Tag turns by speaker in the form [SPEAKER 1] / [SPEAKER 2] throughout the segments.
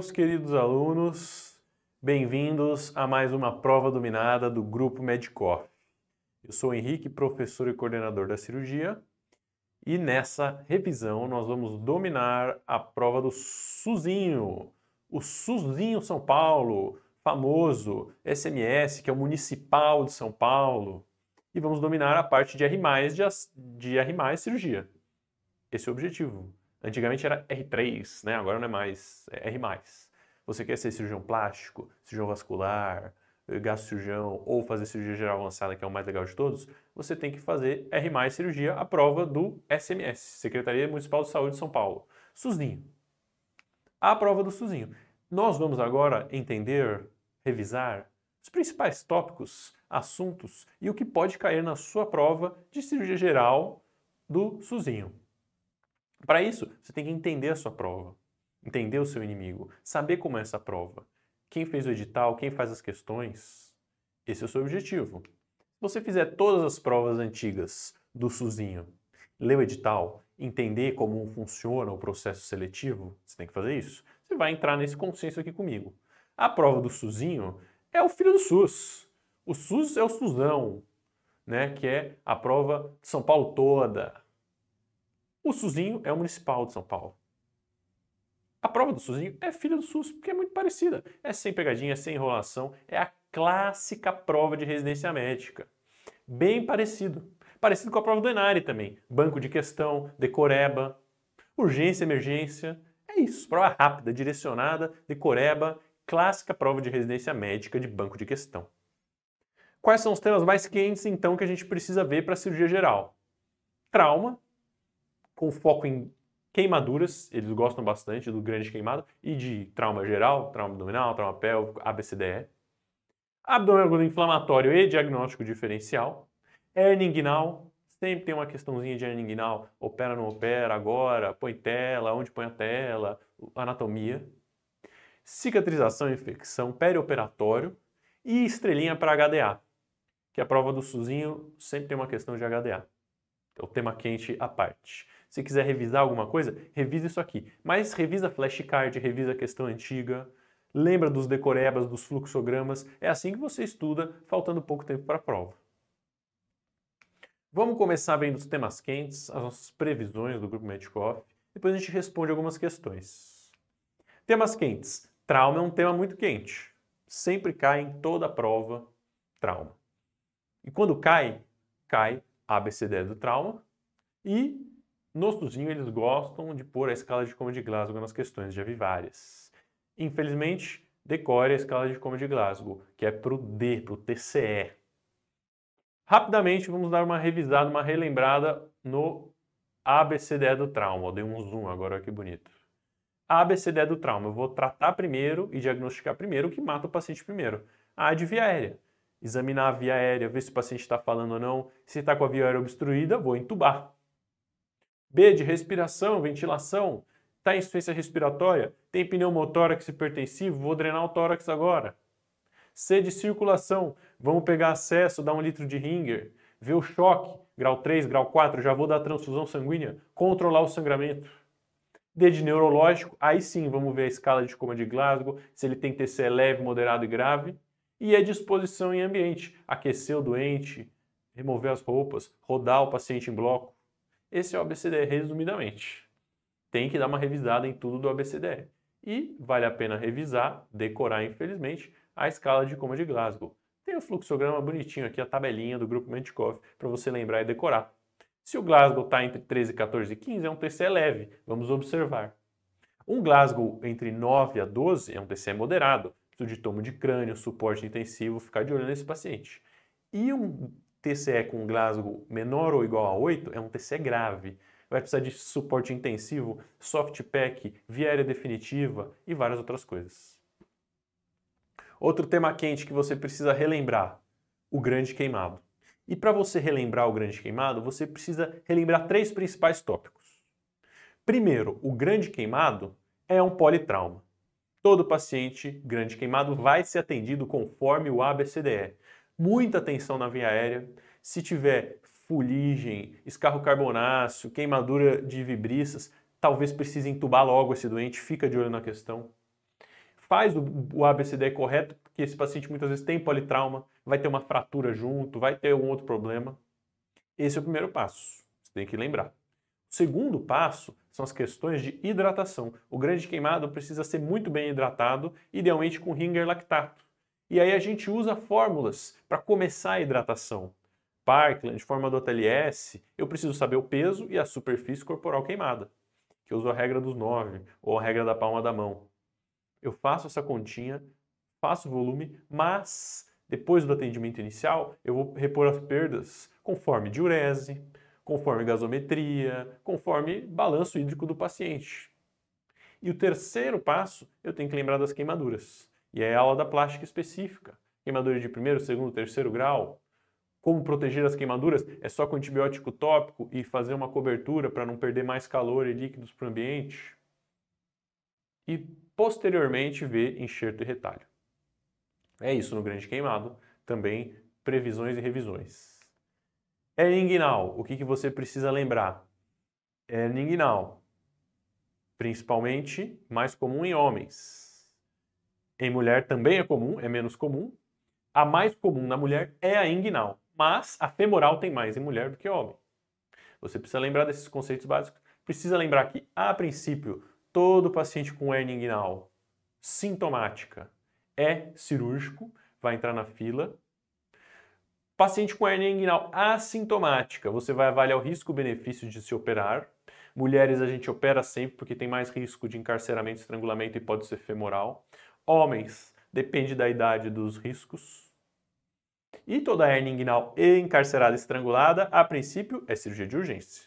[SPEAKER 1] meus queridos alunos, bem-vindos a mais uma prova dominada do Grupo Medicor. Eu sou Henrique, professor e coordenador da cirurgia, e nessa revisão nós vamos dominar a prova do Suzinho, o Suzinho São Paulo, famoso SMS, que é o municipal de São Paulo, e vamos dominar a parte de R+, de, de R+, cirurgia. Esse é o objetivo. Antigamente era R3, né? agora não é mais, é R+. Você quer ser cirurgião plástico, cirurgião vascular, gastrocirurgião ou fazer cirurgia geral avançada, que é o mais legal de todos, você tem que fazer R+, cirurgia, a prova do SMS, Secretaria Municipal de Saúde de São Paulo. Suzinho, A prova do Suzinho. Nós vamos agora entender, revisar, os principais tópicos, assuntos e o que pode cair na sua prova de cirurgia geral do Suzinho. Para isso, você tem que entender a sua prova, entender o seu inimigo, saber como é essa prova, quem fez o edital, quem faz as questões. Esse é o seu objetivo. Se você fizer todas as provas antigas do Suzinho, ler o edital, entender como funciona o processo seletivo, você tem que fazer isso. Você vai entrar nesse consenso aqui comigo. A prova do Suzinho é o filho do SUS. O SUS é o Suzão, né, que é a prova de São Paulo toda, o SUSinho é o municipal de São Paulo. A prova do SUSinho é filha do SUS, porque é muito parecida. É sem pegadinha, é sem enrolação, é a clássica prova de residência médica. Bem parecido. Parecido com a prova do Enari também. Banco de questão, decoreba, urgência, emergência. É isso, prova rápida, direcionada, decoreba, clássica prova de residência médica de banco de questão. Quais são os temas mais quentes, então, que a gente precisa ver para a cirurgia geral? Trauma, com foco em queimaduras, eles gostam bastante do grande queimado, e de trauma geral, trauma abdominal, trauma pélvico, ABCDE. Abdômen é inflamatório e diagnóstico diferencial. Hernia inguinal, sempre tem uma questãozinha de hernia inguinal, opera não opera, agora, põe tela, onde põe a tela, anatomia. Cicatrização e infecção perioperatório e estrelinha para HDA, que a prova do Suzinho sempre tem uma questão de HDA. É o então, tema quente à parte. Se quiser revisar alguma coisa, revisa isso aqui. Mas revisa flashcard, revisa a questão antiga, lembra dos decorebas, dos fluxogramas. É assim que você estuda, faltando pouco tempo para a prova. Vamos começar vendo os temas quentes, as nossas previsões do grupo Metcalf. Depois a gente responde algumas questões. Temas quentes. Trauma é um tema muito quente. Sempre cai em toda a prova trauma. E quando cai, cai a ABCD do trauma e nos Tuzinho, eles gostam de pôr a escala de Coma de Glasgow nas questões de avivárias. Infelizmente, decore a escala de Coma de Glasgow, que é para o D, para o TCE. Rapidamente, vamos dar uma revisada, uma relembrada no ABCDE do trauma. Eu dei um zoom agora, olha que bonito. ABCDE do trauma. Eu vou tratar primeiro e diagnosticar primeiro o que mata o paciente primeiro. A de via aérea. Examinar a via aérea, ver se o paciente está falando ou não. Se está com a via aérea obstruída, vou entubar. B de respiração, ventilação, está em insuficiência respiratória, tem pneumotórax hipertensivo, vou drenar o tórax agora. C de circulação, vamos pegar acesso, dar um litro de ringer, ver o choque, grau 3, grau 4, já vou dar transfusão sanguínea, controlar o sangramento. D de neurológico, aí sim vamos ver a escala de coma de Glasgow, se ele tem TCE leve, moderado e grave. E a de exposição em ambiente, aquecer o doente, remover as roupas, rodar o paciente em bloco. Esse é o ABCDE resumidamente. Tem que dar uma revisada em tudo do ABCDE. E vale a pena revisar, decorar, infelizmente, a escala de coma de Glasgow. Tem o fluxograma bonitinho aqui, a tabelinha do grupo Mentikoff, para você lembrar e decorar. Se o Glasgow está entre 13, 14 e 15, é um TCE leve, vamos observar. Um Glasgow entre 9 a 12 é um TCE moderado, preciso de tomo de crânio, suporte intensivo, ficar de olho nesse paciente. E um TCE com Glasgow menor ou igual a 8 é um TCE grave. Vai precisar de suporte intensivo, soft pack, viária definitiva e várias outras coisas. Outro tema quente que você precisa relembrar: o grande queimado. E para você relembrar o grande queimado, você precisa relembrar três principais tópicos. Primeiro, o grande queimado é um politrauma. Todo paciente grande queimado vai ser atendido conforme o ABCDE, muita atenção na via aérea. Se tiver fuligem, escarro carbonáceo, queimadura de vibriças, talvez precise entubar logo esse doente, fica de olho na questão. Faz o, ABCD correto, porque esse paciente muitas vezes tem politrauma, vai ter uma fratura junto, vai ter algum outro problema. Esse é o primeiro passo, você tem que lembrar. O segundo passo são as questões de hidratação. O grande queimado precisa ser muito bem hidratado, idealmente com ringer lactato. E aí a gente usa fórmulas para começar a hidratação. Parkland, forma do TLS, eu preciso saber o peso e a superfície corporal queimada, que eu uso a regra dos 9 ou a regra da palma da mão. Eu faço essa continha, faço o volume, mas depois do atendimento inicial, eu vou repor as perdas conforme diurese, conforme gasometria, conforme balanço hídrico do paciente. E o terceiro passo, eu tenho que lembrar das queimaduras. E é aula da plástica específica. Queimadura de primeiro, segundo, terceiro grau. Como proteger as queimaduras? É só com antibiótico tópico e fazer uma cobertura para não perder mais calor e líquidos para o ambiente. E posteriormente ver enxerto e retalho. É isso no grande queimado. Também previsões e revisões. É O que, que você precisa lembrar? É Principalmente mais comum em homens em mulher também é comum, é menos comum. A mais comum na mulher é a inguinal, mas a femoral tem mais em mulher do que homem. Você precisa lembrar desses conceitos básicos. Precisa lembrar que, a princípio, todo paciente com hernia inguinal sintomática é cirúrgico, vai entrar na fila. Paciente com hernia inguinal assintomática, você vai avaliar o risco-benefício de se operar. Mulheres a gente opera sempre porque tem mais risco de encarceramento, estrangulamento e pode ser femoral homens, depende da idade dos riscos. E toda hernia inguinal encarcerada estrangulada, a princípio, é cirurgia de urgência.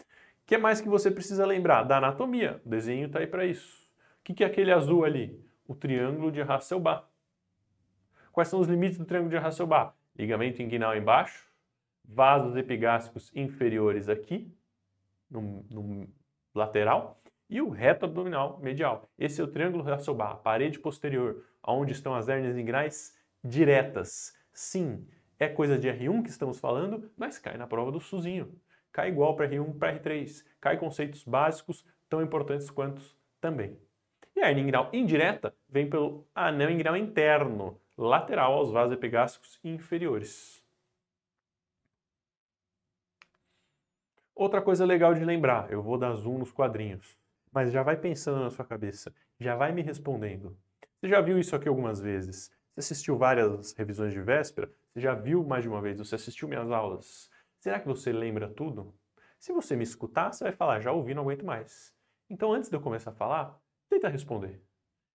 [SPEAKER 1] O que mais que você precisa lembrar? Da anatomia. O desenho está aí para isso. O que, que é aquele azul ali? O triângulo de Hasselbach. Quais são os limites do triângulo de Hasselbach? Ligamento inguinal embaixo, vasos epigástricos inferiores aqui, no, no lateral, e o reto abdominal medial. Esse é o triângulo raçobar, a parede posterior, onde estão as hernias ingrais diretas. Sim, é coisa de R1 que estamos falando, mas cai na prova do Suzinho. Cai igual para R1 para R3. Cai conceitos básicos tão importantes quanto também. E a hernia ingral indireta vem pelo anel ingral interno, lateral aos vasos epigástricos inferiores. Outra coisa legal de lembrar, eu vou dar zoom nos quadrinhos mas já vai pensando na sua cabeça, já vai me respondendo. Você já viu isso aqui algumas vezes? Você assistiu várias revisões de véspera? Você já viu mais de uma vez? Você assistiu minhas aulas? Será que você lembra tudo? Se você me escutar, você vai falar, já ouvi, não aguento mais. Então, antes de eu começar a falar, tenta responder.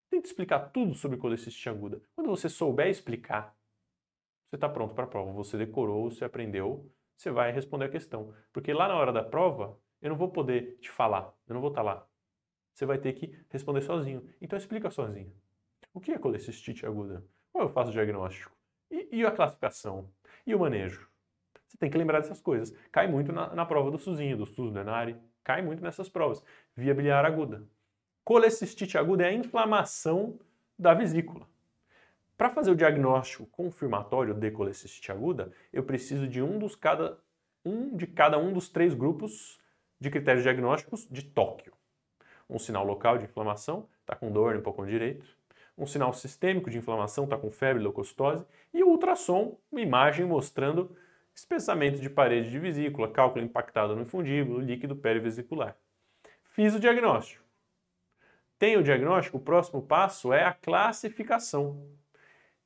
[SPEAKER 1] Tenta explicar tudo sobre colecistite aguda. Quando você souber explicar, você está pronto para a prova. Você decorou, você aprendeu, você vai responder a questão. Porque lá na hora da prova, eu não vou poder te falar, eu não vou estar tá lá você vai ter que responder sozinho. Então explica sozinho. O que é colecistite aguda? Como eu faço o diagnóstico? E, e a classificação? E o manejo? Você tem que lembrar dessas coisas. Cai muito na, na prova do Suzinho, do SUS, do Enari. Cai muito nessas provas. Via biliar aguda. Colecistite aguda é a inflamação da vesícula. Para fazer o diagnóstico confirmatório de colecistite aguda, eu preciso de um, dos cada, um de cada um dos três grupos de critérios diagnósticos de Tóquio. Um sinal local de inflamação, está com dor no pulmão direito. Um sinal sistêmico de inflamação, está com febre, leucocitose. E o ultrassom, uma imagem mostrando espessamento de parede de vesícula, cálculo impactado no infundíbulo, líquido perivesicular. Fiz o diagnóstico. Tem o diagnóstico, o próximo passo é a classificação.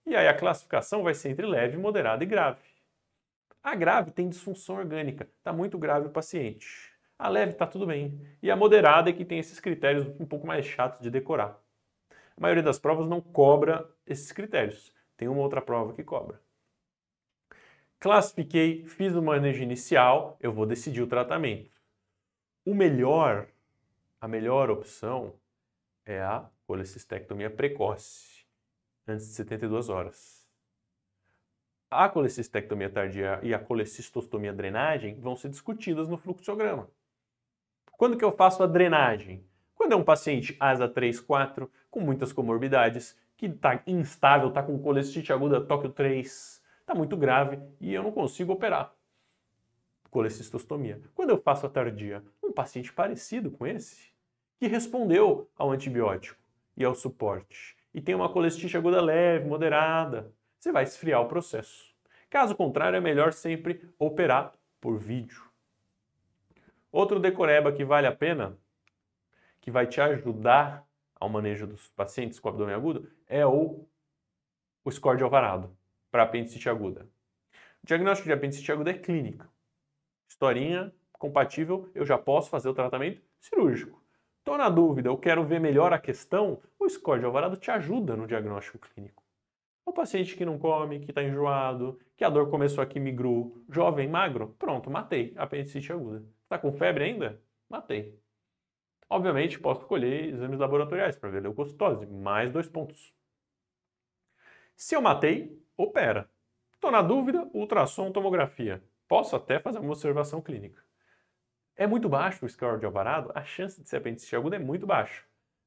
[SPEAKER 1] E aí a classificação vai ser entre leve, moderado e grave. A grave tem disfunção orgânica, está muito grave o paciente. A leve está tudo bem. E a moderada é que tem esses critérios um pouco mais chatos de decorar. A maioria das provas não cobra esses critérios. Tem uma outra prova que cobra. Classifiquei, fiz o manejo inicial, eu vou decidir o tratamento. O melhor, a melhor opção é a colecistectomia precoce, antes de 72 horas. A colecistectomia tardia e a colecistostomia drenagem vão ser discutidas no fluxograma. Quando que eu faço a drenagem? Quando é um paciente ASA 3, 4, com muitas comorbidades, que está instável, está com colestite aguda Tóquio 3, está muito grave e eu não consigo operar. Colecistostomia. Quando eu faço a tardia? Um paciente parecido com esse, que respondeu ao antibiótico e ao suporte, e tem uma colestite aguda leve, moderada. Você vai esfriar o processo. Caso contrário, é melhor sempre operar por vídeo. Outro decoreba que vale a pena, que vai te ajudar ao manejo dos pacientes com abdômen agudo, é o, o score de Alvarado para apendicite aguda. O diagnóstico de apendicite aguda é clínico. Historinha compatível, eu já posso fazer o tratamento cirúrgico. Estou na dúvida, eu quero ver melhor a questão, o score de Alvarado te ajuda no diagnóstico clínico. O paciente que não come, que está enjoado, que a dor começou aqui, migrou, jovem, magro, pronto, matei, apendicite aguda. Está com febre ainda? Matei. Obviamente, posso colher exames laboratoriais para ver leucocitose, mais dois pontos. Se eu matei, opera. Estou na dúvida, ultrassom, tomografia. Posso até fazer uma observação clínica. É muito baixo o score de Alvarado, a chance de ser apendicite aguda é muito baixa.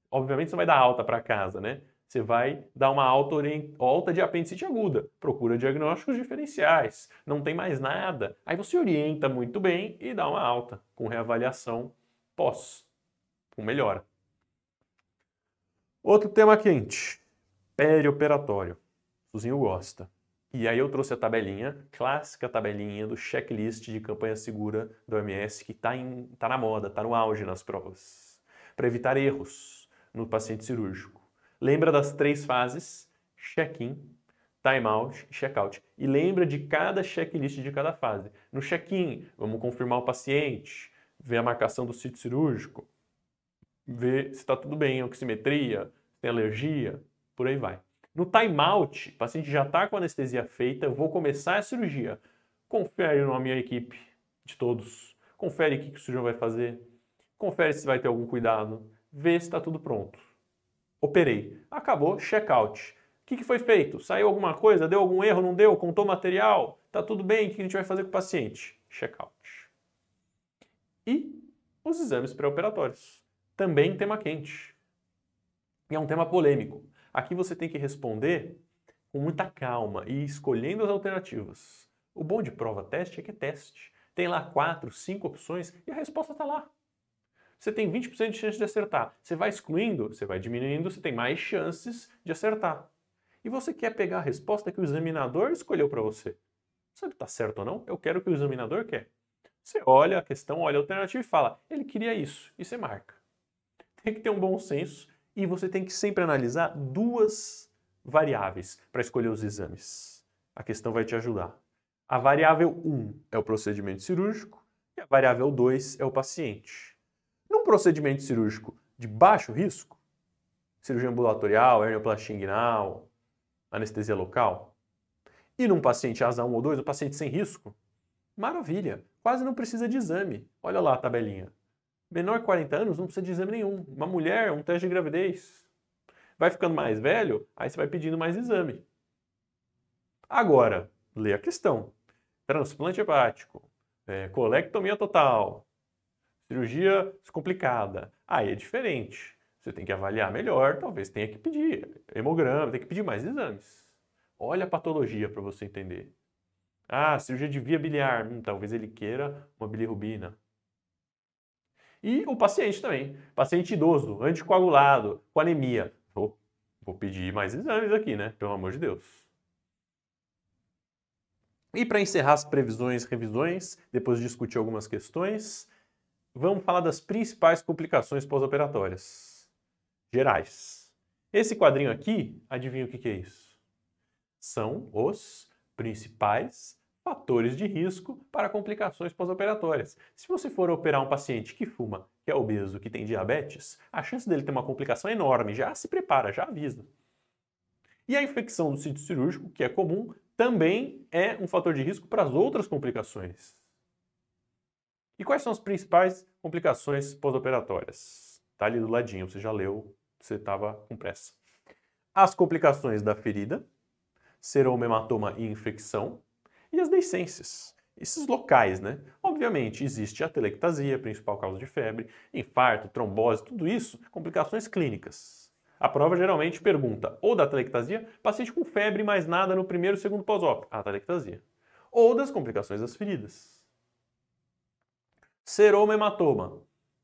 [SPEAKER 1] Obviamente, você vai dar alta para casa, né? Você vai dar uma alta, alta de apendicite aguda, procura diagnósticos diferenciais, não tem mais nada. Aí você orienta muito bem e dá uma alta, com reavaliação pós, com melhora. Outro tema quente, perioperatório. Suzinho gosta. E aí eu trouxe a tabelinha, clássica tabelinha do checklist de campanha segura do MS, que está tá na moda, está no auge nas provas, para evitar erros no paciente cirúrgico. Lembra das três fases: check-in, timeout e check-out. E lembra de cada checklist de cada fase. No check-in, vamos confirmar o paciente, ver a marcação do sítio cirúrgico, ver se está tudo bem, oximetria, se tem alergia, por aí vai. No timeout, o paciente já está com anestesia feita, vou começar a cirurgia. Confere na minha equipe de todos. Confere o que o cirurgião vai fazer. Confere se vai ter algum cuidado. Vê se está tudo pronto operei. Acabou, checkout. O que, que, foi feito? Saiu alguma coisa? Deu algum erro? Não deu? Contou material? Tá tudo bem? O que a gente vai fazer com o paciente? Checkout. E os exames pré-operatórios. Também tema quente. E é um tema polêmico. Aqui você tem que responder com muita calma e escolhendo as alternativas. O bom de prova teste é que é teste. Tem lá quatro, cinco opções e a resposta está lá você tem 20% de chance de acertar. Você vai excluindo, você vai diminuindo, você tem mais chances de acertar. E você quer pegar a resposta que o examinador escolheu para você. Você está certo ou não? Eu quero o que o examinador quer. Você olha a questão, olha a alternativa e fala, ele queria isso, e você marca. Tem que ter um bom senso e você tem que sempre analisar duas variáveis para escolher os exames. A questão vai te ajudar. A variável 1 é o procedimento cirúrgico e a variável 2 é o paciente procedimento cirúrgico de baixo risco, cirurgia ambulatorial, hernioplastia inguinal, anestesia local, e num paciente ASA 1 ou 2, um paciente sem risco, maravilha, quase não precisa de exame. Olha lá a tabelinha. Menor de 40 anos não precisa de exame nenhum. Uma mulher, um teste de gravidez. Vai ficando mais velho, aí você vai pedindo mais exame. Agora, lê a questão. Transplante hepático, é, colectomia total, cirurgia complicada. Aí é diferente. Você tem que avaliar melhor, talvez tenha que pedir hemograma, tem que pedir mais exames. Olha a patologia para você entender. Ah, cirurgia de via biliar, hum, talvez ele queira uma bilirrubina. E o paciente também, paciente idoso, anticoagulado, com anemia. Vou, vou pedir mais exames aqui, né? Pelo amor de Deus. E para encerrar as previsões, revisões, depois de discutir algumas questões, vamos falar das principais complicações pós-operatórias gerais. Esse quadrinho aqui, adivinha o que, que é isso? São os principais fatores de risco para complicações pós-operatórias. Se você for operar um paciente que fuma, que é obeso, que tem diabetes, a chance dele ter uma complicação é enorme. Já se prepara, já avisa. E a infecção do sítio cirúrgico, que é comum, também é um fator de risco para as outras complicações. E quais são as principais complicações pós-operatórias? Está ali do ladinho, você já leu, você estava com pressa. As complicações da ferida, seroma, hematoma e infecção, e as deiscências. Esses locais, né? Obviamente, existe a telectasia, principal causa de febre, infarto, trombose, tudo isso, complicações clínicas. A prova geralmente pergunta ou da telectasia, paciente com febre mais nada no primeiro e segundo pós-op, a telectasia, ou das complicações das feridas seroma hematoma.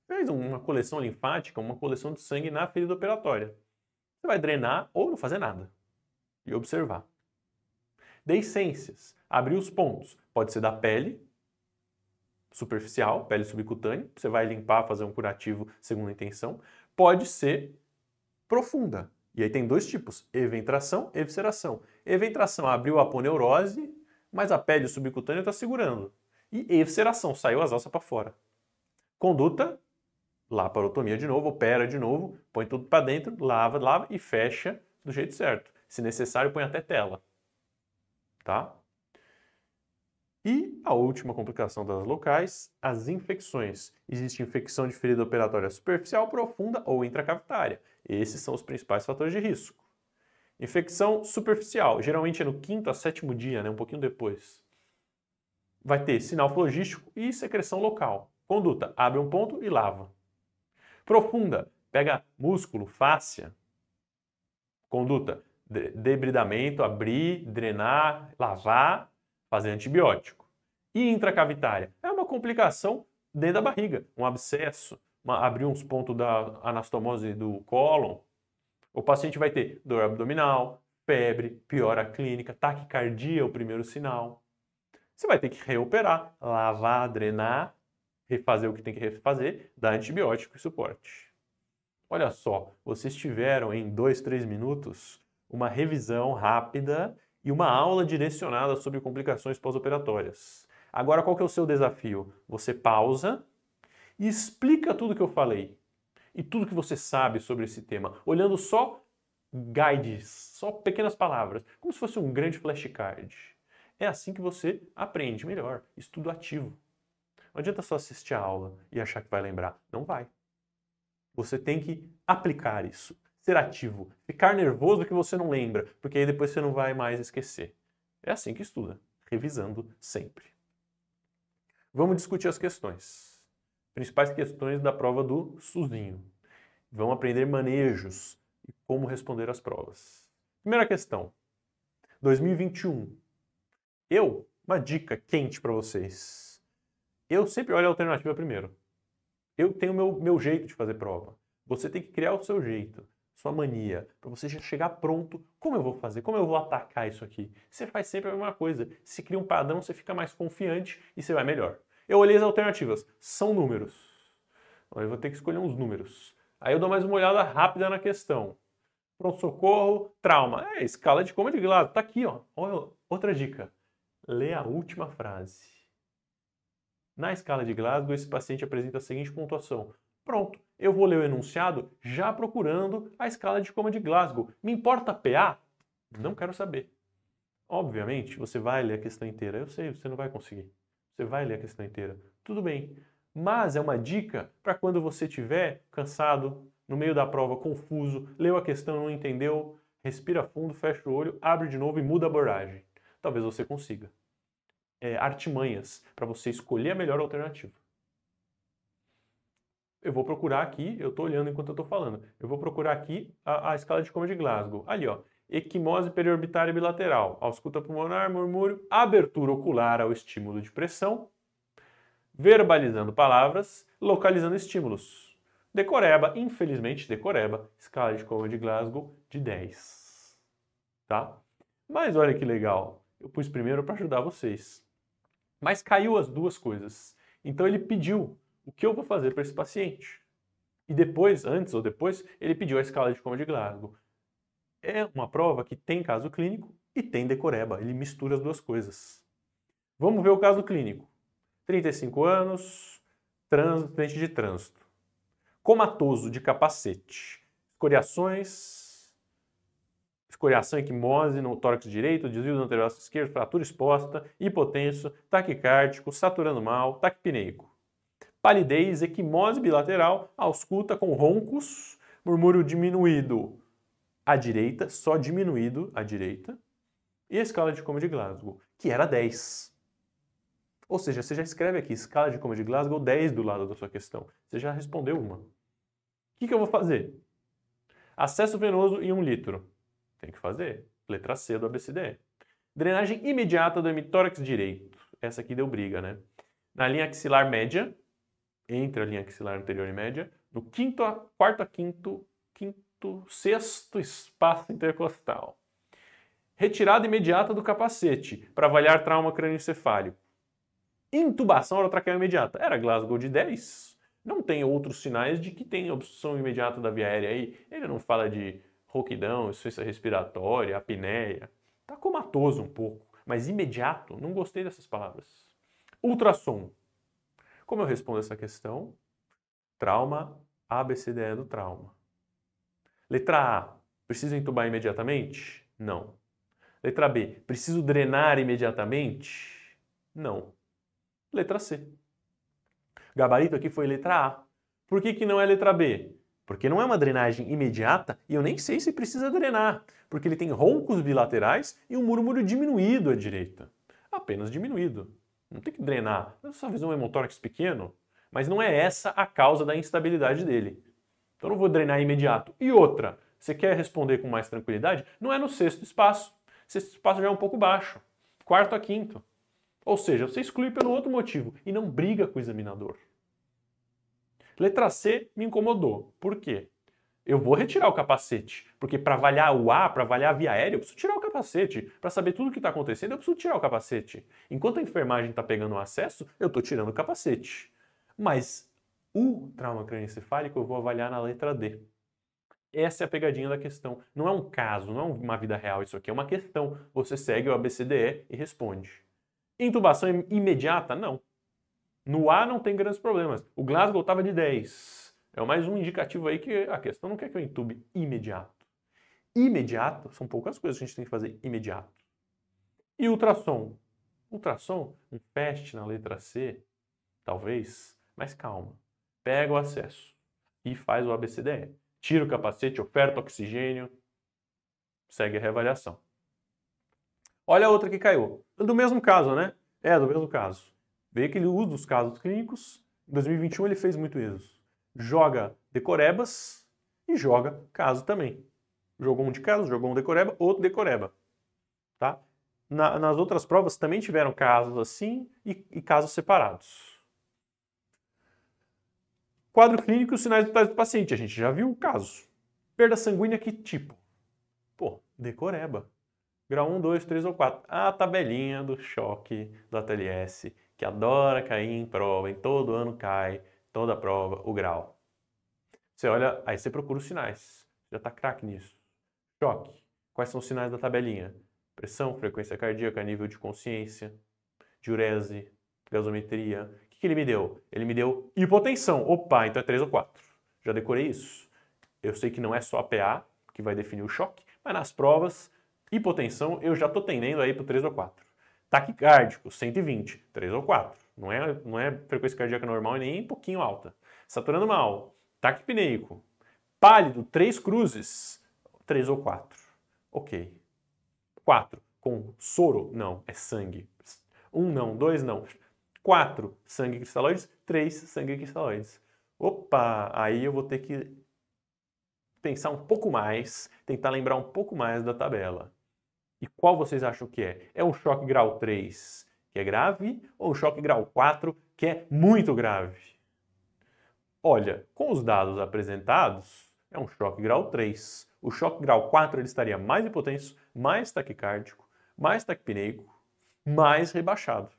[SPEAKER 1] Fez uma coleção linfática, uma coleção de sangue na ferida operatória. Você vai drenar ou não fazer nada e observar. Deiscências. Abrir os pontos. Pode ser da pele, superficial, pele subcutânea. Você vai limpar, fazer um curativo segundo a intenção. Pode ser profunda. E aí tem dois tipos, eventração e evisceração. Eventração abriu a aponeurose, mas a pele subcutânea está segurando e exceração saiu as alças para fora. Conduta, laparotomia de novo, opera de novo, põe tudo para dentro, lava, lava e fecha do jeito certo. Se necessário, põe até tela. Tá? E a última complicação das locais, as infecções. Existe infecção de ferida operatória superficial, profunda ou intracavitária. Esses são os principais fatores de risco. Infecção superficial, geralmente é no quinto a sétimo dia, né? um pouquinho depois vai ter sinal flogístico e secreção local. Conduta, abre um ponto e lava. Profunda, pega músculo, fáscia. Conduta, debridamento, abrir, drenar, lavar, fazer antibiótico. E intracavitária, é uma complicação dentro da barriga, um abscesso, uma, abrir uns pontos da anastomose do cólon. O paciente vai ter dor abdominal, febre, piora clínica, taquicardia o primeiro sinal você vai ter que reoperar, lavar, drenar, refazer o que tem que refazer, dar antibiótico e suporte. Olha só, vocês tiveram em 2, 3 minutos uma revisão rápida e uma aula direcionada sobre complicações pós-operatórias. Agora, qual que é o seu desafio? Você pausa e explica tudo que eu falei e tudo que você sabe sobre esse tema, olhando só guides, só pequenas palavras, como se fosse um grande flashcard. É assim que você aprende melhor. Estudo ativo. Não adianta só assistir a aula e achar que vai lembrar. Não vai. Você tem que aplicar isso, ser ativo, ficar nervoso que você não lembra, porque aí depois você não vai mais esquecer. É assim que estuda, revisando sempre. Vamos discutir as questões. Principais questões da prova do Suzinho. Vamos aprender manejos e como responder as provas. Primeira questão. 2021, eu, uma dica quente para vocês. Eu sempre olho a alternativa primeiro. Eu tenho meu, meu jeito de fazer prova. Você tem que criar o seu jeito, sua mania, para você já chegar pronto. Como eu vou fazer? Como eu vou atacar isso aqui? Você faz sempre a mesma coisa. Se cria um padrão, você fica mais confiante e você vai melhor. Eu olhei as alternativas. São números. Eu vou ter que escolher uns números. Aí eu dou mais uma olhada rápida na questão. Pronto-socorro, trauma. É, escala de coma de Glasgow. Tá aqui, ó. Outra dica. Lê a última frase. Na escala de Glasgow, esse paciente apresenta a seguinte pontuação. Pronto, eu vou ler o enunciado já procurando a escala de coma de Glasgow. Me importa PA? Não quero saber. Obviamente, você vai ler a questão inteira. Eu sei, você não vai conseguir. Você vai ler a questão inteira. Tudo bem. Mas é uma dica para quando você estiver cansado, no meio da prova, confuso, leu a questão, não entendeu, respira fundo, fecha o olho, abre de novo e muda a abordagem talvez você consiga. É, artimanhas para você escolher a melhor alternativa. Eu vou procurar aqui, eu estou olhando enquanto eu estou falando, eu vou procurar aqui a, a escala de coma de Glasgow. Ali, ó, equimose periorbitária bilateral, ausculta pulmonar, murmúrio, abertura ocular ao estímulo de pressão, verbalizando palavras, localizando estímulos. Decoreba, infelizmente, decoreba, escala de coma de Glasgow de 10. Tá? Mas olha que legal, eu pus primeiro para ajudar vocês. Mas caiu as duas coisas. Então ele pediu o que eu vou fazer para esse paciente. E depois, antes ou depois, ele pediu a escala de coma de Glasgow. É uma prova que tem caso clínico e tem decoreba. Ele mistura as duas coisas. Vamos ver o caso clínico. 35 anos, trânsito, de trânsito. Comatoso de capacete. coreações escoriação, equimose no tórax direito, desvio do anterior esquerdo, fratura exposta, hipotenso, taquicárdico, saturando mal, taquipneico. Palidez, equimose bilateral, ausculta com roncos, murmúrio diminuído à direita, só diminuído à direita, e a escala de Coma de Glasgow, que era 10. Ou seja, você já escreve aqui, escala de Coma de Glasgow 10 do lado da sua questão. Você já respondeu uma. O que, que eu vou fazer? Acesso venoso em 1 um litro. Tem que fazer. Letra C do ABCD Drenagem imediata do hemitórax direito. Essa aqui deu briga, né? Na linha axilar média, entre a linha axilar anterior e média, do quinto a, quarto a quinto, quinto, sexto espaço intercostal. Retirada imediata do capacete para avaliar trauma crânioencefálico. Intubação orotraqueal imediata. Era Glasgow de 10. Não tem outros sinais de que tem obstrução imediata da via aérea aí. Ele não fala de rouquidão, insuficiência respiratória, apneia. Tá comatoso um pouco, mas imediato, não gostei dessas palavras. Ultrassom. Como eu respondo essa questão? Trauma, ABCDE do trauma. Letra A, preciso entubar imediatamente? Não. Letra B, preciso drenar imediatamente? Não. Letra C. Gabarito aqui foi letra A. Por que, que não é letra B? porque não é uma drenagem imediata e eu nem sei se precisa drenar, porque ele tem roncos bilaterais e um murmúrio diminuído à direita. Apenas diminuído. Não tem que drenar. Eu só fiz um hemotórax pequeno, mas não é essa a causa da instabilidade dele. Então eu não vou drenar imediato. E outra, você quer responder com mais tranquilidade? Não é no sexto espaço. Sexto espaço já é um pouco baixo. Quarto a quinto. Ou seja, você exclui pelo outro motivo e não briga com o examinador. Letra C me incomodou. Por quê? Eu vou retirar o capacete, porque para avaliar o ar, para avaliar a via aérea, eu preciso tirar o capacete. Para saber tudo o que está acontecendo, eu preciso tirar o capacete. Enquanto a enfermagem está pegando o acesso, eu estou tirando o capacete. Mas o trauma cranioencefálico eu vou avaliar na letra D. Essa é a pegadinha da questão. Não é um caso, não é uma vida real isso aqui, é uma questão. Você segue o ABCDE e responde. Intubação imediata? Não. No A não tem grandes problemas. O Glasgow estava de 10. É mais um indicativo aí que a questão não quer que eu entube imediato. Imediato são poucas coisas que a gente tem que fazer imediato. E ultrassom? Ultrassom, um teste na letra C, talvez, mas calma. Pega o acesso e faz o ABCDE. Tira o capacete, oferta oxigênio, segue a reavaliação. Olha a outra que caiu. Do mesmo caso, né? É, do mesmo caso. Vê que ele usa os casos clínicos. Em 2021 ele fez muito isso. Joga decorebas e joga caso também. Jogou um de caso, jogou um decoreba, outro decoreba. Tá? Na, nas outras provas também tiveram casos assim e, e casos separados. Quadro clínico e sinais vitais do paciente. A gente já viu o caso. Perda sanguínea, que tipo? Pô, decoreba. Grau 1, 2, 3 ou 4. A tabelinha do choque da TLS que adora cair em prova, em todo ano cai, toda prova, o grau. Você olha, aí você procura os sinais. Já está craque nisso. Choque. Quais são os sinais da tabelinha? Pressão, frequência cardíaca, nível de consciência, diurese, gasometria. O que, que ele me deu? Ele me deu hipotensão. Opa, então é 3 ou 4. Já decorei isso. Eu sei que não é só a PA que vai definir o choque, mas nas provas, hipotensão, eu já tô tendendo aí pro 3 ou 4. Taquicárdico, 120, 3 ou 4. Não é, não é frequência cardíaca normal e nem um pouquinho alta. Saturando mal, taquipneico, pálido, 3 cruzes, 3 ou 4. Ok. 4. Com soro? Não, é sangue. 1 um não, 2 não. 4 sangue cristalóides, 3 sangue cristalóides. Opa, aí eu vou ter que pensar um pouco mais, tentar lembrar um pouco mais da tabela. E qual vocês acham que é? É um choque grau 3, que é grave, ou um choque grau 4, que é muito grave? Olha, com os dados apresentados, é um choque grau 3. O choque grau 4 ele estaria mais hipotenso, mais taquicárdico, mais taquipneico, mais rebaixado.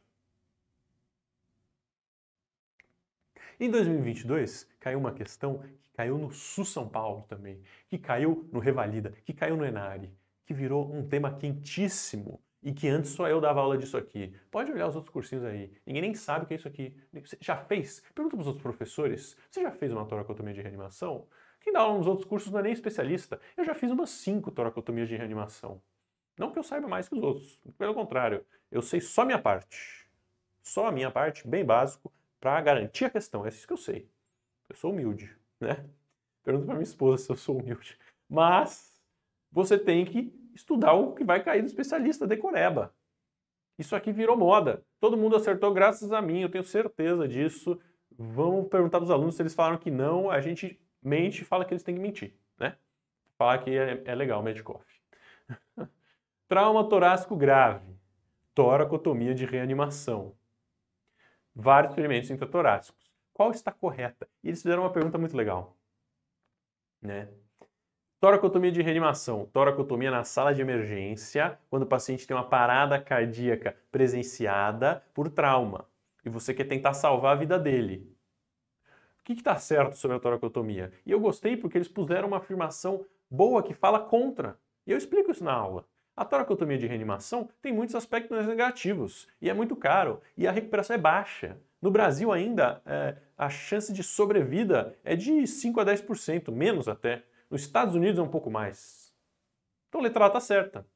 [SPEAKER 1] Em 2022, caiu uma questão que caiu no Sul São Paulo também, que caiu no Revalida, que caiu no Enare, que virou um tema quentíssimo e que antes só eu dava aula disso aqui. Pode olhar os outros cursinhos aí. Ninguém nem sabe o que é isso aqui. Você já fez? Pergunta para os outros professores. Você já fez uma toracotomia de reanimação? Quem dá aula nos outros cursos não é nem especialista. Eu já fiz umas cinco toracotomias de reanimação. Não que eu saiba mais que os outros. Pelo contrário, eu sei só a minha parte. Só a minha parte, bem básico, para garantir a questão. É isso que eu sei. Eu sou humilde, né? Pergunta para minha esposa se eu sou humilde. Mas você tem que estudar o que vai cair do especialista, decoreba. Isso aqui virou moda. Todo mundo acertou graças a mim, eu tenho certeza disso. Vamos perguntar para os alunos se eles falaram que não, a gente mente e fala que eles têm que mentir, né? Falar que é, é legal, Medicoff. Trauma torácico grave, toracotomia de reanimação. Vários experimentos intratorácicos. Qual está correta? E eles fizeram uma pergunta muito legal, né? Toracotomia de reanimação. Toracotomia na sala de emergência, quando o paciente tem uma parada cardíaca presenciada por trauma e você quer tentar salvar a vida dele. O que está certo sobre a toracotomia? E eu gostei porque eles puseram uma afirmação boa que fala contra. E eu explico isso na aula. A toracotomia de reanimação tem muitos aspectos negativos e é muito caro e a recuperação é baixa. No Brasil ainda, é, a chance de sobrevida é de 5 a 10%, menos até. Nos Estados Unidos é um pouco mais. Então a letra A está certa.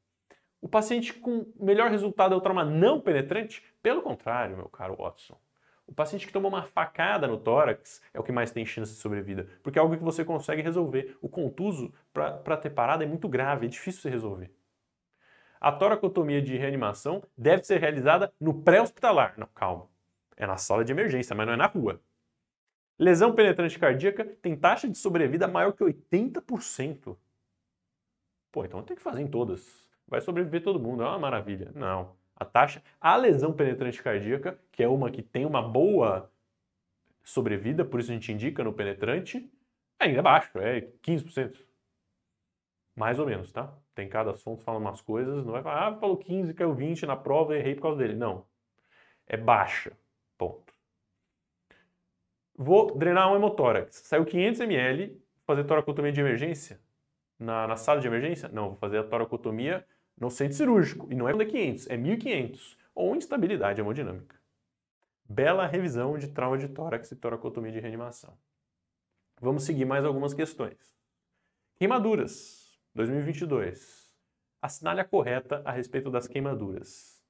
[SPEAKER 1] O paciente com melhor resultado é o trauma não penetrante? Pelo contrário, meu caro Watson. O paciente que tomou uma facada no tórax é o que mais tem chance de sobrevida, porque é algo que você consegue resolver. O contuso, para ter parada, é muito grave, é difícil de resolver. A toracotomia de reanimação deve ser realizada no pré-hospitalar. Não, calma. É na sala de emergência, mas não é na rua. Lesão penetrante cardíaca tem taxa de sobrevida maior que 80%. Pô, então tem que fazer em todas. Vai sobreviver todo mundo, é uma maravilha. Não. A taxa, a lesão penetrante cardíaca, que é uma que tem uma boa sobrevida, por isso a gente indica no penetrante, ainda é baixo, é 15%. Mais ou menos, tá? Tem cada assunto, falando umas coisas, não vai falar, ah, falou 15, caiu 20 na prova, e errei por causa dele. Não. É baixa. Ponto. Vou drenar um hemotórax. Saiu 500 ml, fazer toracotomia de emergência? Na, na sala de emergência? Não, vou fazer a toracotomia no centro cirúrgico. E não é 500, é 1500. Ou instabilidade hemodinâmica. Bela revisão de trauma de tórax e toracotomia de reanimação. Vamos seguir mais algumas questões. Queimaduras, 2022. Assinale a correta a respeito das queimaduras.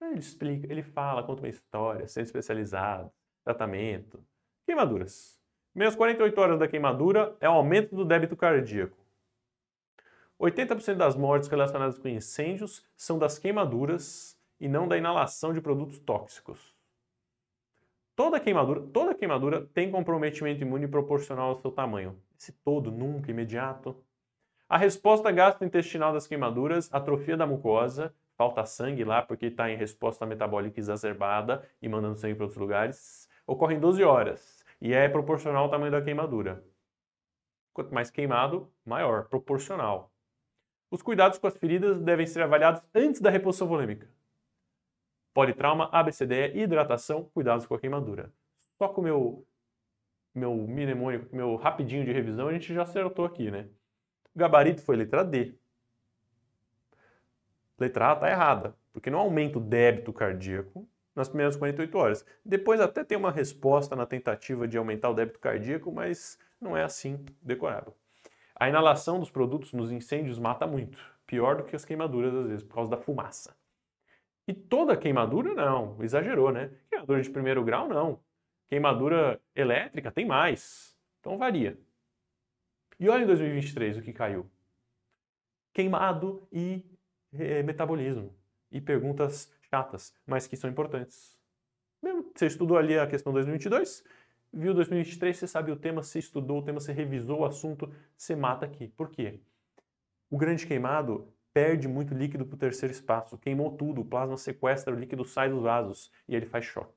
[SPEAKER 1] Ele explica, ele fala, conta uma história, centro especializado, tratamento. Queimaduras. Menos 48 horas da queimadura é o aumento do débito cardíaco. 80% das mortes relacionadas com incêndios são das queimaduras e não da inalação de produtos tóxicos. Toda queimadura, toda queimadura tem comprometimento imune proporcional ao seu tamanho. Esse todo, nunca, imediato. A resposta gastrointestinal das queimaduras, atrofia da mucosa, falta sangue lá porque está em resposta metabólica exacerbada e mandando sangue para outros lugares, ocorre em 12 horas e é proporcional ao tamanho da queimadura. Quanto mais queimado, maior, proporcional. Os cuidados com as feridas devem ser avaliados antes da reposição volêmica. Politrauma, ABCDE, hidratação, cuidados com a queimadura. Só com o meu, meu mnemônico, meu rapidinho de revisão, a gente já acertou aqui, né? O gabarito foi letra D. Letra A está errada, porque não aumenta o débito cardíaco, nas primeiras 48 horas. Depois até tem uma resposta na tentativa de aumentar o débito cardíaco, mas não é assim decorável. A inalação dos produtos nos incêndios mata muito, pior do que as queimaduras às vezes, por causa da fumaça. E toda queimadura não, exagerou, né? Queimadura de primeiro grau não. Queimadura elétrica tem mais. Então varia. E olha em 2023 o que caiu. Queimado e é, metabolismo. E perguntas chatas, mas que são importantes. Mesmo você estudou ali a questão 2022, viu 2023, você sabe o tema, você estudou o tema, você revisou o assunto, você mata aqui. Por quê? O grande queimado perde muito líquido para o terceiro espaço, queimou tudo, o plasma sequestra, o líquido sai dos vasos e ele faz choque.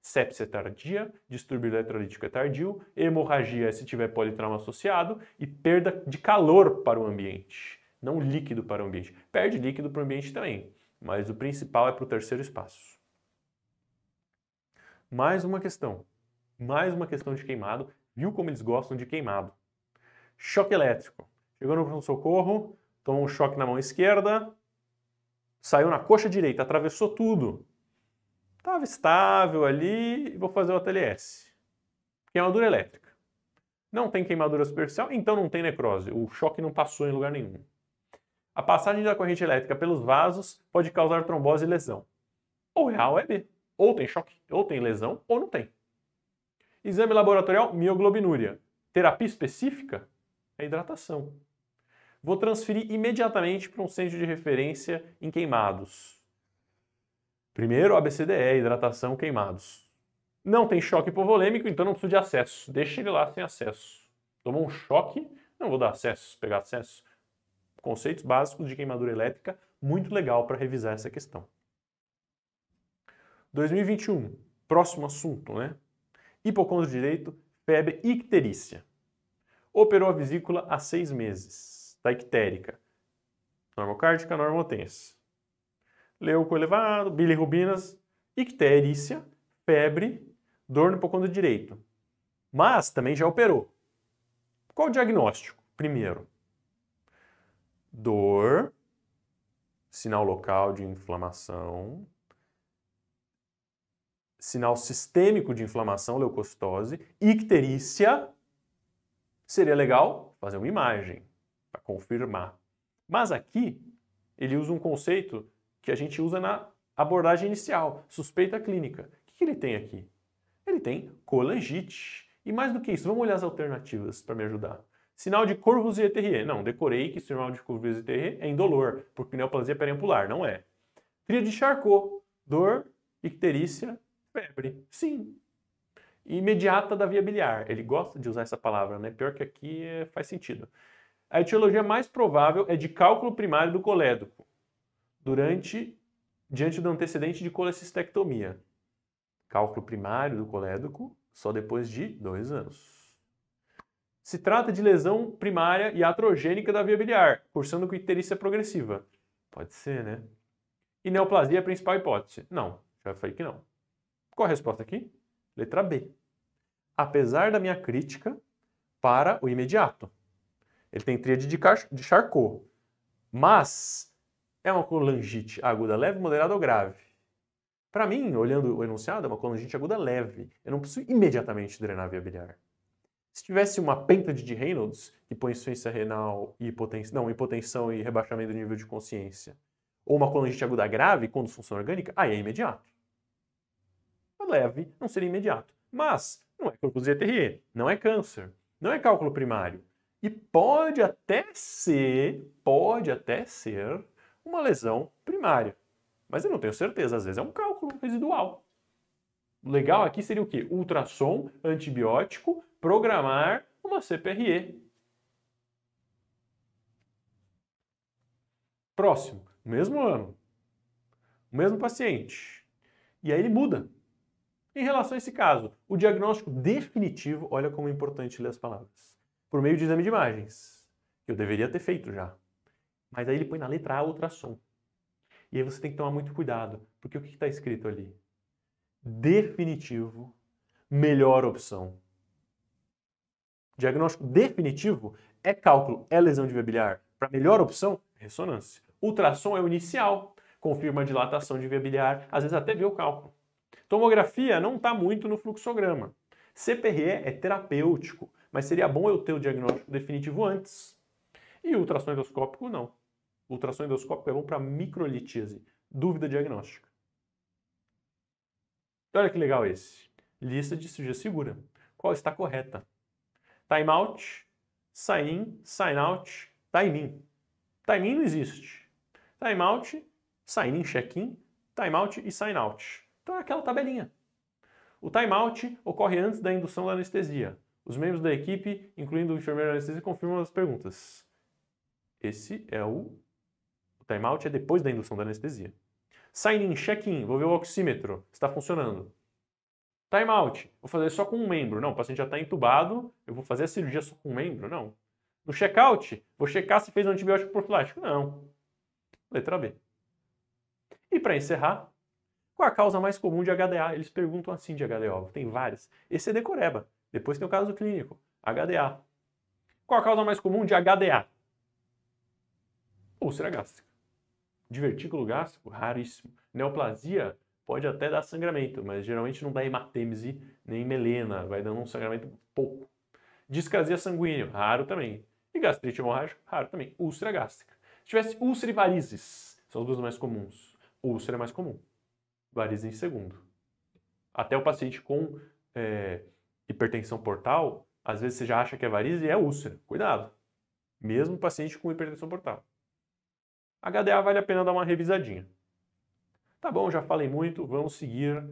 [SPEAKER 1] Sepsia é tardia, distúrbio eletrolítico é tardio, hemorragia é se tiver politrauma associado e perda de calor para o ambiente, não líquido para o ambiente. Perde líquido para o ambiente também mas o principal é para o terceiro espaço. Mais uma questão. Mais uma questão de queimado. Viu como eles gostam de queimado? Choque elétrico. Chegou no pronto-socorro, tomou um choque na mão esquerda, saiu na coxa direita, atravessou tudo. Estava estável ali, vou fazer o ATLS. Queimadura elétrica. Não tem queimadura superficial, então não tem necrose. O choque não passou em lugar nenhum. A passagem da corrente elétrica pelos vasos pode causar trombose e lesão. Ou é A ou é B. Ou tem choque, ou tem lesão, ou não tem. Exame laboratorial mioglobinúria. Terapia específica é hidratação. Vou transferir imediatamente para um centro de referência em queimados. Primeiro, ABCDE, hidratação, queimados. Não tem choque hipovolêmico, então não preciso de acesso. Deixa ele lá sem acesso. Tomou um choque, não vou dar acesso, pegar acesso conceitos básicos de queimadura elétrica, muito legal para revisar essa questão. 2021, próximo assunto, né? Hipocondro direito, febre icterícia. Operou a vesícula há seis meses, está ictérica. Normocárdica, normotensa. Leuco elevado, bilirrubinas, icterícia, febre, dor no hipocondro direito. Mas também já operou. Qual o diagnóstico? Primeiro, dor, sinal local de inflamação, sinal sistêmico de inflamação, leucocitose, icterícia, seria legal fazer uma imagem para confirmar. Mas aqui ele usa um conceito que a gente usa na abordagem inicial, suspeita clínica. O que ele tem aqui? Ele tem colangite. E mais do que isso, vamos olhar as alternativas para me ajudar. Sinal de Corvus e TRE. Não, decorei que sinal de Corvus e TRE é indolor, porque neoplasia perimpular, não é. Tria de Charcot, dor, icterícia, febre. Sim. Imediata da via biliar. Ele gosta de usar essa palavra, né? Pior que aqui é, faz sentido. A etiologia mais provável é de cálculo primário do colédoco, durante, diante do antecedente de colecistectomia. Cálculo primário do colédoco só depois de dois anos. Se trata de lesão primária e atrogênica da via biliar, cursando com icterícia progressiva. Pode ser, né? E neoplasia é a principal hipótese? Não, já falei que não. Qual a resposta aqui? Letra B. Apesar da minha crítica para o imediato. Ele tem tríade de, de Charcot. Mas é uma colangite aguda leve, moderada ou grave? Para mim, olhando o enunciado, é uma colangite aguda leve. Eu não preciso imediatamente drenar a via biliar. Se tivesse uma penta de Reynolds, que põe insuficiência renal e hipotensão, não, hipotensão e rebaixamento do nível de consciência, ou uma colangite aguda grave com disfunção orgânica, aí é imediato. É leve não seria imediato. Mas não é corpus de ETRE, não é câncer, não é cálculo primário. E pode até ser, pode até ser uma lesão primária. Mas eu não tenho certeza, às vezes é um cálculo residual. O legal aqui seria o quê? Ultrassom, antibiótico, programar uma CPRE. Próximo, mesmo ano, o mesmo paciente. E aí ele muda. Em relação a esse caso, o diagnóstico definitivo, olha como é importante ler as palavras, por meio de exame de imagens. Eu deveria ter feito já. Mas aí ele põe na letra A ultrassom. E aí você tem que tomar muito cuidado, porque o que está escrito ali? Definitivo, melhor opção. Diagnóstico definitivo é cálculo, é lesão de biliar. Para melhor opção, ressonância. Ultrassom é o inicial, confirma a dilatação de via às vezes até vê o cálculo. Tomografia não está muito no fluxograma. CPRE é terapêutico, mas seria bom eu ter o diagnóstico definitivo antes. E ultrassom endoscópico não. Ultrassom endoscópico é bom para microlitíase, dúvida diagnóstica. Então, olha que legal esse. Lista de cirurgia segura. Qual está correta? Timeout, sign in, sign out, time in. Time in não existe. Timeout, sign in, check-in, timeout e sign out. Então é aquela tabelinha. O timeout ocorre antes da indução da anestesia. Os membros da equipe, incluindo o enfermeiro anestesista, confirmam as perguntas. Esse é o, o timeout é depois da indução da anestesia. Sign in, check-in, vou ver o oxímetro, está funcionando. Time out, vou fazer só com um membro. Não, o paciente já está entubado, eu vou fazer a cirurgia só com um membro? Não. No check-out, vou checar se fez um antibiótico profilático? Não. Letra B. E para encerrar, qual a causa mais comum de HDA? Eles perguntam assim de HDO, tem várias. Esse é decoreba. Depois tem o caso clínico, HDA. Qual a causa mais comum de HDA? Úlcera gástrica. Divertículo gástrico, raríssimo. Neoplasia, pode até dar sangramento, mas geralmente não dá hematêmese nem melena, vai dando um sangramento pouco. Discrasia sanguínea, raro também. E gastrite hemorrágica, raro também. Úlcera gástrica. Se tivesse úlcera e varizes, são as duas mais comuns. Úlcera é mais comum, varizes em segundo. Até o paciente com é, hipertensão portal, às vezes você já acha que é varize e é úlcera. Cuidado. Mesmo paciente com hipertensão portal. HDA vale a pena dar uma revisadinha. Tá bom, já falei muito, vamos seguir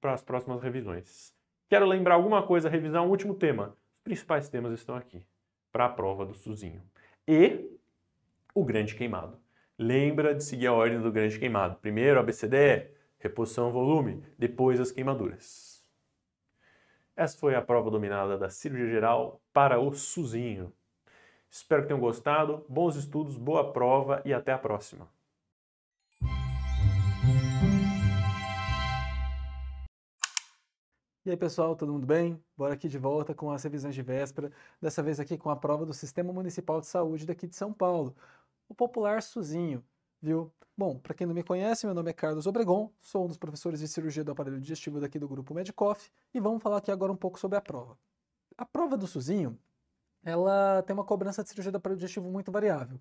[SPEAKER 1] para as próximas revisões. Quero lembrar alguma coisa, revisar um último tema. Os principais temas estão aqui para a prova do Suzinho. E o grande queimado. Lembra de seguir a ordem do grande queimado. Primeiro, ABCDE, reposição volume, depois as queimaduras. Essa foi a prova dominada da cirurgia geral para o Suzinho. Espero que tenham gostado, bons estudos, boa prova e até a próxima.
[SPEAKER 2] E aí, pessoal, todo mundo bem? Bora aqui de volta com as revisões de véspera, dessa vez aqui com a prova do Sistema Municipal de Saúde daqui de São Paulo, o popular Suzinho, viu? Bom, para quem não me conhece, meu nome é Carlos Obregon, sou um dos professores de cirurgia do aparelho digestivo daqui do grupo Medicoff e vamos falar aqui agora um pouco sobre a prova. A prova do Suzinho, ela tem uma cobrança de cirurgia do aparelho digestivo muito variável.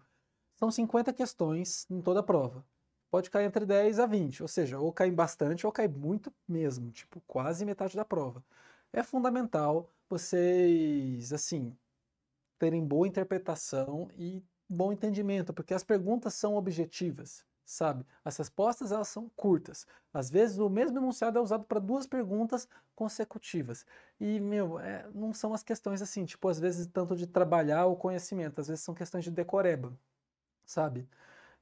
[SPEAKER 2] São 50 questões em toda a prova pode cair entre 10 a 20, ou seja, ou cair bastante ou cai muito mesmo, tipo quase metade da prova. É fundamental vocês, assim, terem boa interpretação e bom entendimento, porque as perguntas são objetivas, sabe? As respostas elas são curtas. Às vezes o mesmo enunciado é usado para duas perguntas consecutivas. E meu, é, não são as questões assim, tipo às vezes tanto de trabalhar o conhecimento, às vezes são questões de decoreba, sabe?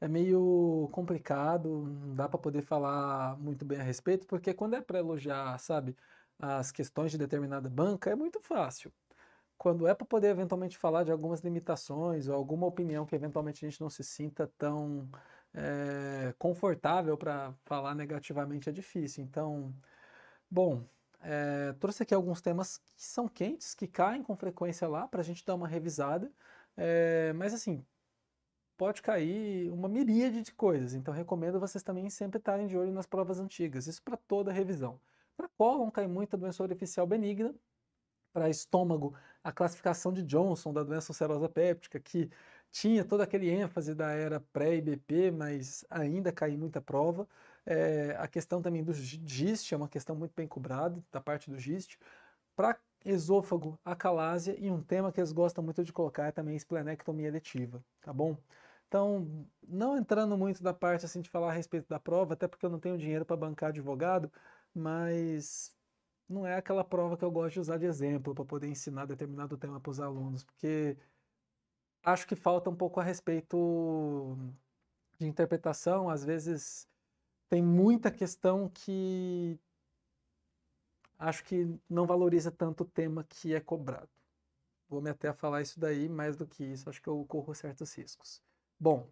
[SPEAKER 2] é meio complicado, não dá para poder falar muito bem a respeito, porque quando é para elogiar, sabe, as questões de determinada banca, é muito fácil. Quando é para poder eventualmente falar de algumas limitações ou alguma opinião que eventualmente a gente não se sinta tão é, confortável para falar negativamente, é difícil. Então, bom, é, trouxe aqui alguns temas que são quentes, que caem com frequência lá, para a gente dar uma revisada. É, mas assim, pode cair uma miríade de coisas. Então, recomendo vocês também sempre estarem de olho nas provas antigas. Isso para toda revisão. Para cólon cai muita doença orificial benigna. Para estômago, a classificação de Johnson da doença ulcerosa péptica, que tinha todo aquele ênfase da era pré-IBP, mas ainda cai muita prova. É, a questão também do GIST é uma questão muito bem cobrada, da parte do GIST. Para esôfago, acalásia e um tema que eles gostam muito de colocar é também esplenectomia letiva, tá bom? Então, não entrando muito da parte assim de falar a respeito da prova, até porque eu não tenho dinheiro para bancar advogado, mas não é aquela prova que eu gosto de usar de exemplo para poder ensinar determinado tema para os alunos, porque acho que falta um pouco a respeito de interpretação, às vezes tem muita questão que acho que não valoriza tanto o tema que é cobrado. Vou me até a falar isso daí, mais do que isso, acho que eu corro certos riscos. Bom,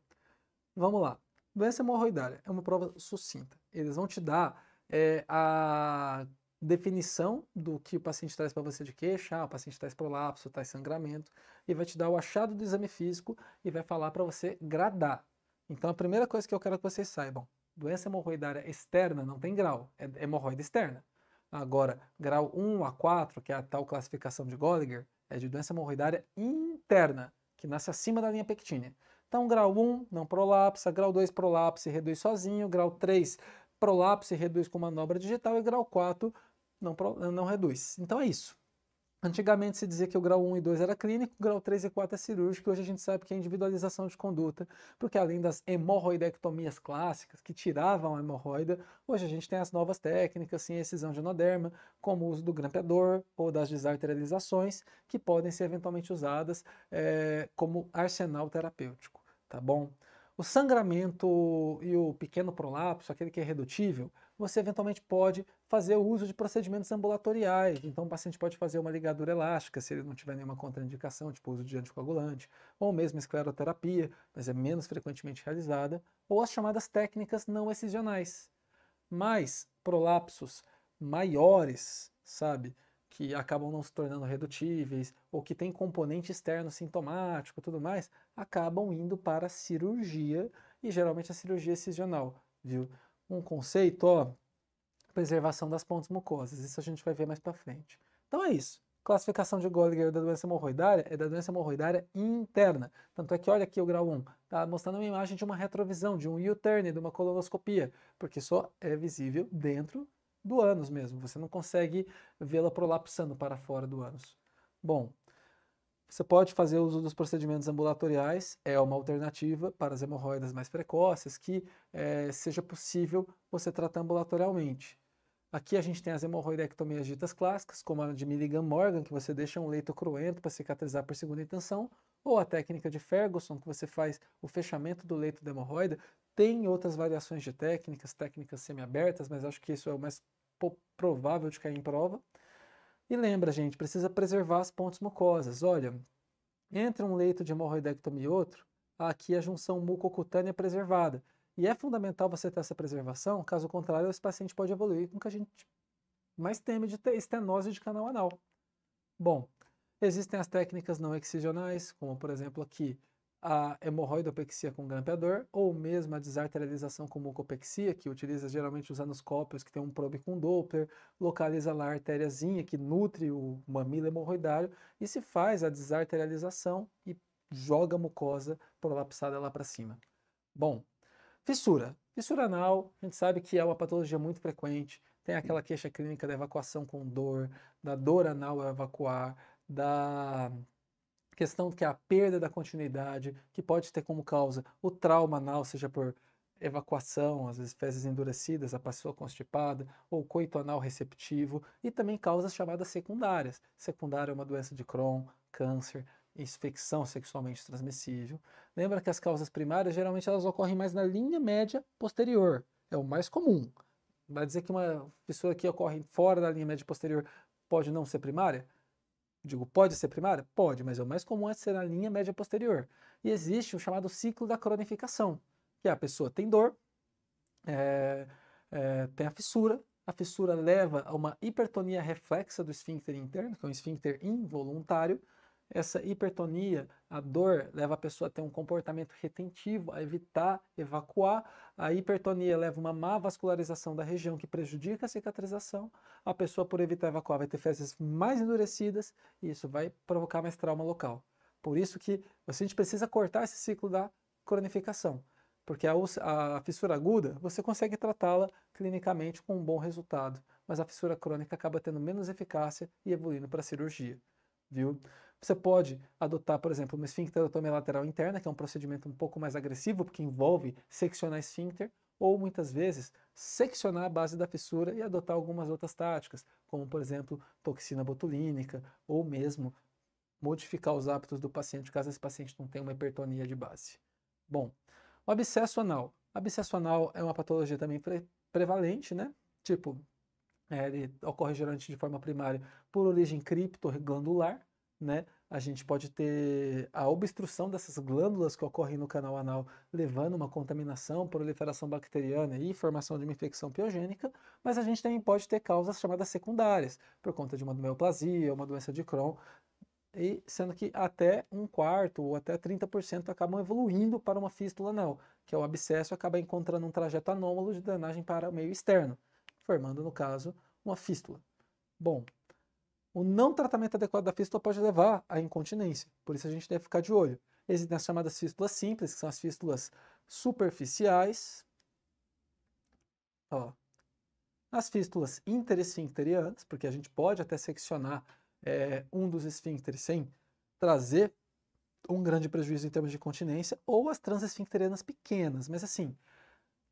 [SPEAKER 2] vamos lá. Doença hemorroidária é uma prova sucinta. Eles vão te dar é, a definição do que o paciente traz para você de queixa, ah, o paciente traz tá prolapso, traz tá sangramento, e vai te dar o achado do exame físico e vai falar para você gradar. Então a primeira coisa que eu quero que vocês saibam, doença hemorroidária externa não tem grau, é hemorroida externa. Agora, grau 1 a 4, que é a tal classificação de Gollinger, é de doença hemorroidária interna, que nasce acima da linha pectínea. Então, grau 1 não prolapsa, grau 2 prolapsa e reduz sozinho, grau 3 prolapsa e reduz com manobra digital, e grau 4 não, não reduz. Então é isso. Antigamente se dizia que o grau 1 e 2 era clínico, o grau 3 e 4 é cirúrgico, e hoje a gente sabe que é individualização de conduta, porque além das hemorroidectomias clássicas, que tiravam a hemorroida, hoje a gente tem as novas técnicas, sem excisão de anoderma, como o uso do grampeador ou das desarterializações, que podem ser eventualmente usadas é, como arsenal terapêutico, tá bom? O sangramento e o pequeno prolapso, aquele que é redutível, você eventualmente pode fazer o uso de procedimentos ambulatoriais. Então, o paciente pode fazer uma ligadura elástica, se ele não tiver nenhuma contraindicação, tipo uso de anticoagulante, ou mesmo escleroterapia, mas é menos frequentemente realizada, ou as chamadas técnicas não excisionais. Mas prolapsos maiores, sabe, que acabam não se tornando redutíveis, ou que tem componente externo sintomático tudo mais, acabam indo para cirurgia, e geralmente a cirurgia excisional, viu? Um conceito, ó, preservação das pontes mucosas. Isso a gente vai ver mais para frente. Então é isso. Classificação de Golgi da doença hemorroidária é da doença hemorroidária interna. Tanto é que olha aqui o grau 1, tá mostrando uma imagem de uma retrovisão, de um U-turn, de uma colonoscopia, porque só é visível dentro do ânus mesmo. Você não consegue vê-la prolapsando para fora do ânus. Bom, você pode fazer uso dos procedimentos ambulatoriais, é uma alternativa para as hemorroidas mais precoces, que é, seja possível você tratar ambulatorialmente. Aqui a gente tem as hemorroidectomias ditas clássicas, como a de Milligan Morgan, que você deixa um leito cruento para cicatrizar por segunda intenção, ou a técnica de Ferguson, que você faz o fechamento do leito da hemorroida. Tem outras variações de técnicas, técnicas semiabertas, mas acho que isso é o mais provável de cair em prova. E lembra, gente, precisa preservar as pontes mucosas. Olha, entre um leito de hemorroidectomia e outro, aqui a junção mucocutânea é preservada. E é fundamental você ter essa preservação, caso contrário, esse paciente pode evoluir com o que a gente mais teme de ter estenose de canal anal. Bom, existem as técnicas não excisionais, como por exemplo aqui, a hemorroidopexia com grampeador, ou mesmo a desarterialização com mucopexia, que utiliza geralmente os anoscópios que tem um probe com Doppler, localiza lá a artériazinha que nutre o mamilo hemorroidário e se faz a desarterialização e joga a mucosa prolapsada lá para cima. Bom, fissura. Fissura anal, a gente sabe que é uma patologia muito frequente, tem aquela queixa clínica da evacuação com dor, da dor anal ao evacuar, da questão que é a perda da continuidade, que pode ter como causa o trauma anal, seja por evacuação, às vezes fezes endurecidas, a pessoa constipada, ou coito anal receptivo, e também causas chamadas secundárias. Secundária é uma doença de Crohn, câncer, infecção sexualmente transmissível. Lembra que as causas primárias geralmente elas ocorrem mais na linha média posterior, é o mais comum. Vai dizer que uma pessoa que ocorre fora da linha média posterior pode não ser primária? Digo, pode ser primária? Pode, mas é o mais comum é ser na linha média posterior. E existe o chamado ciclo da cronificação, que é a pessoa tem dor, é, é, tem a fissura, a fissura leva a uma hipertonia reflexa do esfíncter interno, que é um esfíncter involuntário, essa hipertonia, a dor, leva a pessoa a ter um comportamento retentivo, a evitar evacuar. A hipertonia leva uma má vascularização da região que prejudica a cicatrização. A pessoa, por evitar evacuar, vai ter fezes mais endurecidas e isso vai provocar mais trauma local. Por isso que a gente precisa cortar esse ciclo da cronificação, porque a, a fissura aguda você consegue tratá-la clinicamente com um bom resultado, mas a fissura crônica acaba tendo menos eficácia e evoluindo para a cirurgia, viu? Você pode adotar, por exemplo, uma esfincterotomia lateral interna, que é um procedimento um pouco mais agressivo, porque envolve seccionar esfíncter, ou muitas vezes seccionar a base da fissura e adotar algumas outras táticas, como por exemplo toxina botulínica, ou mesmo modificar os hábitos do paciente caso esse paciente não tenha uma hipertonia de base. Bom, o abscesso anal. O abscesso anal é uma patologia também pre prevalente, né? Tipo, é, ele ocorre geralmente de forma primária por origem criptoglandular, né? A gente pode ter a obstrução dessas glândulas que ocorrem no canal anal, levando uma contaminação, proliferação bacteriana e formação de uma infecção piogênica, mas a gente também pode ter causas chamadas secundárias, por conta de uma neoplasia, uma doença de Crohn, e sendo que até um quarto ou até 30% acabam evoluindo para uma fístula anal, que é o abscesso, acaba encontrando um trajeto anômalo de drenagem para o meio externo, formando, no caso, uma fístula. Bom, o não tratamento adequado da fístula pode levar à incontinência, por isso a gente deve ficar de olho. Existem as chamadas fístulas simples, que são as fístulas superficiais. Ó. As fístulas interesfincterianas, porque a gente pode até seccionar é, um dos esfíncteres sem trazer um grande prejuízo em termos de continência, ou as transesfincterianas pequenas. Mas assim,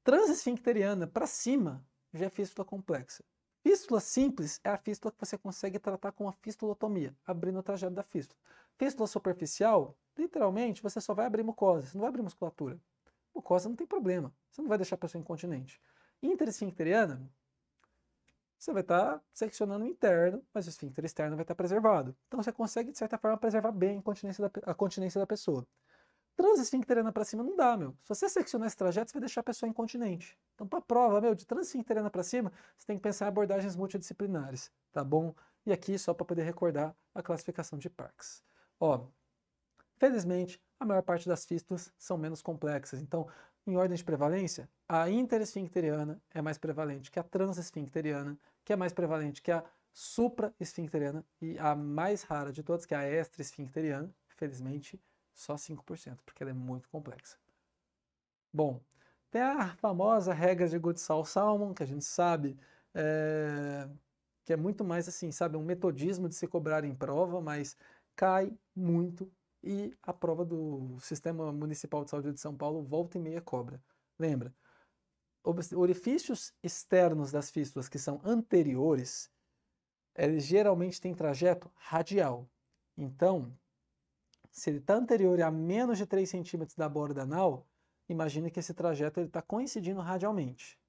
[SPEAKER 2] transesfincteriana para cima já é fístula complexa. Fístula simples é a fístula que você consegue tratar com a fistulotomia, abrindo o trajeto da fístula. Fístula superficial, literalmente, você só vai abrir mucosa, você não vai abrir musculatura. Mucosa não tem problema, você não vai deixar a pessoa incontinente. Interesfincteriana, você vai estar tá seccionando o interno, mas o esfíncter externo vai estar tá preservado. Então você consegue, de certa forma, preservar bem a continência da, a continência da pessoa. Transesfincterena para cima não dá, meu. Se você seccionar esse trajeto, você vai deixar a pessoa incontinente. Então, para prova, meu, de transesfincterena para cima, você tem que pensar em abordagens multidisciplinares, tá bom? E aqui, só para poder recordar a classificação de parques. Ó, felizmente, a maior parte das fístulas são menos complexas. Então, em ordem de prevalência, a interesfincteriana é mais prevalente que a transesfincteriana, que é mais prevalente que a supraesfincteriana e a mais rara de todas, que é a extraesfincteriana, felizmente, só 5%, porque ela é muito complexa. Bom, tem a famosa regra de Goodsall-Salmon, que a gente sabe, é, que é muito mais assim, sabe, um metodismo de se cobrar em prova, mas cai muito e a prova do Sistema Municipal de Saúde de São Paulo volta e meia cobra. Lembra? Orifícios externos das fístulas que são anteriores, eles geralmente têm trajeto radial. Então, se ele está anterior e a menos de 3 centímetros da borda anal, imagine que esse trajeto está coincidindo radialmente.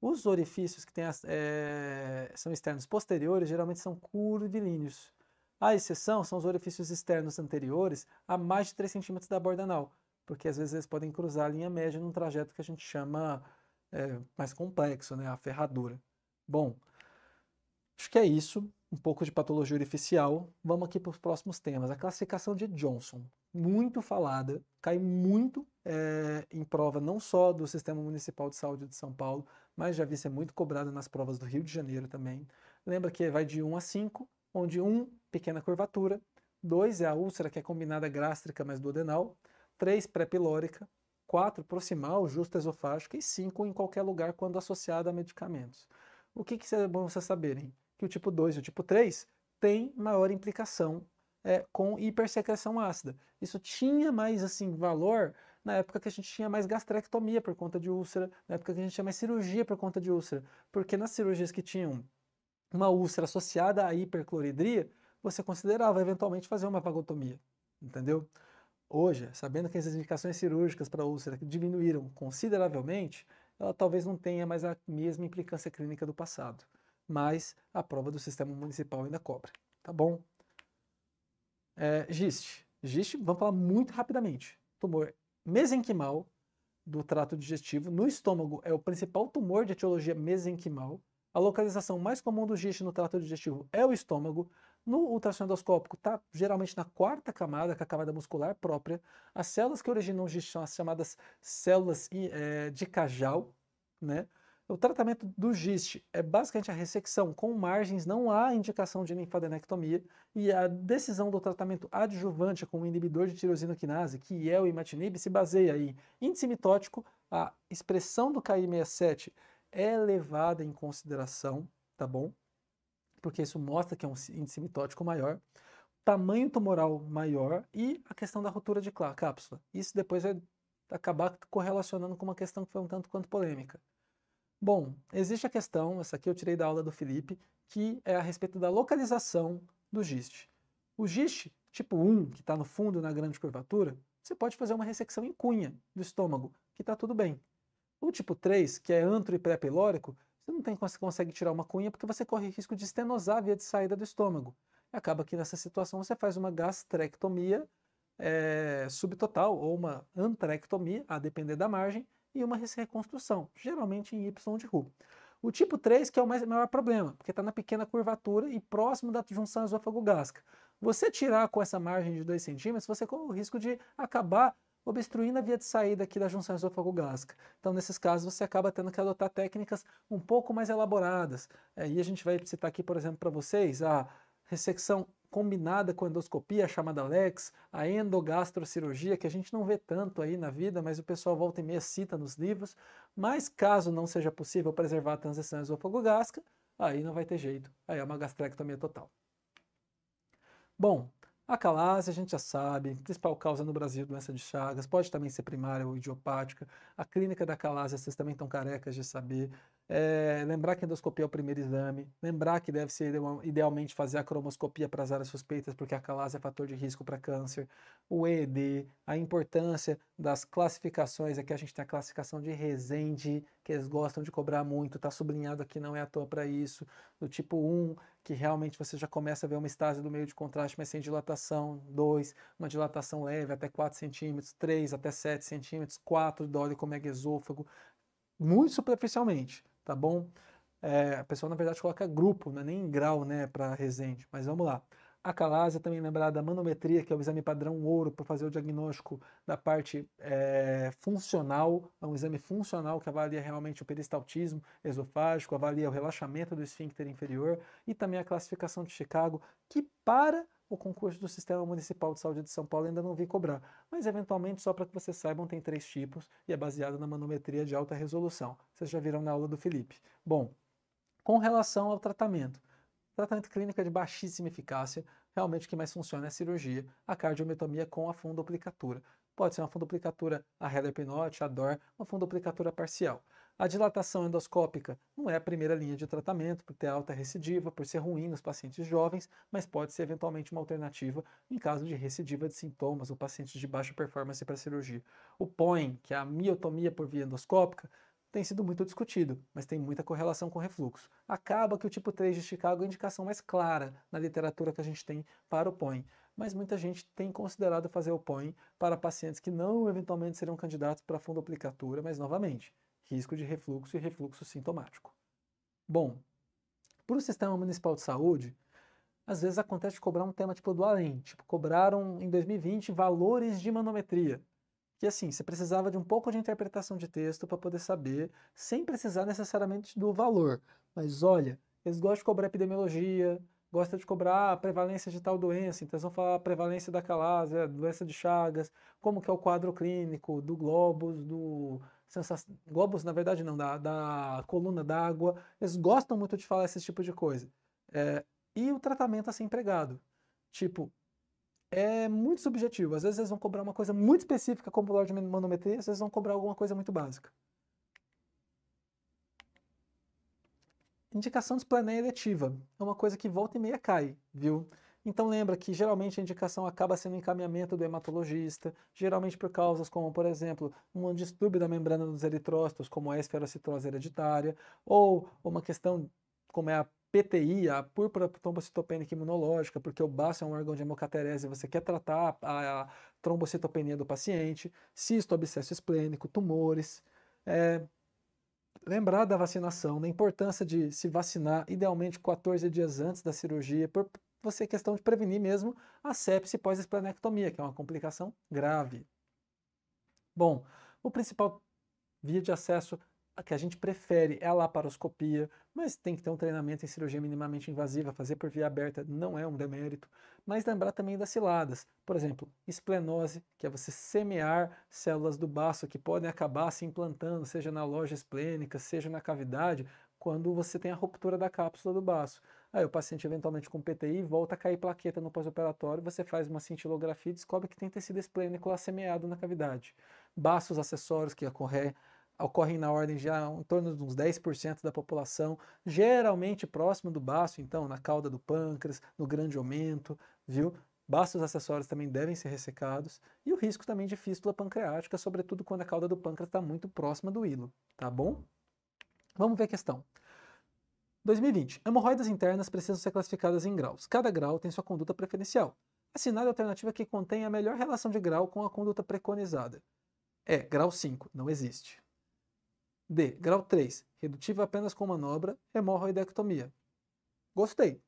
[SPEAKER 2] Os orifícios que as, é, são externos posteriores geralmente são curvilíneos. A exceção são os orifícios externos anteriores a mais de 3 centímetros da borda anal, porque às vezes eles podem cruzar a linha média num trajeto que a gente chama é, mais complexo, né, a ferradura. Bom, Acho que é isso. Um pouco de patologia orificial. Vamos aqui para os próximos temas. A classificação de Johnson, muito falada, cai muito é, em prova não só do Sistema Municipal de Saúde de São Paulo, mas já vi ser muito cobrada nas provas do Rio de Janeiro também. Lembra que vai de 1 a 5, onde 1, pequena curvatura, 2 é a úlcera que é combinada gástrica, mas duodenal, 3 pré-pilórica, 4 proximal, justa esofágica e 5 em qualquer lugar quando associada a medicamentos. O que, que é bom vocês saberem? que o tipo 2 e o tipo 3 têm maior implicação é, com hipersecreção ácida. Isso tinha mais assim valor na época que a gente tinha mais gastrectomia por conta de úlcera, na época que a gente tinha mais cirurgia por conta de úlcera, porque nas cirurgias que tinham uma úlcera associada à hipercloridria, você considerava eventualmente fazer uma vagotomia, entendeu? Hoje, sabendo que as indicações cirúrgicas para úlcera diminuíram consideravelmente, ela talvez não tenha mais a mesma implicância clínica do passado mas a prova do sistema municipal ainda cobra, tá bom? É, GIST. GIST, vamos falar muito rapidamente. Tumor mesenquimal do trato digestivo no estômago é o principal tumor de etiologia mesenquimal. A localização mais comum do GIST no trato digestivo é o estômago. No ultrassom endoscópico, está geralmente na quarta camada, que é a camada muscular própria. As células que originam o GIST são as chamadas células eh, de cajal, né? O tratamento do GIST é basicamente a ressecção com margens, não há indicação de linfadenectomia, e a decisão do tratamento adjuvante com o inibidor de tirosina quinase, que é o imatinib, se baseia em índice mitótico, a expressão do KI67 é levada em consideração, tá bom? Porque isso mostra que é um índice mitótico maior, tamanho tumoral maior e a questão da ruptura de cápsula. Isso depois vai acabar correlacionando com uma questão que foi um tanto quanto polêmica Bom, existe a questão, essa aqui eu tirei da aula do Felipe, que é a respeito da localização do GIST. O GIST tipo 1, que está no fundo na grande curvatura, você pode fazer uma ressecção em cunha do estômago, que está tudo bem. O tipo 3, que é antro e pré-pilórico, você não tem, você consegue tirar uma cunha porque você corre risco de estenosar a via de saída do estômago. E acaba que nessa situação você faz uma gastrectomia é, subtotal ou uma antrectomia, a depender da margem, e uma reconstrução, geralmente em Y de Ru. O tipo 3, que é o mais, maior problema, porque está na pequena curvatura e próximo da junção esofagogástrica. Você tirar com essa margem de 2 centímetros, você corre o risco de acabar obstruindo a via de saída aqui da junção esofagogástrica. Então, nesses casos, você acaba tendo que adotar técnicas um pouco mais elaboradas. É, e a gente vai citar aqui, por exemplo, para vocês a ressecção combinada com a endoscopia, chamada LEX, a endogastrocirurgia, que a gente não vê tanto aí na vida, mas o pessoal volta e meia cita nos livros. Mas caso não seja possível preservar a transição esofagogástrica, aí não vai ter jeito. Aí é uma gastrectomia total. Bom, a calásia a gente já sabe, principal causa no Brasil doença de Chagas, pode também ser primária ou idiopática. A clínica da calásia vocês também estão carecas de saber. É, lembrar que endoscopia é o primeiro exame, lembrar que deve ser idealmente fazer a cromoscopia para as áreas suspeitas, porque a calásia é fator de risco para câncer, o EED, a importância das classificações, aqui a gente tem a classificação de Resende, que eles gostam de cobrar muito, está sublinhado aqui, não é à toa para isso, do tipo 1, que realmente você já começa a ver uma estase do meio de contraste, mas sem dilatação, 2, uma dilatação leve até 4 centímetros, 3 até 7 centímetros, 4 dólico megaesôfago, é é muito superficialmente tá bom? É, a pessoa, na verdade, coloca grupo, não é nem grau, né, para Resende, mas vamos lá. A calásia também lembrada da manometria, que é o exame padrão ouro para fazer o diagnóstico da parte é, funcional, é um exame funcional que avalia realmente o peristaltismo esofágico, avalia o relaxamento do esfíncter inferior e também a classificação de Chicago, que para o concurso do Sistema Municipal de Saúde de São Paulo ainda não vi cobrar, mas eventualmente, só para que vocês saibam, tem três tipos e é baseado na manometria de alta resolução. Vocês já viram na aula do Felipe. Bom, com relação ao tratamento, tratamento clínico é de baixíssima eficácia, realmente o que mais funciona é a cirurgia, a cardiometomia com a fundoplicatura. Pode ser uma fundoplicatura a heller pinote, a DOR, uma fundoplicatura parcial. A dilatação endoscópica não é a primeira linha de tratamento por ter alta recidiva, por ser ruim nos pacientes jovens, mas pode ser eventualmente uma alternativa em caso de recidiva de sintomas ou pacientes de baixa performance para cirurgia. O POEM, que é a miotomia por via endoscópica, tem sido muito discutido, mas tem muita correlação com refluxo. Acaba que o tipo 3 de Chicago é a indicação mais clara na literatura que a gente tem para o POEM, mas muita gente tem considerado fazer o POEM para pacientes que não eventualmente serão candidatos para a fundoplicatura, mas novamente, risco de refluxo e refluxo sintomático. Bom, para o Sistema Municipal de Saúde, às vezes acontece de cobrar um tema tipo do além, tipo, cobraram em 2020 valores de manometria. Que assim, você precisava de um pouco de interpretação de texto para poder saber, sem precisar necessariamente do valor. Mas olha, eles gostam de cobrar epidemiologia, gostam de cobrar a ah, prevalência de tal doença, então eles vão falar a ah, prevalência da calásia, é, doença de Chagas, como que é o quadro clínico, do globos, do sensação. Globos, na verdade, não, da, da coluna d'água. Eles gostam muito de falar esse tipo de coisa. É, e o tratamento a assim, ser empregado. Tipo, é muito subjetivo. Às vezes eles vão cobrar uma coisa muito específica, como o Lorde Manometria, às vezes vão cobrar alguma coisa muito básica. Indicação de planeia eletiva. É uma coisa que volta e meia cai, viu? Então lembra que geralmente a indicação acaba sendo encaminhamento do hematologista, geralmente por causas como, por exemplo, um distúrbio da membrana dos eritrócitos, como a esferocitose hereditária, ou uma questão como é a PTI, a púrpura trombocitopênica imunológica, porque o baço é um órgão de hemocaterese, você quer tratar a, a trombocitopenia do paciente, cisto abscesso esplênico, tumores. É, lembrar da vacinação, da importância de se vacinar, idealmente 14 dias antes da cirurgia, por você é questão de prevenir mesmo a sepse pós-esplenectomia, que é uma complicação grave. Bom, o principal via de acesso que a gente prefere é a laparoscopia, mas tem que ter um treinamento em cirurgia minimamente invasiva, fazer por via aberta não é um demérito. Mas lembrar também das ciladas, por exemplo, esplenose, que é você semear células do baço que podem acabar se implantando, seja na loja esplênica, seja na cavidade, quando você tem a ruptura da cápsula do baço. Aí o paciente eventualmente com PTI volta a cair plaqueta no pós-operatório, você faz uma cintilografia e descobre que tem tecido esplênico lá semeado na cavidade. Baços acessórios que ocorrem ocorrem na ordem já em torno de uns 10% da população, geralmente próximo do baço, então, na cauda do pâncreas, no grande aumento, viu? Baços acessórios também devem ser ressecados e o risco também de fístula pancreática, sobretudo quando a cauda do pâncreas está muito próxima do hilo, tá bom? Vamos ver a questão. 2020. Hemorroidas internas precisam ser classificadas em graus. Cada grau tem sua conduta preferencial. Assinale a alternativa que contém a melhor relação de grau com a conduta preconizada. É, grau 5, não existe. D. Grau 3, redutiva apenas com manobra, hemorroidectomia. Gostei.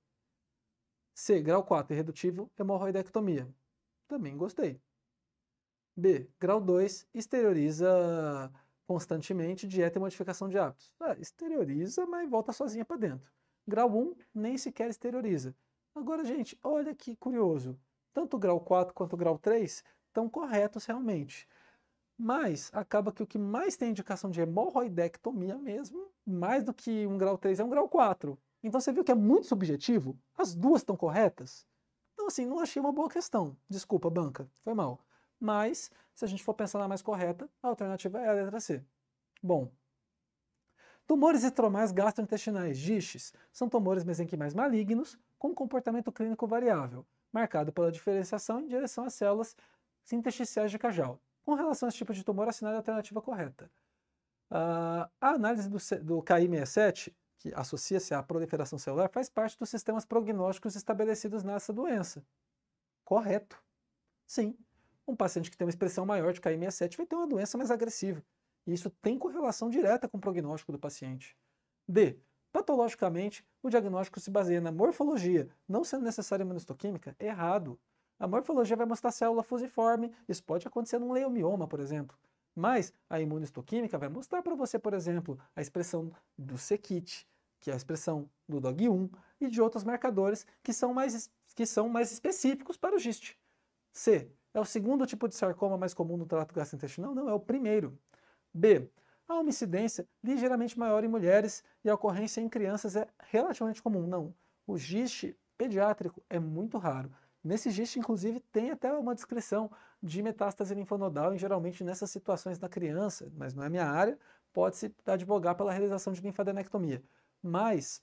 [SPEAKER 2] C. Grau 4, irredutível, hemorroidectomia. Também gostei. B. Grau 2, exterioriza constantemente dieta e modificação de hábitos. Ah, exterioriza, mas volta sozinha para dentro. Grau 1 nem sequer exterioriza. Agora, gente, olha que curioso. Tanto o grau 4 quanto o grau 3 estão corretos realmente. Mas acaba que o que mais tem indicação de hemorroidectomia mesmo, mais do que um grau 3, é um grau 4. Então você viu que é muito subjetivo? As duas estão corretas? Então, assim, não achei uma boa questão. Desculpa, banca, foi mal mas se a gente for pensar na mais correta, a alternativa é a letra C. Bom, tumores e gastrointestinais, GISTs, são tumores mesenquimais malignos com comportamento clínico variável, marcado pela diferenciação em direção às células intersticiais de cajal. Com relação a esse tipo de tumor, assinale a alternativa correta. Uh, a análise do, do KI67, que associa-se à proliferação celular, faz parte dos sistemas prognósticos estabelecidos nessa doença. Correto. Sim, um paciente que tem uma expressão maior de KI67 vai ter uma doença mais agressiva. E isso tem correlação direta com o prognóstico do paciente. D. Patologicamente, o diagnóstico se baseia na morfologia, não sendo necessária imunistoquímica, errado. A morfologia vai mostrar célula fusiforme, isso pode acontecer num leiomioma, por exemplo. Mas a imunistoquímica vai mostrar para você, por exemplo, a expressão do Sekit, que é a expressão do DOG1, e de outros marcadores que são mais, que são mais específicos para o GIST. C. É o segundo tipo de sarcoma mais comum no trato gastrointestinal? Não, é o primeiro. B. Há uma incidência ligeiramente maior em mulheres e a ocorrência em crianças é relativamente comum. Não. O giste pediátrico é muito raro. Nesse giste, inclusive, tem até uma descrição de metástase linfonodal, e geralmente nessas situações da criança, mas não é minha área, pode-se advogar pela realização de linfadenectomia. Mas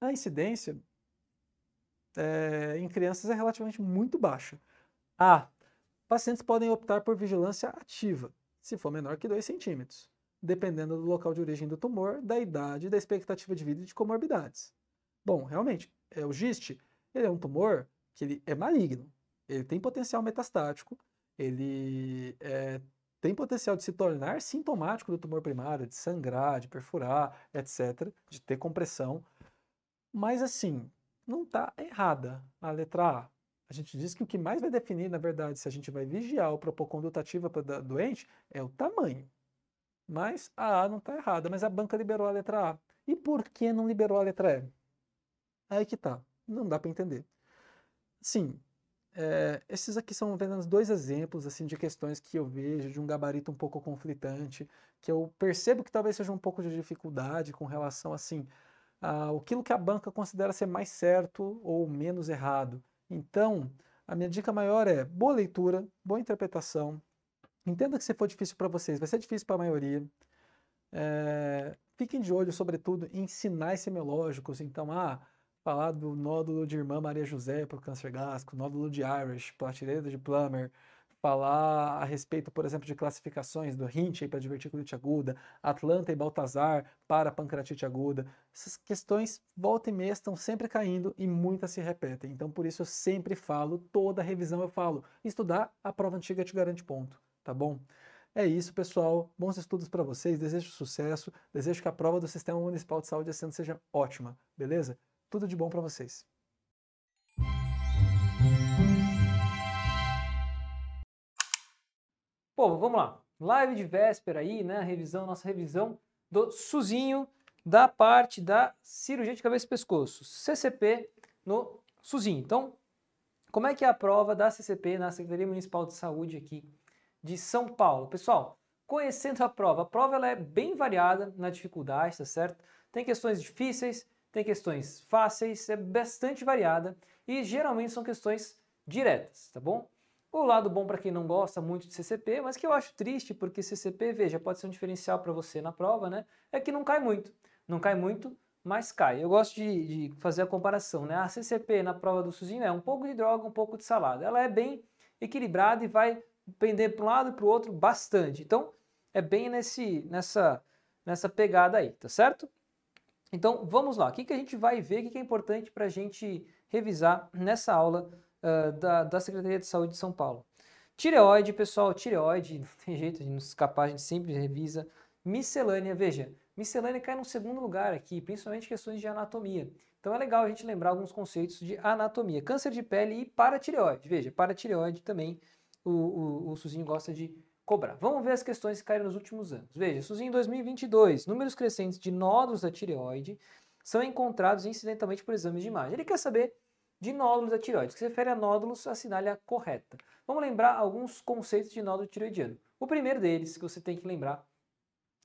[SPEAKER 2] a incidência é, em crianças é relativamente muito baixa. A. Pacientes podem optar por vigilância ativa, se for menor que 2 centímetros, dependendo do local de origem do tumor, da idade, da expectativa de vida e de comorbidades. Bom, realmente, é, o GIST ele é um tumor que ele é maligno, ele tem potencial metastático, ele é, tem potencial de se tornar sintomático do tumor primário, de sangrar, de perfurar, etc., de ter compressão. Mas assim, não está errada a letra A. A gente diz que o que mais vai definir, na verdade, se a gente vai vigiar ou propor conduta ativa para doente, é o tamanho. Mas a A não está errada, mas a banca liberou a letra A. E por que não liberou a letra E? Aí que tá. Não dá para entender. Sim, é, esses aqui são apenas dois exemplos assim de questões que eu vejo de um gabarito um pouco conflitante, que eu percebo que talvez seja um pouco de dificuldade com relação assim a aquilo que a banca considera ser mais certo ou menos errado. Então, a minha dica maior é boa leitura, boa interpretação. Entenda que se for difícil para vocês, vai ser difícil para a maioria. É, fiquem de olho, sobretudo, em sinais semiológicos. Então, ah, falar do nódulo de irmã Maria José para o câncer gástrico, nódulo de Irish, platireda de Plummer, falar a respeito, por exemplo, de classificações do Hinchay para diverticulite aguda, Atlanta e Baltazar para pancreatite aguda. Essas questões volta e meia estão sempre caindo e muitas se repetem. Então, por isso eu sempre falo, toda revisão eu falo, estudar a prova antiga te garante ponto, tá bom? É isso, pessoal. Bons estudos para vocês. Desejo sucesso. Desejo que a prova do Sistema Municipal de Saúde esse seja ótima, beleza?
[SPEAKER 3] Tudo de bom para vocês. Pô, vamos lá. Live de véspera aí, né? Revisão, nossa revisão do Suzinho da parte da cirurgia de cabeça e pescoço, CCP no Suzinho. Então, como é que é a prova da CCP na Secretaria Municipal de Saúde aqui de São Paulo? Pessoal, conhecendo a prova, a prova ela é bem variada na dificuldade, tá certo? Tem questões difíceis, tem questões fáceis, é bastante variada e geralmente são questões diretas, tá bom? O lado bom para quem não gosta muito de CCP, mas que eu acho triste, porque CCP, veja, pode ser um diferencial para você na prova, né? É que não cai muito. Não cai muito, mas cai. Eu gosto de, de fazer a comparação, né? A CCP na prova do Suzinho é um pouco de droga, um pouco de salada. Ela é bem equilibrada e vai pender para um lado e para o outro bastante. Então, é bem nesse, nessa, nessa pegada aí, tá certo? Então, vamos lá. O que, que a gente vai ver, o que, que é importante para a gente revisar nessa aula uh, da, da Secretaria de Saúde de São Paulo. Tireoide, pessoal, tireoide, não tem jeito de nos escapar, a gente sempre revisa. Miscelânea, veja, miscelânea cai no segundo lugar aqui, principalmente questões de anatomia. Então é legal a gente lembrar alguns conceitos de anatomia. Câncer de pele e paratireoide. Veja, paratireoide também o, o, o Suzinho gosta de cobrar. Vamos ver as questões que caíram nos últimos anos. Veja, Suzinho, em 2022, números crescentes de nódulos da tireoide são encontrados incidentalmente por exames de imagem. Ele quer saber de nódulos da tireoide. Que se refere a nódulos, assinale a correta. Vamos lembrar alguns conceitos de nódulo tireoidiano. O primeiro deles que você tem que lembrar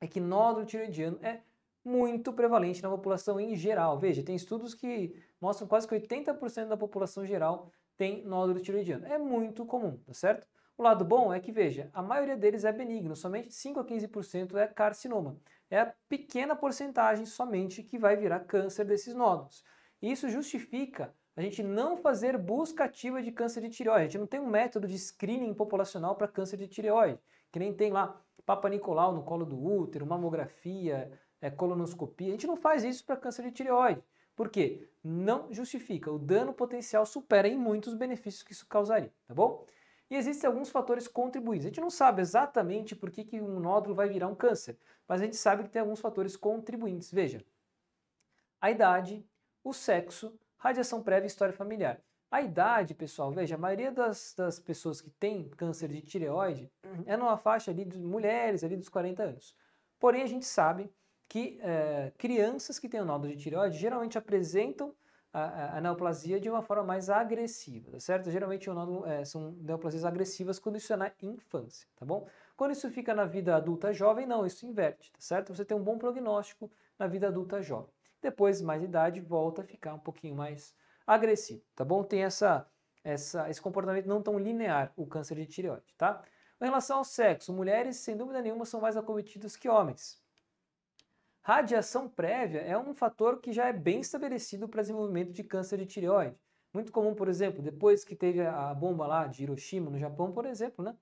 [SPEAKER 3] é que nódulo tireoidiano é muito prevalente na população em geral. Veja, tem estudos que mostram quase que 80% da população geral tem nódulo tireoidiano. É muito comum, tá certo? O lado bom é que, veja, a maioria deles é benigno, somente 5 a 15% é carcinoma. É a pequena porcentagem somente que vai virar câncer desses nódulos. E isso justifica a gente não fazer busca ativa de câncer de tireoide. A gente não tem um método de screening populacional para câncer de tireoide, que nem tem lá Papa Nicolau no colo do útero, mamografia, é, colonoscopia. A gente não faz isso para câncer de tireoide. Por quê? Não justifica. O dano potencial supera em muitos os benefícios que isso causaria, tá bom? E existem alguns fatores contribuintes. A gente não sabe exatamente por que, que um nódulo vai virar um câncer, mas a gente sabe que tem alguns fatores contribuintes. Veja, a idade, o sexo, radiação prévia e história familiar. A idade, pessoal, veja, a maioria das, das pessoas que têm câncer de tireoide uhum. é numa faixa ali de mulheres, ali dos 40 anos. Porém, a gente sabe que é, crianças que têm o nódulo de tireoide geralmente apresentam a, a neoplasia de uma forma mais agressiva, tá certo? Geralmente o nódulo, é, são neoplasias agressivas quando isso é na infância, tá bom? Quando isso fica na vida adulta jovem, não, isso inverte, tá certo? Você tem um bom prognóstico na vida adulta jovem. Depois, mais idade, volta a ficar um pouquinho mais agressivo, tá bom? Tem essa, essa, esse comportamento não tão linear, o câncer de tireoide, tá? Em relação ao sexo, mulheres, sem dúvida nenhuma, são mais acometidas que homens. Radiação prévia é um fator que já é bem estabelecido para desenvolvimento de câncer de tireoide. Muito comum, por exemplo, depois que teve a bomba lá de Hiroshima, no Japão, por exemplo, né?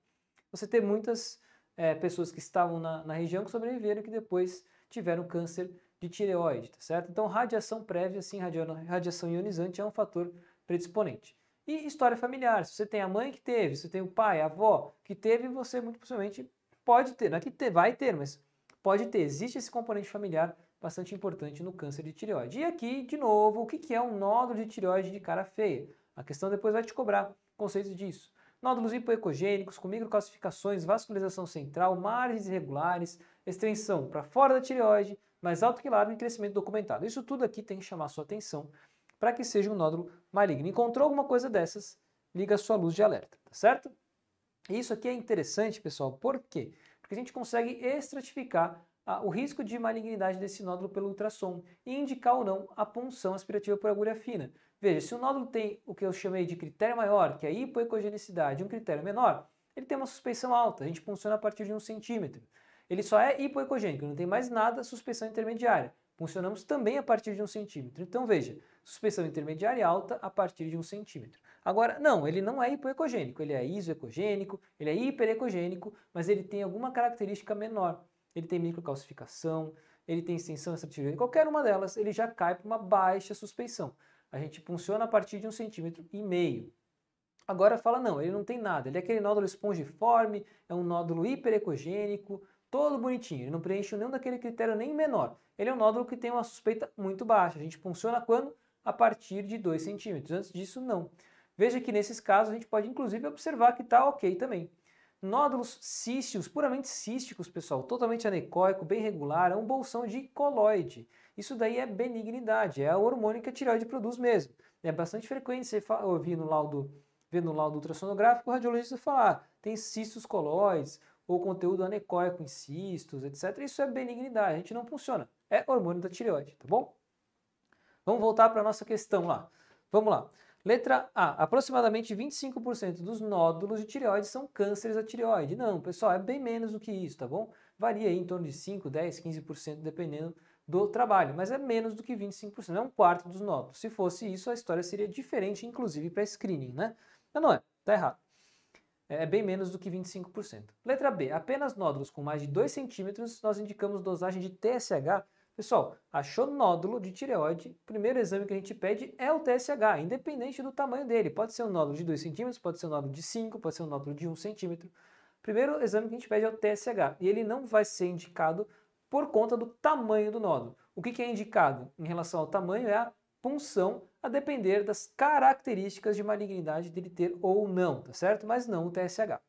[SPEAKER 3] Você ter muitas é, pessoas que estavam na, na região que sobreviveram e que depois tiveram câncer de tireoide, tá certo? Então, radiação prévia, assim radiação ionizante é um fator predisponente. E história familiar, se você tem a mãe que teve, se você tem o pai, a avó que teve, você muito possivelmente pode ter, não é que vai ter, mas pode ter. Existe esse componente familiar bastante importante no câncer de tireoide. E aqui, de novo, o que é um nódulo de tireoide de cara feia? A questão depois vai te cobrar conceitos disso. Nódulos hipoecogênicos, com microcalcificações, vascularização central, margens irregulares, extensão para fora da tireoide, mais alto que quilário e crescimento documentado. Isso tudo aqui tem que chamar sua atenção para que seja um nódulo maligno. Encontrou alguma coisa dessas? Liga a sua luz de alerta, tá certo? E isso aqui é interessante, pessoal, por quê? Porque a gente consegue estratificar o risco de malignidade desse nódulo pelo ultrassom e indicar ou não a punção aspirativa por agulha fina. Veja, se o nódulo tem o que eu chamei de critério maior, que é a hipoecogenicidade, um critério menor, ele tem uma suspeição alta, a gente punciona a partir de um centímetro. Ele só é hipoecogênico, não tem mais nada suspensão intermediária. Funcionamos também a partir de um centímetro. Então veja, suspensão intermediária alta a partir de um centímetro. Agora, não, ele não é hipoecogênico, ele é isoecogênico, ele é hiperecogênico, mas ele tem alguma característica menor. Ele tem microcalcificação, ele tem extensão extratirônica, qualquer uma delas, ele já cai para uma baixa suspensão. A gente funciona a partir de um centímetro e meio. Agora fala, não, ele não tem nada, ele é aquele nódulo espongiforme, é um nódulo hiperecogênico, todo bonitinho, ele não preenche nenhum daquele critério nem menor. Ele é um nódulo que tem uma suspeita muito baixa. A gente funciona quando? A partir de 2 centímetros. Antes disso, não. Veja que nesses casos a gente pode inclusive observar que está ok também. Nódulos císticos, puramente císticos, pessoal, totalmente anecoico, bem regular, é um bolsão de coloide. Isso daí é benignidade, é o hormônio que a tireoide produz mesmo. É bastante frequente você ouvir no laudo, vendo no laudo ultrassonográfico o radiologista falar, ah, tem cistos coloides, ou conteúdo anecoico em cistos, etc. Isso é benignidade, a gente não funciona. É hormônio da tireoide, tá bom? Vamos voltar para a nossa questão lá. Vamos lá. Letra A. Aproximadamente 25% dos nódulos de tireoide são cânceres da tireoide. Não, pessoal, é bem menos do que isso, tá bom? Varia em torno de 5, 10, 15% dependendo do trabalho, mas é menos do que 25%, é um quarto dos nódulos. Se fosse isso, a história seria diferente, inclusive para screening, né? Mas não é, tá errado. É, é bem menos do que 25%. Letra B, apenas nódulos com mais de 2 centímetros, nós indicamos dosagem de TSH. Pessoal, achou nódulo de tireoide, o primeiro exame que a gente pede é o TSH, independente do tamanho dele. Pode ser um nódulo de 2 centímetros, pode ser um nódulo de 5, pode ser um nódulo de 1 centímetro. Primeiro exame que a gente pede é o TSH, e ele não vai ser indicado por conta do tamanho do nódulo. O que, que é indicado em relação ao tamanho é a punção, a depender das características de malignidade dele ter ou não, tá certo? Mas não o TSH.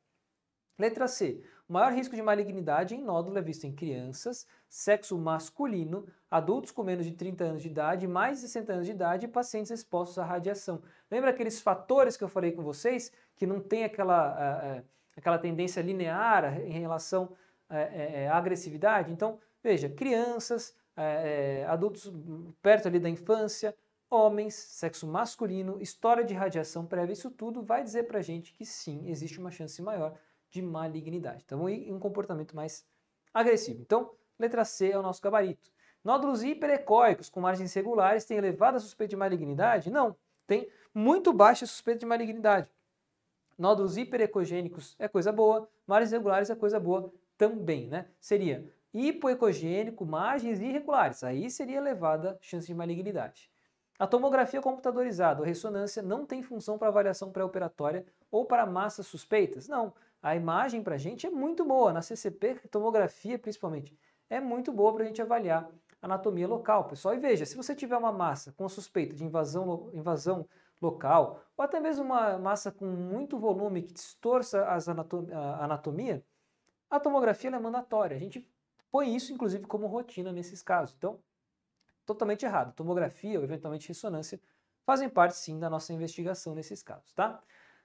[SPEAKER 3] Letra C. O maior risco de malignidade em nódulo é visto em crianças, sexo masculino, adultos com menos de 30 anos de idade, mais de 60 anos de idade e pacientes expostos à radiação. Lembra aqueles fatores que eu falei com vocês, que não tem aquela, eh, eh, aquela tendência linear em relação eh, à agressividade? Então, veja, crianças, é, é, adultos perto ali da infância, homens, sexo masculino, história de radiação prévia, isso tudo vai dizer para a gente que sim, existe uma chance maior de malignidade. Então, e um comportamento mais agressivo. Então, letra C é o nosso gabarito. Nódulos hiperecóicos com margens regulares têm elevada suspeita de malignidade? Não, tem muito baixa suspeita de malignidade. Nódulos hiperecogênicos é coisa boa, margens regulares é coisa boa também, né? Seria hipoecogênico, margens irregulares. Aí seria elevada chance de malignidade. A tomografia computadorizada ou ressonância não tem função para avaliação pré-operatória ou para massas suspeitas? Não. A imagem para a gente é muito boa, na CCP, tomografia principalmente, é muito boa para a gente avaliar anatomia local, pessoal. E veja, se você tiver uma massa com suspeita de invasão, invasão local, ou até mesmo uma massa com muito volume que distorça as anatomia, a tomografia é mandatória. A gente põe isso, inclusive, como rotina nesses casos. Então, totalmente errado. Tomografia ou eventualmente ressonância fazem parte, sim, da nossa investigação nesses casos, tá?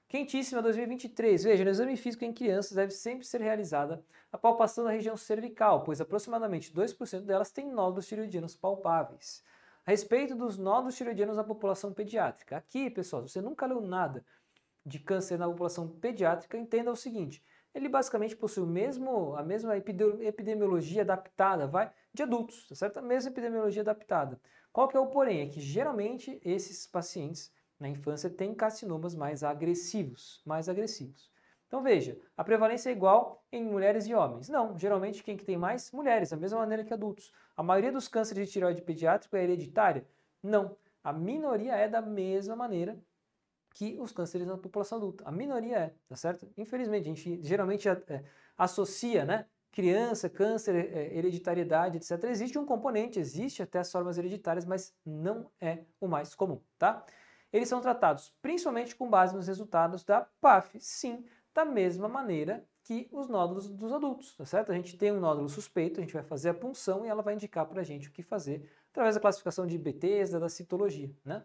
[SPEAKER 3] Quentíssima 2023. Veja, no exame físico em crianças deve sempre ser realizada a palpação da região cervical, pois aproximadamente 2% delas têm nódulos tiroidianos palpáveis. A respeito dos nódulos tiroidianos na população pediátrica. Aqui, pessoal, se você nunca leu nada de câncer na população pediátrica, entenda o seguinte: ele basicamente possui o mesmo, a mesma epidemiologia adaptada, vai, de adultos, tá certo? A mesma epidemiologia adaptada. Qual que é o porém? É que geralmente esses pacientes na infância têm carcinomas mais agressivos, mais agressivos. Então veja, a prevalência é igual em mulheres e homens. Não, geralmente quem que tem mais? Mulheres, da mesma maneira que adultos. A maioria dos cânceres de tireoide pediátrico é hereditária? Não, a minoria é da mesma maneira que os cânceres na população adulta. A minoria é, tá certo? Infelizmente, a gente geralmente é, associa, né? Criança, câncer, é, hereditariedade, etc. Existe um componente, existe até as formas hereditárias, mas não é o mais comum, tá? Eles são tratados principalmente com base nos resultados da PAF, sim, da mesma maneira que os nódulos dos adultos, tá certo? A gente tem um nódulo suspeito, a gente vai fazer a punção e ela vai indicar para a gente o que fazer através da classificação de BTs, da citologia, né?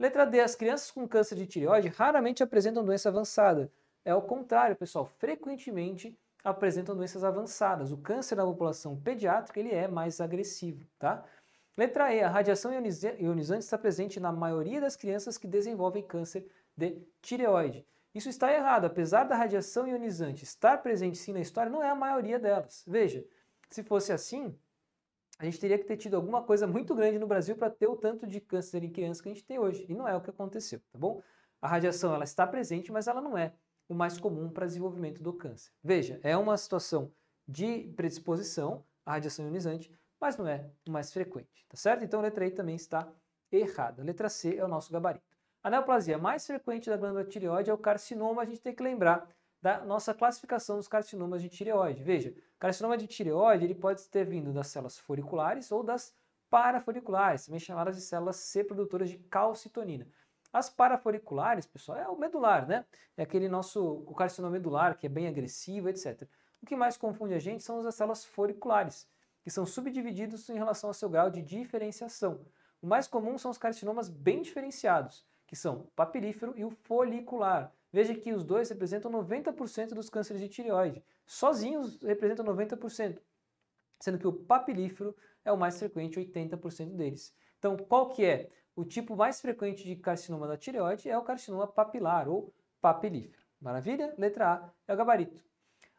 [SPEAKER 3] Letra D. As crianças com câncer de tireoide raramente apresentam doença avançada. É o contrário, pessoal. Frequentemente apresentam doenças avançadas. O câncer na população pediátrica ele é mais agressivo, tá? Letra E. A radiação ionizante está presente na maioria das crianças que desenvolvem câncer de tireoide. Isso está errado. Apesar da radiação ionizante estar presente sim na história, não é a maioria delas. Veja, se fosse assim, a gente teria que ter tido alguma coisa muito grande no Brasil para ter o tanto de câncer em crianças que a gente tem hoje. E não é o que aconteceu, tá bom? A radiação ela está presente, mas ela não é o mais comum para desenvolvimento do câncer. Veja, é uma situação de predisposição à radiação ionizante, mas não é o mais frequente, tá certo? Então a letra E também está errada. A letra C é o nosso gabarito. A neoplasia mais frequente da glândula tireoide é o carcinoma, a gente tem que lembrar da nossa classificação dos carcinomas de tireoide. Veja, carcinoma de tireoide ele pode ter vindo das células foliculares ou das parafoliculares, também chamadas de células C produtoras de calcitonina. As parafoliculares, pessoal, é o medular, né? É aquele nosso o carcinoma medular que é bem agressivo, etc. O que mais confunde a gente são as células foliculares, que são subdivididos em relação ao seu grau de diferenciação. O mais comum são os carcinomas bem diferenciados, que são o papilífero e o folicular. Veja que os dois representam 90% dos cânceres de tireoide. Sozinhos representam 90%, sendo que o papilífero é o mais frequente, 80% deles. Então, qual que é? O tipo mais frequente de carcinoma da tireoide é o carcinoma papilar ou papilífero. Maravilha? Letra A é o gabarito.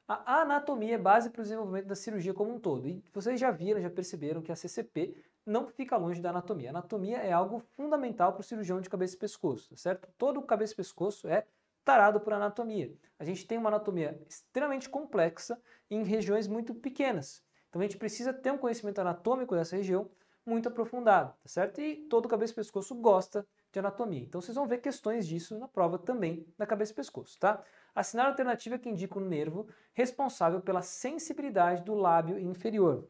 [SPEAKER 3] A anatomia é base para o desenvolvimento da cirurgia como um todo. E vocês já viram, já perceberam que a CCP não fica longe da anatomia. A anatomia é algo fundamental para o cirurgião de cabeça e pescoço, tá certo? Todo o cabeça e pescoço é tarado por anatomia. A gente tem uma anatomia extremamente complexa em regiões muito pequenas. Então a gente precisa ter um conhecimento anatômico dessa região muito aprofundado, tá certo? E todo cabeça e pescoço gosta de anatomia. Então vocês vão ver questões disso na prova também da cabeça e pescoço, tá? Assinar a alternativa que indica o nervo responsável pela sensibilidade do lábio inferior.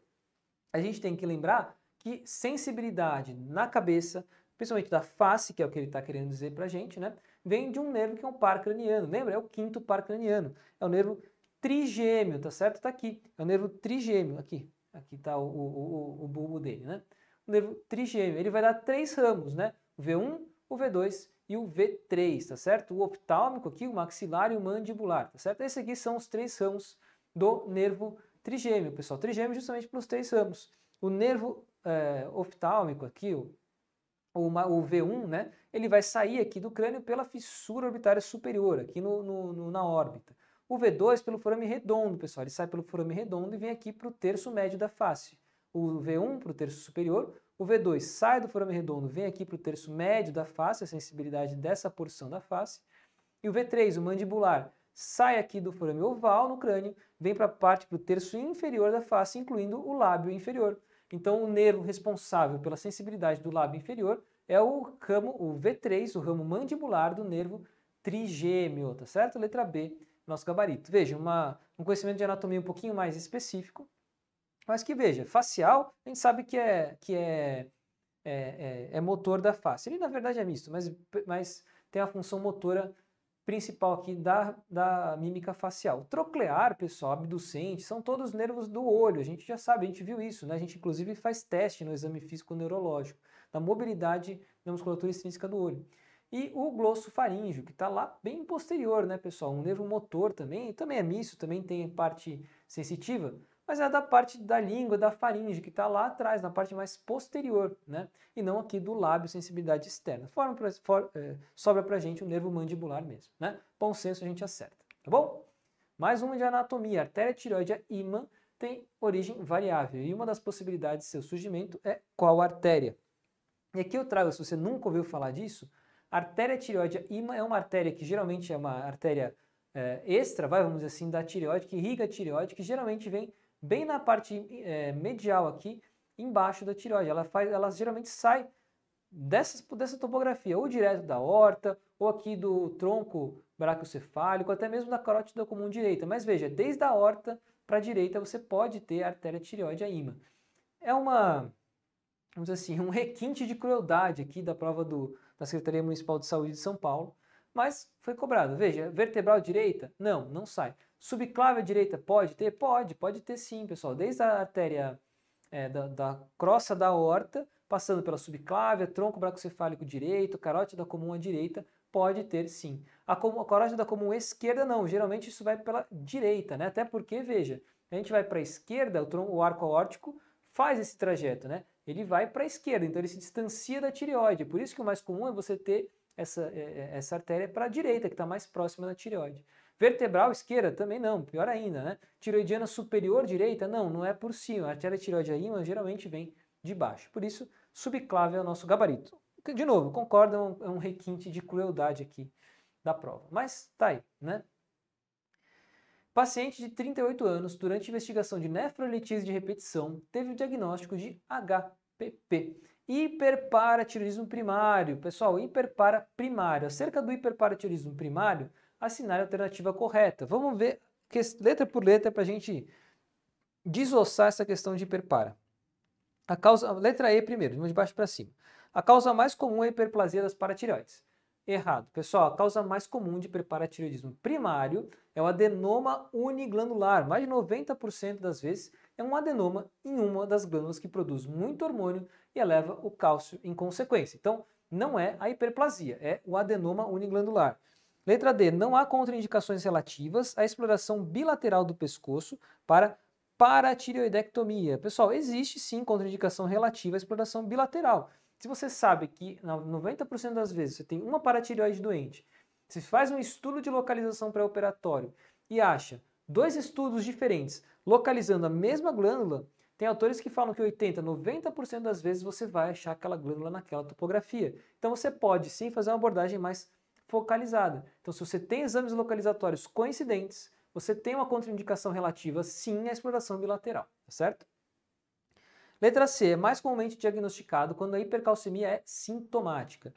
[SPEAKER 3] A gente tem que lembrar que sensibilidade na cabeça, principalmente da face, que é o que ele está querendo dizer para a gente, né? vem de um nervo que é um par craniano. Lembra? É o quinto par craniano. É o nervo trigêmeo, tá certo? Tá aqui. É o nervo trigêmeo, aqui. Aqui tá o, o, o, o bulbo dele, né? O nervo trigêmeo. Ele vai dar três ramos, né? O V1, o V2 e o V3, tá certo? O oftálmico aqui, o maxilar e o mandibular, tá certo? Esses aqui são os três ramos do nervo trigêmeo, pessoal. Trigêmeo justamente pelos três ramos. O nervo é, oftálmico aqui, o, o, o V1, né? ele vai sair aqui do crânio pela fissura orbitária superior, aqui no, no, no, na órbita. O V2 pelo forame redondo, pessoal, ele sai pelo forame redondo e vem aqui para o terço médio da face. O V1 para o terço superior, o V2 sai do forame redondo, vem aqui para o terço médio da face, a sensibilidade dessa porção da face. E o V3, o mandibular, sai aqui do forame oval no crânio, vem para a parte para o terço inferior da face, incluindo o lábio inferior. Então, o nervo responsável pela sensibilidade do lábio inferior é o ramo, o V3, o ramo mandibular do nervo trigêmeo, tá certo? Letra B, nosso gabarito. Veja, uma, um conhecimento de anatomia um pouquinho mais específico, mas que veja, facial, a gente sabe que é, que é, é, é, é motor da face. Ele, na verdade, é misto, mas, mas tem a função motora principal aqui da, da mímica facial. Troclear, pessoal, abducente, são todos os nervos do olho. A gente já sabe, a gente viu isso, né? A gente inclusive faz teste no exame físico neurológico da mobilidade da musculatura extrínseca do olho. E o glosso faríngeo, que está lá bem posterior, né, pessoal? Um nervo motor também, também é misto, também tem parte sensitiva, mas é da parte da língua, da faringe, que está lá atrás, na parte mais posterior, né? E não aqui do lábio, sensibilidade externa. Forma pra, for, é, sobra para gente o nervo mandibular mesmo, né? Bom senso a gente acerta, tá bom? Mais uma de anatomia, artéria tireoide é imã tem origem variável e uma das possibilidades de seu surgimento é qual artéria. E aqui eu trago, se você nunca ouviu falar disso, a artéria tireoide é imã é uma artéria que geralmente é uma artéria extra, vai, vamos dizer assim, da tireoide, que irriga a tireoide, que geralmente vem bem na parte é, medial aqui, embaixo da tireoide. Ela, faz, ela geralmente sai dessa dessa topografia, ou direto da horta, ou aqui do tronco braquiocefálico, até mesmo da carótida comum direita. Mas veja, desde a horta para a direita você pode ter a artéria tireoide ima. É uma, vamos dizer assim, um requinte de crueldade aqui da prova do, da Secretaria Municipal de Saúde de São Paulo, mas foi cobrado. Veja, vertebral direita? Não, não sai. Subclave direita pode ter? Pode, pode ter sim, pessoal. Desde a artéria é, da, da crosta da horta, passando pela subclávia, tronco bracocefálico direito, carótida comum à direita, pode ter sim. A, a carótida comum esquerda não, geralmente isso vai pela direita, né? Até porque, veja, a gente vai para a esquerda, o, tronco, o arco aórtico faz esse trajeto, né? Ele vai para a esquerda, então ele se distancia da tireoide. Por isso que o mais comum é você ter essa, é, é, essa artéria para a direita, que está mais próxima da tireoide. Vertebral esquerda também não, pior ainda, né? Tiroidiana superior direita, não, não é por cima. A artéria tiroide geralmente vem de baixo. Por isso, subclave é o nosso gabarito. De novo, concorda, é, é um requinte de crueldade aqui da prova. Mas tá aí, né? Paciente de 38 anos, durante investigação de nefrolitise de repetição, teve o diagnóstico de HPP. Hiperparatiroidismo primário. Pessoal, hiperpara primário. Acerca do hiperparatiroidismo primário, assinar a alternativa correta. Vamos ver letra por letra para a gente desossar essa questão de hiperpara. A causa, letra E primeiro, de baixo para cima. A causa mais comum é a hiperplasia das paratireoides. Errado. Pessoal, a causa mais comum de hiperparatireoidismo primário é o adenoma uniglandular. Mais de 90% das vezes é um adenoma em uma das glândulas que produz muito hormônio e eleva o cálcio em consequência. Então, não é a hiperplasia, é o adenoma uniglandular. Letra D. Não há contraindicações relativas à exploração bilateral do pescoço para paratireoidectomia. Pessoal, existe sim contraindicação relativa à exploração bilateral. Se você sabe que 90% das vezes você tem uma paratireoide doente, se faz um estudo de localização pré-operatório e acha dois estudos diferentes localizando a mesma glândula, tem autores que falam que 80, 90% das vezes você vai achar aquela glândula naquela topografia. Então você pode sim fazer uma abordagem mais focalizada. Então, se você tem exames localizatórios coincidentes, você tem uma contraindicação relativa sim à exploração bilateral, tá certo? Letra C é mais comumente diagnosticado quando a hipercalcemia é sintomática.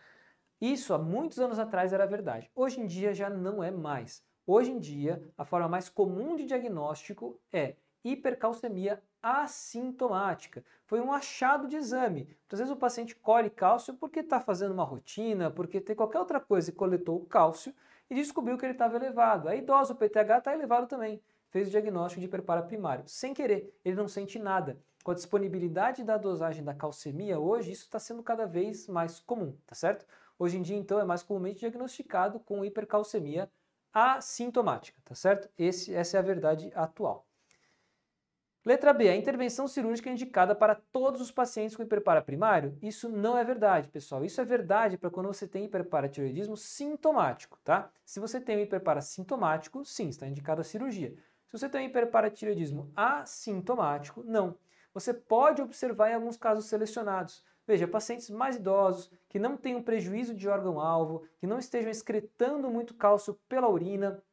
[SPEAKER 3] Isso há muitos anos atrás era verdade. Hoje em dia já não é mais. Hoje em dia, a forma mais comum de diagnóstico é hipercalcemia assintomática. Foi um achado de exame. Muitas vezes o paciente colhe cálcio porque está fazendo uma rotina, porque tem qualquer outra coisa e coletou o cálcio e descobriu que ele estava elevado. A idosa, o PTH, está elevado também. Fez o diagnóstico de preparo primário. Sem querer, ele não sente nada. Com a disponibilidade da dosagem da calcemia hoje, isso está sendo cada vez mais comum, tá certo? Hoje em dia, então, é mais comumente diagnosticado com hipercalcemia assintomática, tá certo? Esse, essa é a verdade atual. Letra B, a intervenção cirúrgica é indicada para todos os pacientes com hiperpara primário? Isso não é verdade, pessoal. Isso é verdade para quando você tem hiperparatiroidismo sintomático, tá? Se você tem um hiperpara sintomático, sim, está indicada a cirurgia. Se você tem um hiperparatiroidismo assintomático, não. Você pode observar em alguns casos selecionados. Veja, pacientes mais idosos, que não tenham prejuízo de órgão-alvo, que não estejam excretando muito cálcio pela urina,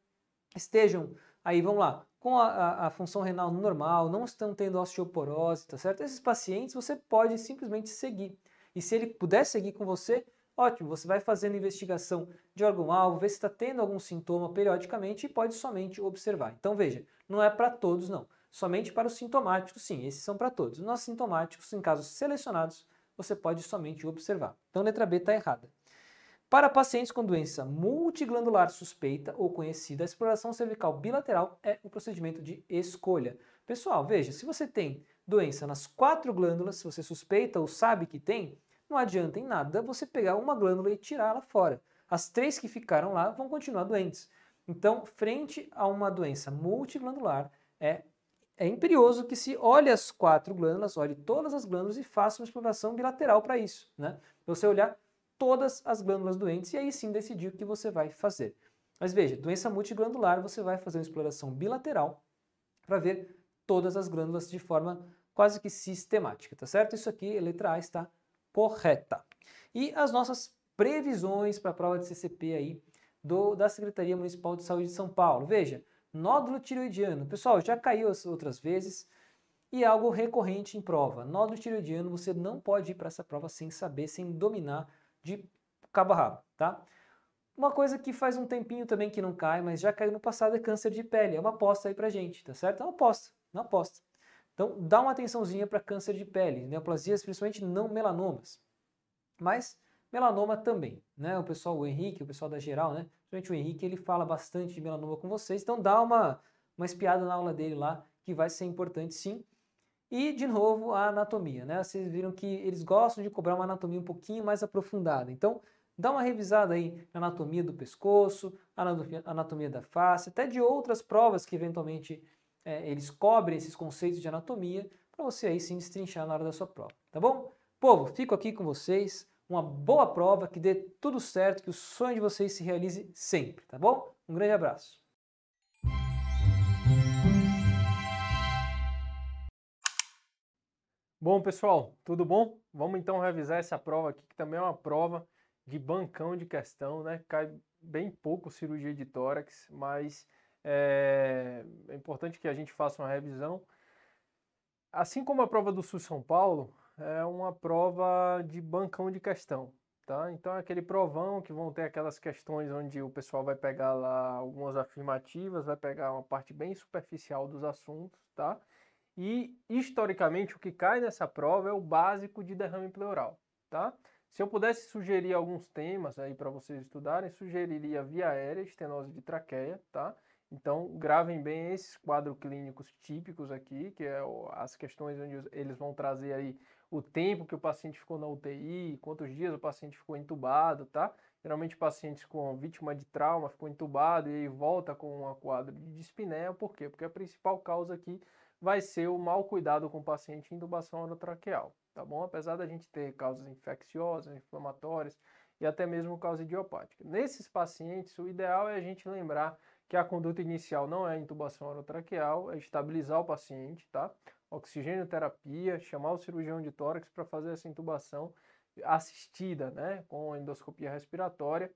[SPEAKER 3] estejam aí, vamos lá, com a, a, a, função renal normal, não estão tendo osteoporose, tá certo? Esses pacientes você pode simplesmente seguir. E se ele puder seguir com você, ótimo, você vai fazendo investigação de órgão-alvo, ver se está tendo algum sintoma periodicamente e pode somente observar. Então veja, não é para todos não, somente para os sintomáticos sim, esses são para todos. Nos sintomáticos, em casos selecionados, você pode somente observar. Então letra B está errada. Para pacientes com doença multiglandular suspeita ou conhecida, a exploração cervical bilateral é o procedimento de escolha. Pessoal, veja, se você tem doença nas quatro glândulas, se você suspeita ou sabe que tem, não adianta em nada você pegar uma glândula e tirar ela fora. As três que ficaram lá vão continuar doentes. Então, frente a uma doença multiglandular, é, é imperioso que se olhe as quatro glândulas, olhe todas as glândulas e faça uma exploração bilateral para isso. Né? Você olhar todas as glândulas doentes e aí sim decidir o que você vai fazer. Mas veja, doença multiglandular, você vai fazer uma exploração bilateral para ver todas as glândulas de forma quase que sistemática, tá certo? Isso aqui, letra A, está correta. E as nossas previsões para a prova de CCP aí do, da Secretaria Municipal de Saúde de São Paulo. Veja, nódulo tireoidiano. Pessoal, já caiu as outras vezes e é algo recorrente em prova. Nódulo tireoidiano, você não pode ir para essa prova sem saber, sem dominar de cabo a rabo, tá? Uma coisa que faz um tempinho também que não cai, mas já caiu no passado, é câncer de pele. É uma aposta aí pra gente, tá certo? É uma aposta, uma aposta. Então, dá uma atençãozinha para câncer de pele, neoplasias, principalmente não melanomas. Mas melanoma também, né? O pessoal, o Henrique, o pessoal da geral, né? Principalmente o Henrique, ele fala bastante de melanoma com vocês, então dá uma, uma espiada na aula dele lá, que vai ser importante sim. E, de novo, a anatomia, né? Vocês viram que eles gostam de cobrar uma anatomia um pouquinho mais aprofundada. Então, dá uma revisada aí na anatomia do pescoço, anatomia da face, até de outras provas que eventualmente é, eles cobrem esses conceitos de anatomia, para você aí se destrinchar na hora da sua prova, tá bom? Povo, fico aqui com vocês. Uma boa prova, que dê tudo certo, que o sonho de vocês se realize sempre, tá bom? Um grande abraço.
[SPEAKER 4] Bom, pessoal, tudo bom? Vamos então revisar essa prova aqui, que também é uma prova de bancão de questão, né? Cai bem pouco cirurgia de tórax, mas é, é importante que a gente faça uma revisão. Assim como a prova do Sul São Paulo, é uma prova de bancão de questão, tá? Então é aquele provão que vão ter aquelas questões onde o pessoal vai pegar lá algumas afirmativas, vai pegar uma parte bem superficial dos assuntos, tá? E historicamente o que cai nessa prova é o básico de derrame pleural, tá? Se eu pudesse sugerir alguns temas aí para vocês estudarem, sugeriria via aérea, estenose de traqueia, tá? Então, gravem bem esses quadros clínicos típicos aqui, que é as questões onde eles vão trazer aí o tempo que o paciente ficou na UTI, quantos dias o paciente ficou entubado, tá? Geralmente pacientes com vítima de trauma ficou entubado e aí volta com um quadro de dispneia, por quê? Porque a principal causa aqui vai ser o mau cuidado com o paciente em intubação orotraqueal, tá bom? Apesar da gente ter causas infecciosas, inflamatórias e até mesmo causa idiopática. Nesses pacientes, o ideal é a gente lembrar que a conduta inicial não é a intubação orotraqueal, é estabilizar o paciente, tá? Oxigênio terapia, chamar o cirurgião de tórax para fazer essa intubação assistida, né, com endoscopia respiratória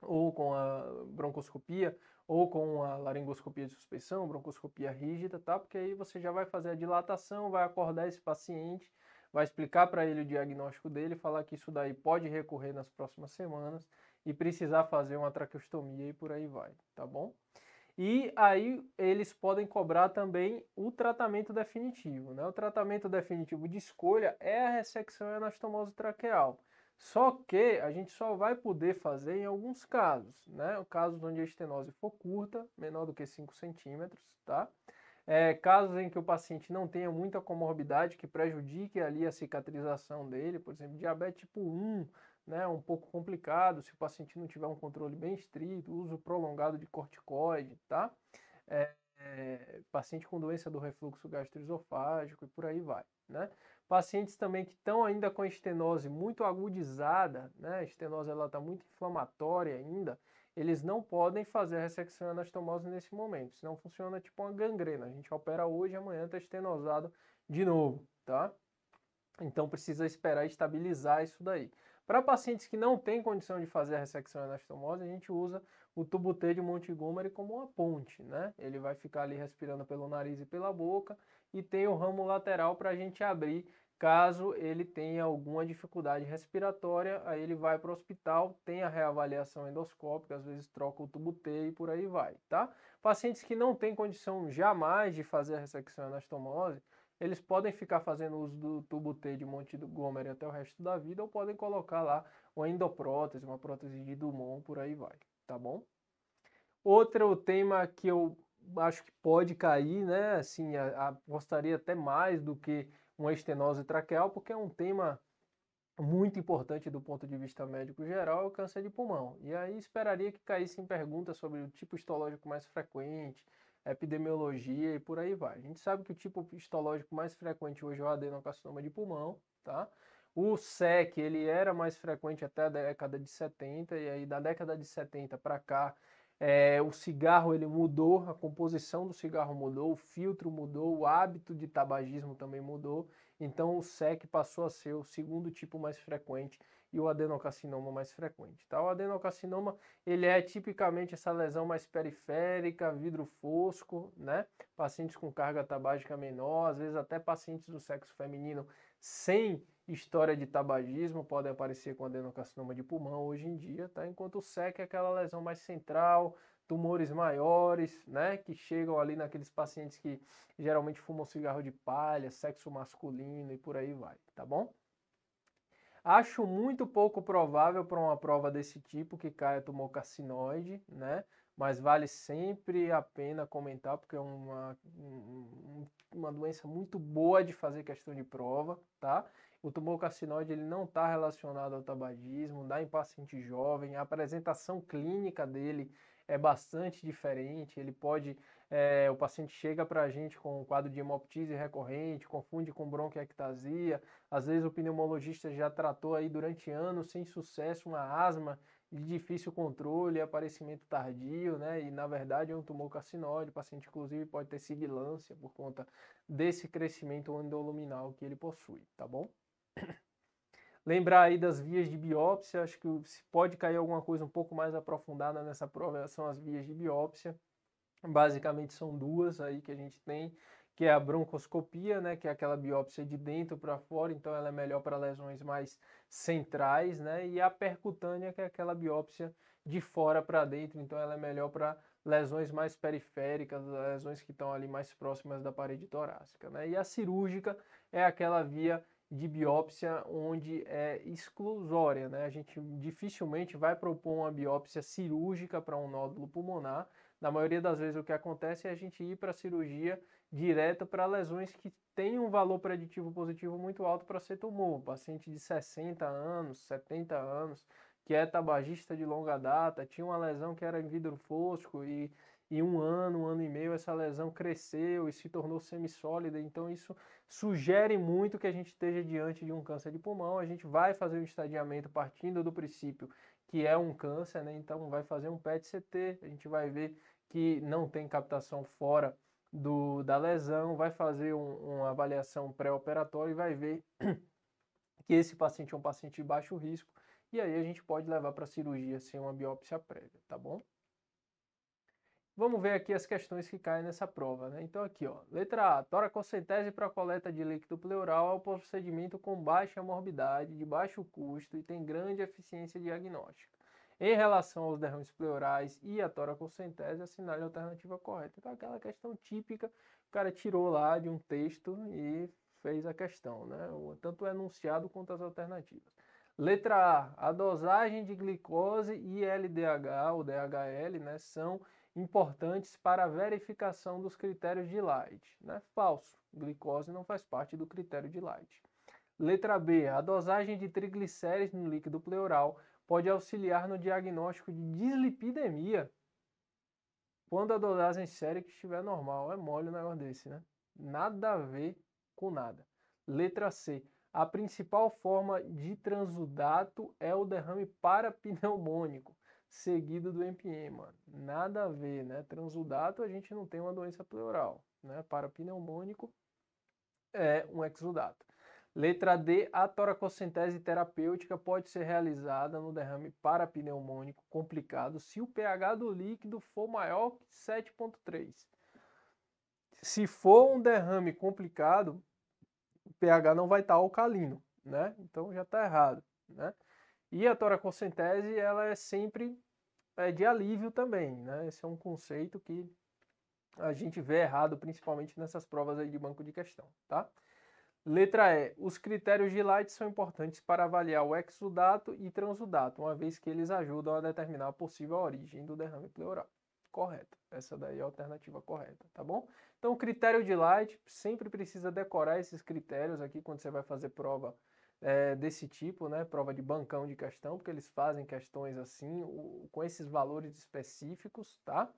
[SPEAKER 4] ou com a broncoscopia ou com a laringoscopia de suspeição, broncoscopia rígida, tá? Porque aí você já vai fazer a dilatação, vai acordar esse paciente, vai explicar para ele o diagnóstico dele, falar que isso daí pode recorrer nas próximas semanas e precisar fazer uma traqueostomia e por aí vai, tá bom? E aí eles podem cobrar também o tratamento definitivo, né? O tratamento definitivo de escolha é a ressecção anastomose traqueal. Só que a gente só vai poder fazer em alguns casos, né? Casos onde a estenose for curta, menor do que 5 centímetros, tá? É, casos em que o paciente não tenha muita comorbidade que prejudique ali a cicatrização dele, por exemplo, diabetes tipo 1, né, um pouco complicado, se o paciente não tiver um controle bem estrito, uso prolongado de corticoide, tá? É, é, paciente com doença do refluxo gastroesofágico e por aí vai, né? Pacientes também que estão ainda com estenose muito agudizada, né? A estenose ela está muito inflamatória ainda, eles não podem fazer a ressecção anastomose nesse momento, senão funciona tipo uma gangrena. A gente opera hoje, amanhã está estenosado de novo, tá? Então precisa esperar estabilizar isso daí. Para pacientes que não têm condição de fazer a ressecção anastomose, a gente usa o tubo T de Montgomery como uma ponte, né? Ele vai ficar ali respirando pelo nariz e pela boca e tem o ramo lateral para a gente abrir caso ele tenha alguma dificuldade respiratória, aí ele vai para o hospital, tem a reavaliação endoscópica, às vezes troca o tubo T e por aí vai, tá? Pacientes que não têm condição jamais de fazer a ressecção anastomose, eles podem ficar fazendo uso do tubo T de Montgomery até o resto da vida ou podem colocar lá uma endoprótese, uma prótese de Dumont, por aí vai, tá bom? Outro tema que eu acho que pode cair, né? Assim, apostaria até mais do que uma estenose traqueal, porque é um tema muito importante do ponto de vista médico geral é o câncer de pulmão. E aí esperaria que caísse em perguntas sobre o tipo histológico mais frequente, epidemiologia e por aí vai. A gente sabe que o tipo histológico mais frequente hoje é o adenocarcinoma de pulmão, tá? O SEC, ele era mais frequente até a década de 70, e aí da década de 70 para cá, é, o cigarro ele mudou, a composição do cigarro mudou, o filtro mudou, o hábito de tabagismo também mudou. Então o SEC passou a ser o segundo tipo mais frequente e o adenocarcinoma mais frequente. Tá? O adenocarcinoma ele é tipicamente essa lesão mais periférica, vidro fosco, né? pacientes com carga tabágica menor, às vezes até pacientes do sexo feminino sem história de tabagismo podem aparecer com adenocarcinoma de pulmão hoje em dia, tá? enquanto o SEC é aquela lesão mais central, tumores maiores, né, que chegam ali naqueles pacientes que geralmente fumam cigarro de palha, sexo masculino e por aí vai, tá bom? Acho muito pouco provável para uma prova desse tipo que caia tumor carcinoide, né? Mas vale sempre a pena comentar, porque é uma, uma doença muito boa de fazer questão de prova, tá? O tumor carcinoide ele não está relacionado ao tabagismo, dá em paciente jovem, a apresentação clínica dele é bastante diferente, ele pode é, o paciente chega para a gente com um quadro de hemoptise recorrente, confunde com bronquiectasia, às vezes o pneumologista já tratou aí durante anos sem sucesso uma asma de difícil controle, aparecimento tardio, né? E na verdade é um tumor carcinóide, o paciente inclusive pode ter sibilância por conta desse crescimento endoluminal que ele possui, tá bom? Lembrar aí das vias de biópsia, acho que se pode cair alguma coisa um pouco mais aprofundada nessa prova, são as vias de biópsia. Basicamente são duas aí que a gente tem, que é a broncoscopia, né, que é aquela biópsia de dentro para fora, então ela é melhor para lesões mais centrais, né, e a percutânea, que é aquela biópsia de fora para dentro, então ela é melhor para lesões mais periféricas, lesões que estão ali mais próximas da parede torácica, né, e a cirúrgica é aquela via de biópsia onde é exclusória, né? A gente dificilmente vai propor uma biópsia cirúrgica para um nódulo pulmonar, na maioria das vezes o que acontece é a gente ir para a cirurgia direto para lesões que têm um valor preditivo positivo muito alto para ser tumor. Paciente de 60 anos, 70 anos, que é tabagista de longa data, tinha uma lesão que era em vidro fosco e e um ano, um ano e meio, essa lesão cresceu e se tornou semissólida. Então, isso sugere muito que a gente esteja diante de um câncer de pulmão. A gente vai fazer um estadiamento partindo do princípio que é um câncer, né? Então vai fazer um PET-CT, a gente vai ver que não tem captação fora do, da lesão, vai fazer um, uma avaliação pré-operatória e vai ver que esse paciente é um paciente de baixo risco, e aí a gente pode levar para cirurgia sem uma biópsia prévia, tá bom? Vamos ver aqui as questões que caem nessa prova. Né? Então aqui, ó, letra A, toracocentese para coleta de líquido pleural é um procedimento com baixa morbidade, de baixo custo e tem grande eficiência diagnóstica. Em relação aos derrames pleurais e à toracocentese, assinale a é alternativa correta. Então aquela questão típica, o cara tirou lá de um texto e fez a questão, né? tanto o enunciado quanto as alternativas. Letra A, a dosagem de glicose e LDH, ou DHL, né, são importantes para a verificação dos critérios de Light. Né? Falso, glicose não faz parte do critério de Light. Letra B, a dosagem de triglicérides no líquido pleural pode auxiliar no diagnóstico de dislipidemia quando a dosagem sérica estiver normal. É mole um negócio desse, né? Nada a ver com nada. Letra C, a principal forma de transudato é o derrame parapneumônico seguido do empiema. Nada a ver, né? Transudato a gente não tem uma doença pleural, né? Para pneumônico é um exudato. Letra D, a toracocentese terapêutica pode ser realizada no derrame parapneumônico complicado se o pH do líquido for maior que 7.3. Se for um derrame complicado, o pH não vai estar tá alcalino, né? Então já está errado, né? E a toracocentese, ela é sempre é, de alívio também, né? Esse é um conceito que a gente vê errado, principalmente nessas provas aí de banco de questão, tá? Letra E. Os critérios de Light são importantes para avaliar o exudato e transudato, uma vez que eles ajudam a determinar a possível origem do derrame pleural. Correto. Essa daí é a alternativa correta, tá bom? Então, critério de Light, sempre precisa decorar esses critérios aqui quando você vai fazer prova é, desse tipo, né? Prova de bancão de questão, porque eles fazem questões assim, o, com esses valores específicos, tá?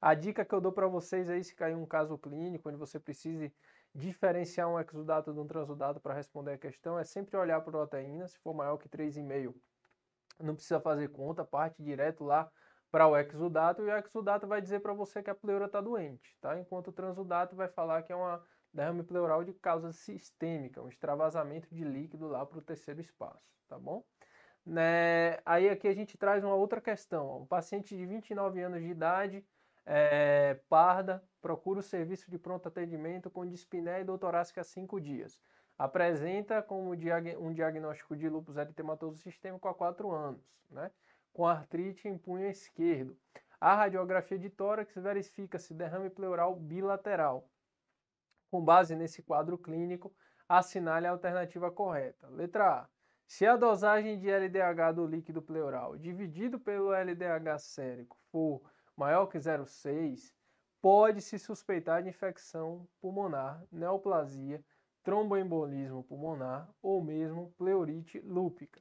[SPEAKER 4] A dica que eu dou para vocês aí, se cair um caso clínico, onde você precise diferenciar um exudato de um transudato para responder a questão, é sempre olhar a proteína, se for maior que 3,5, não precisa fazer conta, parte direto lá para o exudato, e o exudato vai dizer para você que a pleura está doente, tá? Enquanto o transudato vai falar que é uma derrame pleural de causa sistêmica, um extravasamento de líquido lá para o terceiro espaço, tá bom? Né? Aí aqui a gente traz uma outra questão. Um paciente de 29 anos de idade, é, parda, procura o serviço de pronto atendimento com dispneia e doutorácica há 5 dias. Apresenta como um diagnóstico de lúpus eritematoso sistêmico há 4 anos, né? com artrite em punho esquerdo. A radiografia de tórax verifica-se derrame pleural bilateral, com base nesse quadro clínico, assinale a alternativa correta. Letra A. Se a dosagem de LDH do líquido pleural dividido pelo LDH sérico for maior que 0,6, pode-se suspeitar de infecção pulmonar, neoplasia, tromboembolismo pulmonar ou mesmo pleurite lúpica.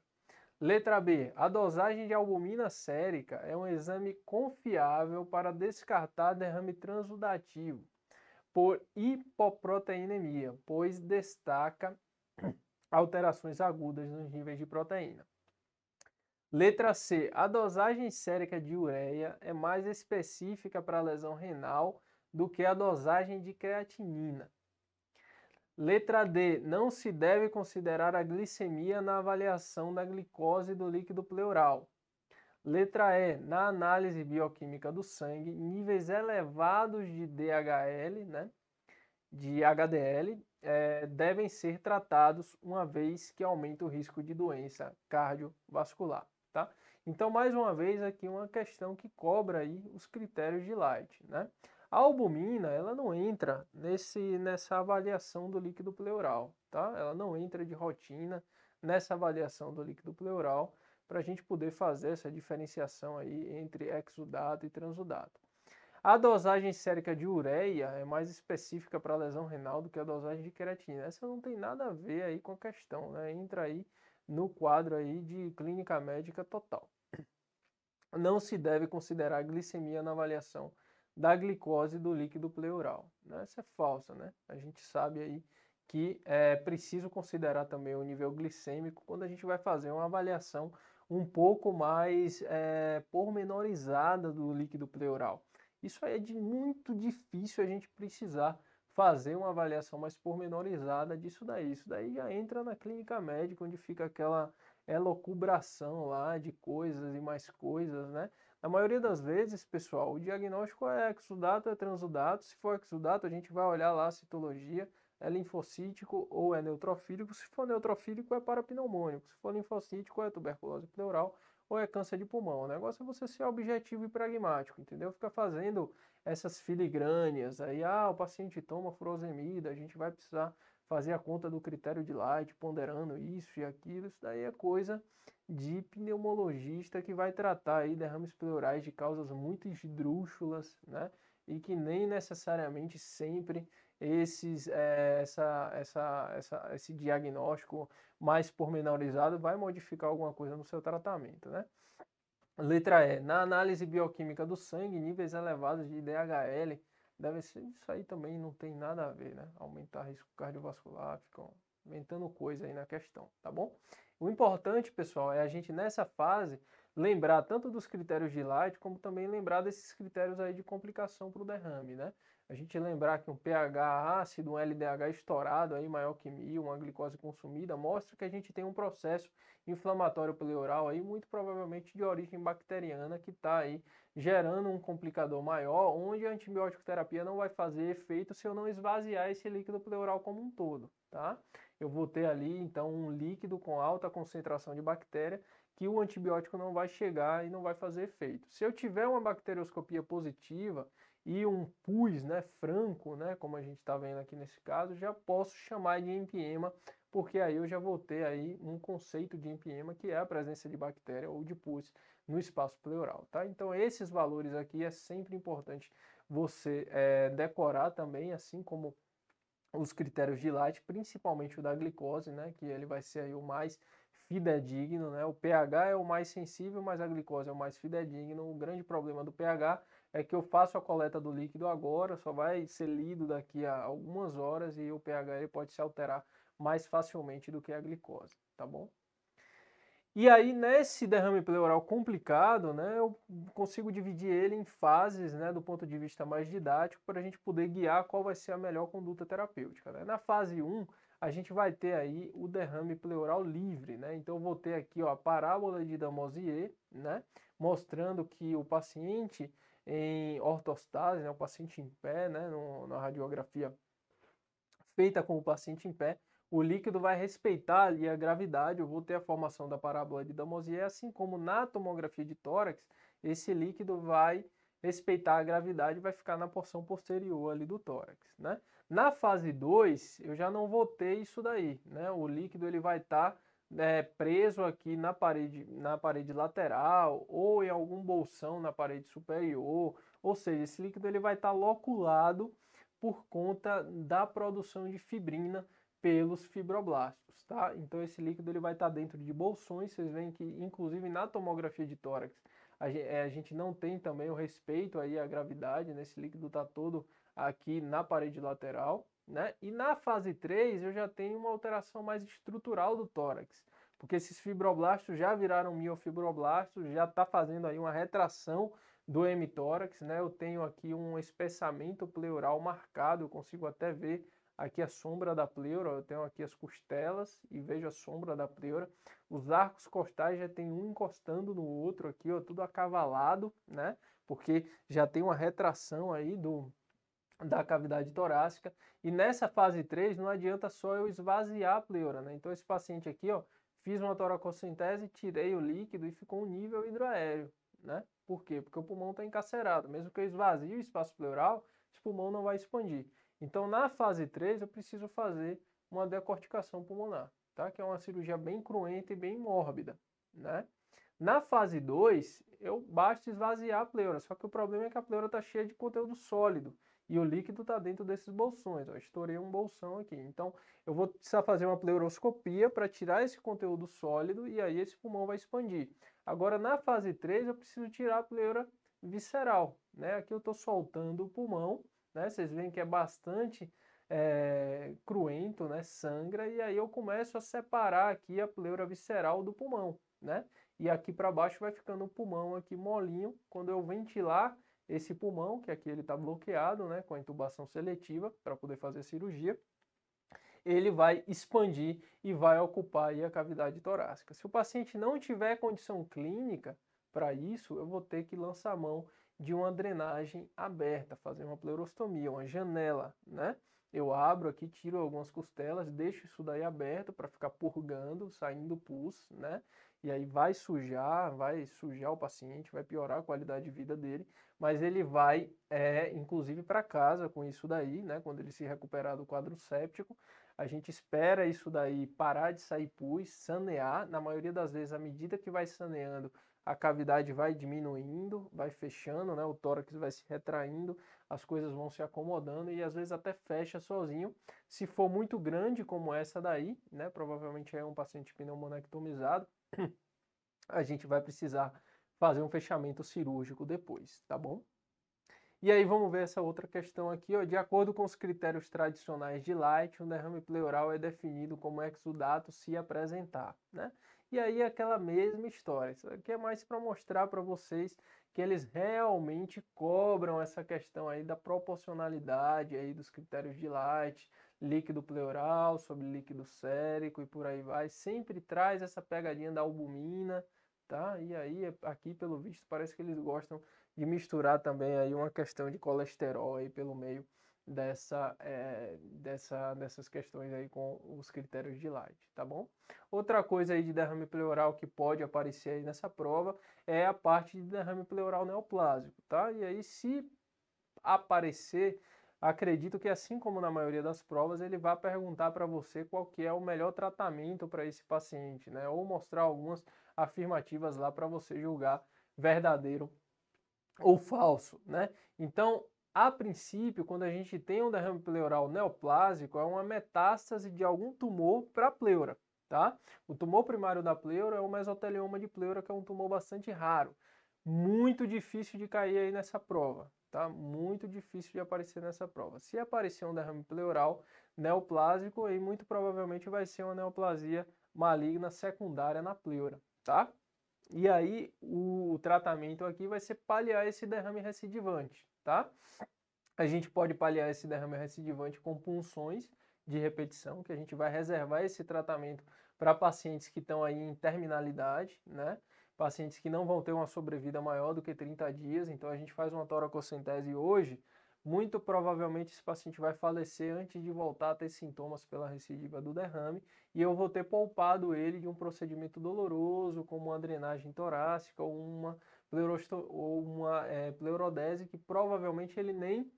[SPEAKER 4] Letra B. A dosagem de albumina sérica é um exame confiável para descartar derrame transudativo por hipoproteinemia, pois destaca alterações agudas nos níveis de proteína. Letra C. A dosagem sérica de ureia é mais específica para a lesão renal do que a dosagem de creatinina. Letra D. Não se deve considerar a glicemia na avaliação da glicose do líquido pleural Letra E, na análise bioquímica do sangue, níveis elevados de DHL, né, de HDL, é, eh, devem ser tratados uma vez que aumenta o risco de doença cardiovascular, tá? Então, mais uma vez, aqui uma questão que cobra aí os critérios de Light, né? A albumina, ela não entra nesse, nessa avaliação do líquido pleural, tá? Ela não entra de rotina nessa avaliação do líquido pleural, para a gente poder fazer essa diferenciação aí entre exudato e transudato. A dosagem sérica de ureia é mais específica para lesão renal do que a dosagem de creatina. Essa não tem nada a ver aí com a questão, né? Entra aí no quadro aí de clínica médica total. Não se deve considerar a glicemia na avaliação da glicose do líquido pleural. Né? Essa é falsa, né? A gente sabe aí que é preciso considerar também o nível glicêmico quando a gente vai fazer uma avaliação um pouco mais é, pormenorizada do líquido pleural. Isso aí é de muito difícil a gente precisar fazer uma avaliação mais pormenorizada disso daí. Isso daí já entra na clínica médica, onde fica aquela elocubração lá de coisas e mais coisas, né? Na maioria das vezes, pessoal, o diagnóstico é exudato, é transudato. Se for exudato, a gente vai olhar lá a citologia, é linfocítico ou é neutrofílico. Se for neutrofílico, é para pneumônico. Se for linfocítico, é tuberculose pleural ou é câncer de pulmão. O negócio é você ser objetivo e pragmático, entendeu? Ficar fazendo essas filigrâneas aí. Ah, o paciente toma furosemida, a gente vai precisar fazer a conta do critério de Light, ponderando isso e aquilo. Isso daí é coisa de pneumologista que vai tratar aí derrames pleurais de causas muito esdrúxulas, né? E que nem necessariamente sempre esses, é, essa, essa, essa, esse diagnóstico mais pormenorizado vai modificar alguma coisa no seu tratamento, né? Letra E. Na análise bioquímica do sangue, níveis elevados de DHL deve ser. Isso aí também não tem nada a ver, né? Aumentar risco cardiovascular, ficam inventando coisa aí na questão, tá bom? O importante, pessoal, é a gente nessa fase lembrar tanto dos critérios de Light como também lembrar desses critérios aí de complicação para o derrame, né? a gente lembrar que um pH ácido, um LDH estourado aí maior que mil, uma glicose consumida, mostra que a gente tem um processo inflamatório pleural aí muito provavelmente de origem bacteriana que está aí gerando um complicador maior, onde a antibiótico terapia não vai fazer efeito se eu não esvaziar esse líquido pleural como um todo, tá? Eu vou ter ali então um líquido com alta concentração de bactéria que o antibiótico não vai chegar e não vai fazer efeito. Se eu tiver uma bacterioscopia positiva, e um pus né, franco, né, como a gente está vendo aqui nesse caso, já posso chamar de empiema, porque aí eu já vou ter aí um conceito de empiema, que é a presença de bactéria ou de pus no espaço pleural. Tá? Então esses valores aqui é sempre importante você é, decorar também, assim como os critérios de Light, principalmente o da glicose, né, que ele vai ser aí o mais fidedigno, né? O pH é o mais sensível, mas a glicose é o mais fidedigno. O grande problema do pH é que eu faço a coleta do líquido agora, só vai ser lido daqui a algumas horas e o pH ele pode se alterar mais facilmente do que a glicose, tá bom? E aí, nesse derrame pleural complicado, né, eu consigo dividir ele em fases, né, do ponto de vista mais didático, para a gente poder guiar qual vai ser a melhor conduta terapêutica. Né? Na fase 1, a gente vai ter aí o derrame pleural livre, né? Então, eu vou ter aqui ó, a parábola de Damosier, né, mostrando que o paciente em ortostase, né, o paciente em pé, né, no, na radiografia feita com o paciente em pé, o líquido vai respeitar ali a gravidade, eu vou ter a formação da parábola de Damosier, assim como na tomografia de tórax, esse líquido vai respeitar a gravidade vai ficar na porção posterior ali do tórax, né? Na fase 2, eu já não vou ter isso daí, né? O líquido ele vai estar tá é, preso aqui na parede, na parede lateral ou em algum bolsão na parede superior. Ou seja, esse líquido ele vai estar tá loculado por conta da produção de fibrina pelos fibroblastos, tá? Então esse líquido ele vai estar tá dentro de bolsões, vocês veem que inclusive na tomografia de tórax eh, a gente não tem também o respeito aí à gravidade, né? Esse líquido está todo aqui na parede lateral, né? E na fase 3 eu já tenho uma alteração mais estrutural do tórax, porque esses fibroblastos já viraram miofibroblastos, já está fazendo aí uma retração do tórax né? Eu tenho aqui um espessamento pleural marcado, eu consigo até ver aqui a sombra da pleura, eu tenho aqui as costelas e vejo a sombra da pleura. Os arcos costais já tem um encostando no outro aqui, ó, tudo acavalado, né? Porque já tem uma retração aí do da cavidade torácica. E nessa fase 3 não adianta só eu esvaziar a pleura, né? Então esse paciente aqui, ó, fiz uma toracossintese, tirei o líquido e ficou um nível hidroaéreo, né? Por quê? Porque o pulmão está encarcerado. Mesmo que eu esvazie o espaço pleural, esse pulmão não vai expandir. Então, na fase 3, eu preciso fazer uma decorticação pulmonar, tá? Que é uma cirurgia bem cruenta e bem mórbida, né? Na fase 2, eu basta esvaziar a pleura, só que o problema é que a pleura está cheia de conteúdo sólido e o líquido está dentro desses bolsões. Eu estourei um bolsão aqui. Então, eu vou precisar fazer uma pleuroscopia para tirar esse conteúdo sólido e aí esse pulmão vai expandir. Agora, na fase 3, eu preciso tirar a pleura visceral, né? Aqui eu estou soltando o pulmão né? Vocês veem que é bastante é, cruento, né? Sangra, e aí eu começo a separar aqui a pleura visceral do pulmão, né? E aqui para baixo vai ficando o pulmão aqui molinho. Quando eu ventilar esse pulmão, que aqui ele está bloqueado, né? Com a intubação seletiva para poder fazer cirurgia ele vai expandir e vai ocupar a cavidade torácica. Se o paciente não tiver condição clínica para isso, eu vou ter que lançar mão de uma drenagem aberta, fazer uma pleurostomia, uma janela, né? Eu abro aqui, tiro algumas costelas, deixo isso daí aberto para ficar purgando, saindo pus, né? E aí vai sujar, vai sujar o paciente, vai piorar a qualidade de vida dele, mas ele vai, é, inclusive, para casa com isso daí, né? Quando ele se recuperar do quadro séptico, a gente espera isso daí parar de sair pus, sanear. Na maioria das vezes, à medida que vai saneando, a cavidade vai diminuindo, vai fechando, né? O tórax vai se retraindo, as coisas vão se acomodando e às vezes até fecha sozinho. Se for muito grande como essa daí, né? Provavelmente é um paciente pneumonectomizado, a gente vai precisar fazer um fechamento cirúrgico depois, tá bom? E aí vamos ver essa outra questão aqui, ó. De acordo com os critérios tradicionais de Light, um derrame pleural é definido como exudato se apresentar, né? E aí aquela mesma história. Isso aqui é mais para mostrar para vocês que eles realmente cobram essa questão aí da proporcionalidade aí dos critérios de Light, líquido pleural sobre líquido sérico e por aí vai. Sempre traz essa pegadinha da albumina, tá? E aí aqui pelo visto parece que eles gostam de misturar também aí uma questão de colesterol aí pelo meio dessa, é, dessa, dessas questões aí com os critérios de Light, tá bom? Outra coisa aí de derrame pleural que pode aparecer aí nessa prova é a parte de derrame pleural neoplásico, tá? E aí se aparecer, acredito que assim como na maioria das provas, ele vai perguntar para você qual que é o melhor tratamento para esse paciente, né? Ou mostrar algumas afirmativas lá para você julgar verdadeiro ou falso, né? Então, a princípio, quando a gente tem um derrame pleural neoplásico, é uma metástase de algum tumor para a pleura, tá? O tumor primário da pleura é o mesotelioma de pleura, que é um tumor bastante raro. Muito difícil de cair aí nessa prova, tá? Muito difícil de aparecer nessa prova. Se aparecer um derrame pleural neoplásico, aí muito provavelmente vai ser uma neoplasia maligna secundária na pleura, tá? E aí o tratamento aqui vai ser paliar esse derrame recidivante, tá? A gente pode paliar esse derrame recidivante com punções de repetição, que a gente vai reservar esse tratamento para pacientes que estão aí em terminalidade, né? Pacientes que não vão ter uma sobrevida maior do que 30 dias, então a gente faz uma toracocentese hoje, muito provavelmente esse paciente vai falecer antes de voltar a ter sintomas pela recidiva do derrame e eu vou ter poupado ele de um procedimento doloroso, como uma drenagem torácica ou uma pleurosto ou uma é, pleurodese que provavelmente ele nem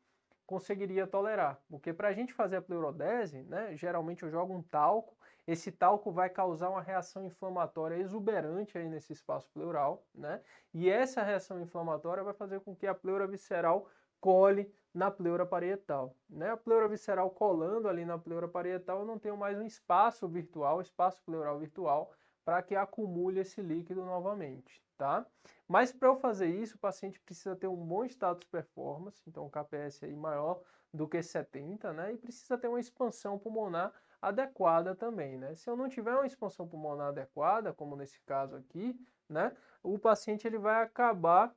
[SPEAKER 4] conseguiria tolerar. Porque para a gente fazer a pleurodese, né, geralmente eu jogo um talco, esse talco vai causar uma reação inflamatória exuberante aí nesse espaço pleural, né? E essa reação inflamatória vai fazer com que a pleura visceral cole na pleura parietal. Né? A pleura visceral colando ali na pleura parietal, eu não tenho mais um espaço virtual, espaço pleural virtual, para que acumule esse líquido novamente, tá? Mas para eu fazer isso, o paciente precisa ter um bom status performance, então um KPS aí maior do que 70, né? E precisa ter uma expansão pulmonar adequada também, né? Se eu não tiver uma expansão pulmonar adequada, como nesse caso aqui, né? O paciente ele vai acabar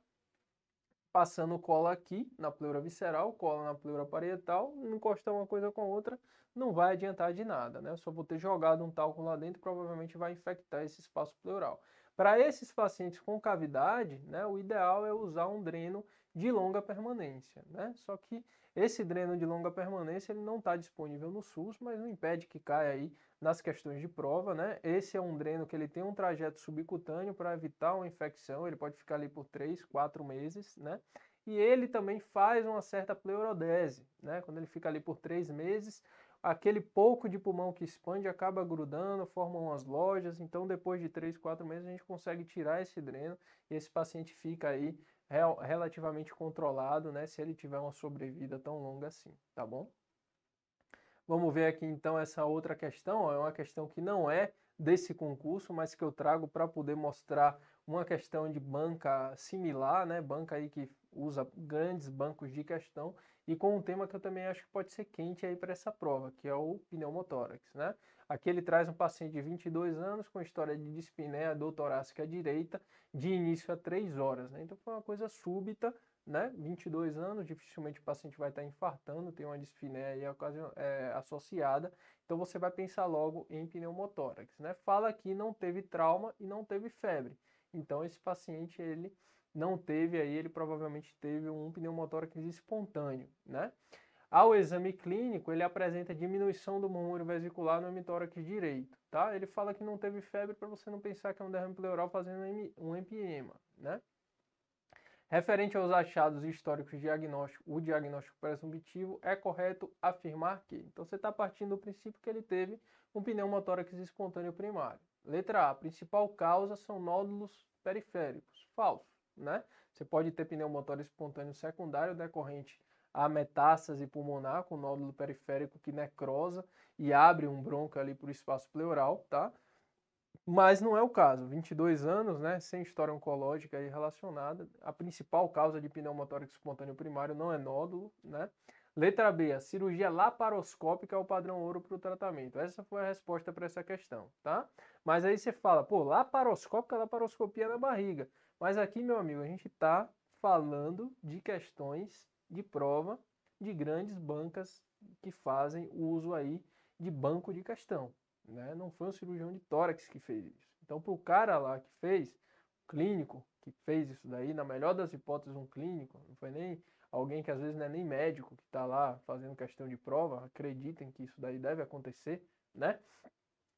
[SPEAKER 4] passando cola aqui na pleura visceral, cola na pleura parietal, encostar uma coisa com a outra, não vai adiantar de nada, né? só vou ter jogado um talco lá dentro, provavelmente vai infectar esse espaço pleural. Para esses pacientes com cavidade, né, o ideal é usar um dreno de longa permanência, né? Só que esse dreno de longa permanência ele não está disponível no SUS, mas não impede que caia aí nas questões de prova, né? Esse é um dreno que ele tem um trajeto subcutâneo para evitar uma infecção, ele pode ficar ali por 3, 4 meses, né? E ele também faz uma certa pleurodese, né? Quando ele fica ali por 3 meses, aquele pouco de pulmão que expande acaba grudando, formam as lojas, então depois de 3, 4 meses a gente consegue tirar esse dreno e esse paciente fica aí relativamente controlado, né? Se ele tiver uma sobrevida tão longa assim, tá bom? Vamos ver aqui então essa outra questão. É uma questão que não é desse concurso, mas que eu trago para poder mostrar uma questão de banca similar, né? Banca aí que usa grandes bancos de questão e com um tema que eu também acho que pode ser quente aí para essa prova, que é o pneumotórax, né? Aqui ele traz um paciente de 22 anos com história de dispneia do torácica direita de início a 3 horas, né? Então foi uma coisa súbita, né? 22 anos, dificilmente o paciente vai estar infartando, tem uma dispneia é, associada, então você vai pensar logo em pneumotórax, né? Fala que não teve trauma e não teve febre. Então esse paciente ele não teve aí, ele provavelmente teve um pneumotórax espontâneo, né? Ao exame clínico, ele apresenta diminuição do murmúrio vesicular no hemitórax direito, tá? Ele fala que não teve febre para você não pensar que é um derrame pleural fazendo um empiema, né? Referente aos achados históricos diagnóstico, o diagnóstico presumptivo é correto afirmar que. Então você está partindo do princípio que ele teve um pneumotórax espontâneo primário. Letra A. Principal causa são nódulos periféricos. Falso né? Você pode ter pneumotórax espontâneo secundário decorrente a metástase pulmonar com nódulo periférico que necrosa e abre um bronco ali para o espaço pleural, tá? Mas não é o caso. 22 anos, né, sem história oncológica relacionada. A principal causa de pneumotórax espontâneo primário não é nódulo, né? Letra B, a cirurgia laparoscópica é o padrão ouro para o tratamento. Essa foi a resposta para essa questão, tá? Mas aí você fala, pô, laparoscópica, laparoscopia na barriga. Mas aqui, meu amigo, a gente está falando de questões de prova de grandes bancas que fazem uso aí de banco de questão. Né? Não foi um cirurgião de tórax que fez isso. Então, para o cara lá que fez, clínico que fez isso daí, na melhor das hipóteses, um clínico, não foi nem alguém que às vezes não é nem médico que está lá fazendo questão de prova, acreditem que isso daí deve acontecer, né?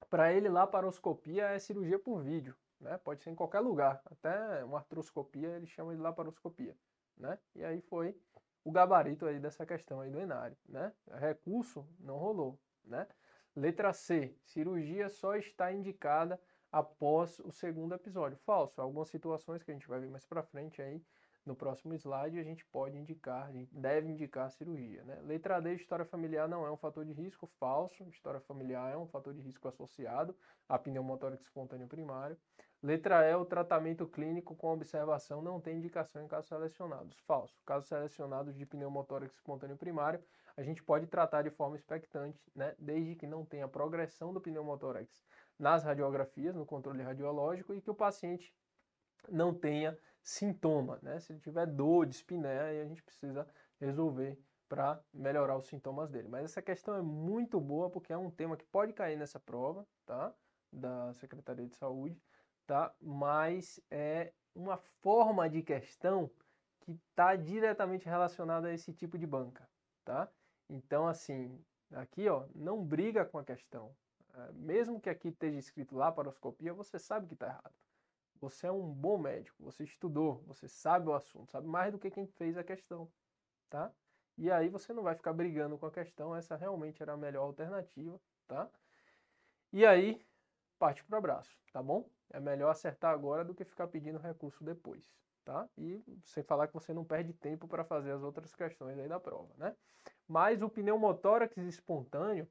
[SPEAKER 4] Para ele, laparoscopia é cirurgia por vídeo né? Pode ser em qualquer lugar, até uma artroscopia, ele chama de laparoscopia, né? E aí foi o gabarito aí dessa questão aí do Enari, né? Recurso não rolou, né? Letra C, cirurgia só está indicada após o segundo episódio. Falso, algumas situações que a gente vai ver mais para frente aí no próximo slide, a gente pode indicar, a gente deve indicar a cirurgia. Né? Letra D, história familiar não é um fator de risco, falso. História familiar é um fator de risco associado à pneumotórax espontânea primária. Letra E, o tratamento clínico com observação não tem indicação em casos selecionados. Falso. Casos selecionados de pneumotórax espontâneo primário, a gente pode tratar de forma expectante, né? desde que não tenha progressão do pneumotórax nas radiografias, no controle radiológico, e que o paciente não tenha sintoma, né? Se ele tiver dor, de dispneia, a gente precisa resolver para melhorar os sintomas dele. Mas essa questão é muito boa porque é um tema que pode cair nessa prova, tá? Da Secretaria de Saúde, tá? Mas é uma forma de questão que está diretamente relacionada a esse tipo de banca, tá? Então, assim, aqui, ó, não briga com a questão. É, mesmo que aqui esteja escrito laparoscopia, você sabe que está errado. Você é um bom médico, você estudou, você sabe o assunto, sabe mais do que quem fez a questão, tá? E aí você não vai ficar brigando com a questão, essa realmente era a melhor alternativa, tá? E aí parte para o abraço, tá bom? É melhor acertar agora do que ficar pedindo recurso depois, tá? E sem falar que você não perde tempo para fazer as outras questões aí da prova, né? Mas o pneumotórax espontâneo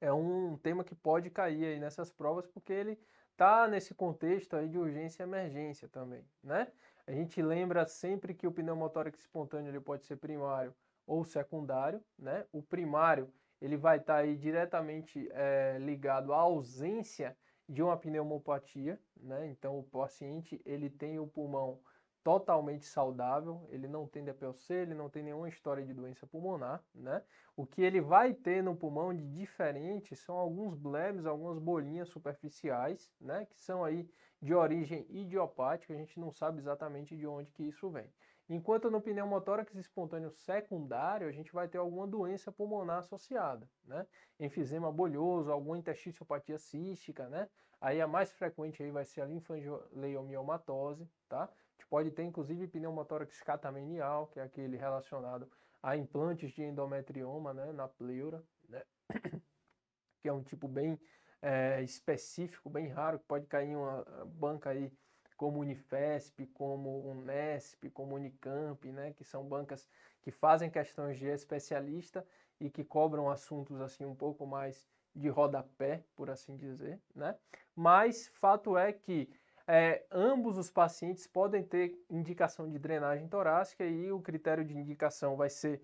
[SPEAKER 4] é um tema que pode cair aí nessas provas porque ele está nesse contexto aí de urgência e emergência também, né? A gente lembra sempre que o pneumotórax espontâneo ele pode ser primário ou secundário, né? O primário ele vai estar tá aí diretamente é, ligado à ausência de uma pneumopatia, né? Então o paciente ele tem o pulmão totalmente saudável, ele não tem DPOC, ele não tem nenhuma história de doença pulmonar, né? O que ele vai ter no pulmão de diferente são alguns blebs, algumas bolinhas superficiais, né? Que são aí de origem idiopática, a gente não sabe exatamente de onde que isso vem. Enquanto no pneumotórax espontâneo secundário, a gente vai ter alguma doença pulmonar associada, né? Enfisema bolhoso, alguma intestinopatia cística, né? Aí a mais frequente aí vai ser a linfangioleiomiomatose, tá? A gente pode ter inclusive pneumotórax catamenial, que é aquele relacionado a implantes de endometrioma, né, na pleura,
[SPEAKER 3] né?
[SPEAKER 4] que é um tipo bem é, específico, bem raro, que pode cair em uma banca aí como Unifesp, como Unesp, como Unicamp, né, que são bancas que fazem questões de especialista e que cobram assuntos assim um pouco mais de rodapé, por assim dizer, né? Mas fato é que é, ambos os pacientes podem ter indicação de drenagem torácica e o critério de indicação vai ser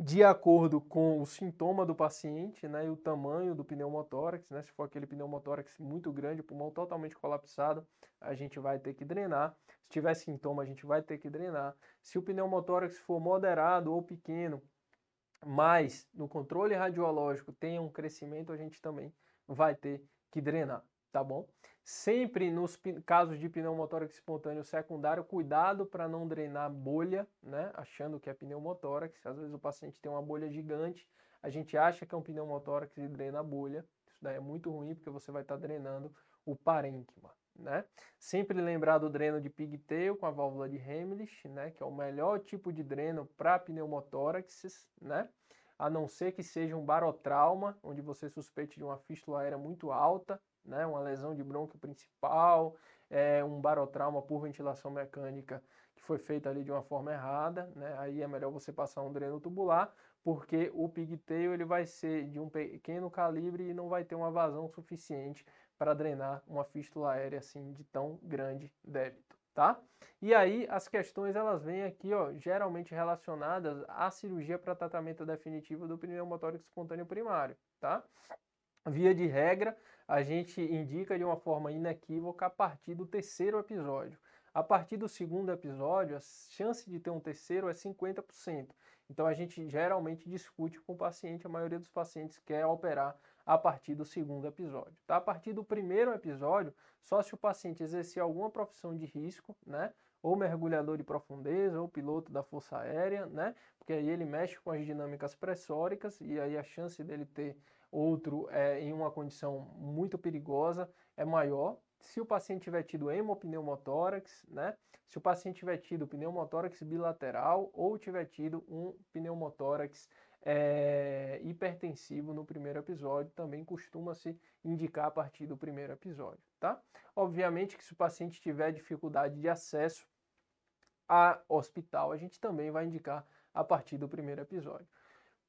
[SPEAKER 4] de acordo com o sintoma do paciente né, e o tamanho do pneumotórax. Né, se for aquele pneumotórax muito grande, o pulmão totalmente colapsado, a gente vai ter que drenar. Se tiver sintoma, a gente vai ter que drenar. Se o pneumotórax for moderado ou pequeno, mas no controle radiológico tem um crescimento, a gente também vai ter que drenar tá bom? Sempre nos casos de pneumotórax espontâneo secundário, cuidado para não drenar bolha, né? Achando que é pneumotórax. Às vezes o paciente tem uma bolha gigante, a gente acha que é um pneumotórax e drena a bolha. Isso daí é muito ruim porque você vai estar tá drenando o parênquima, né? Sempre lembrar do dreno de pigtail com a válvula de Hemlich, né? Que é o melhor tipo de dreno para pneumotóraxes, né? a não ser que seja um barotrauma, onde você suspeite de uma fístula aérea muito alta, né? Uma lesão de bronco principal, é, um barotrauma por ventilação mecânica que foi feita ali de uma forma errada, né? Aí é melhor você passar um dreno tubular, porque o pigtail ele vai ser de um pequeno calibre e não vai ter uma vazão suficiente para drenar uma fístula aérea assim de tão grande débito, tá? E aí as questões elas vêm aqui, ó, geralmente relacionadas à cirurgia para tratamento definitivo do pneumotórax espontâneo primário, tá? Via de regra, a gente indica de uma forma inequívoca a partir do terceiro episódio. A partir do segundo episódio, a chance de ter um terceiro é 50%. Então a gente geralmente discute com o paciente, a maioria dos pacientes quer operar a partir do segundo episódio. Tá? A partir do primeiro episódio, só se o paciente exercer alguma profissão de risco, né? ou mergulhador de profundeza, ou piloto da Força Aérea, né? porque aí ele mexe com as dinâmicas pressóricas e aí a chance dele ter outro é, em uma condição muito perigosa é maior. Se o paciente tiver tido hemopneumotórax, né? Se o paciente tiver tido pneumotórax bilateral ou tiver tido um pneumotórax é, hipertensivo no primeiro episódio, também costuma se indicar a partir do primeiro episódio, tá? Obviamente que se o paciente tiver dificuldade de acesso a hospital, a gente também vai indicar a partir do primeiro episódio.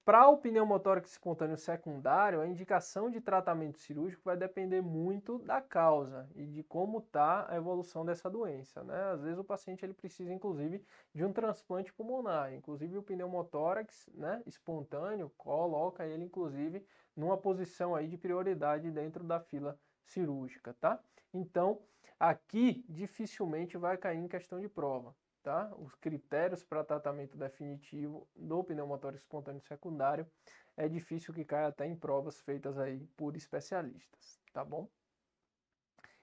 [SPEAKER 4] Para o pneumotórax espontâneo secundário, a indicação de tratamento cirúrgico vai depender muito da causa e de como está a evolução dessa doença. Né? Às vezes o paciente ele precisa, inclusive, de um transplante pulmonar. Inclusive o pneumotórax né, espontâneo coloca ele, inclusive, numa posição aí de prioridade dentro da fila cirúrgica, tá? Então, aqui dificilmente vai cair em questão de prova tá? Os critérios para tratamento definitivo do pneumotórax espontâneo secundário é difícil que caia até em provas feitas aí por especialistas, tá bom?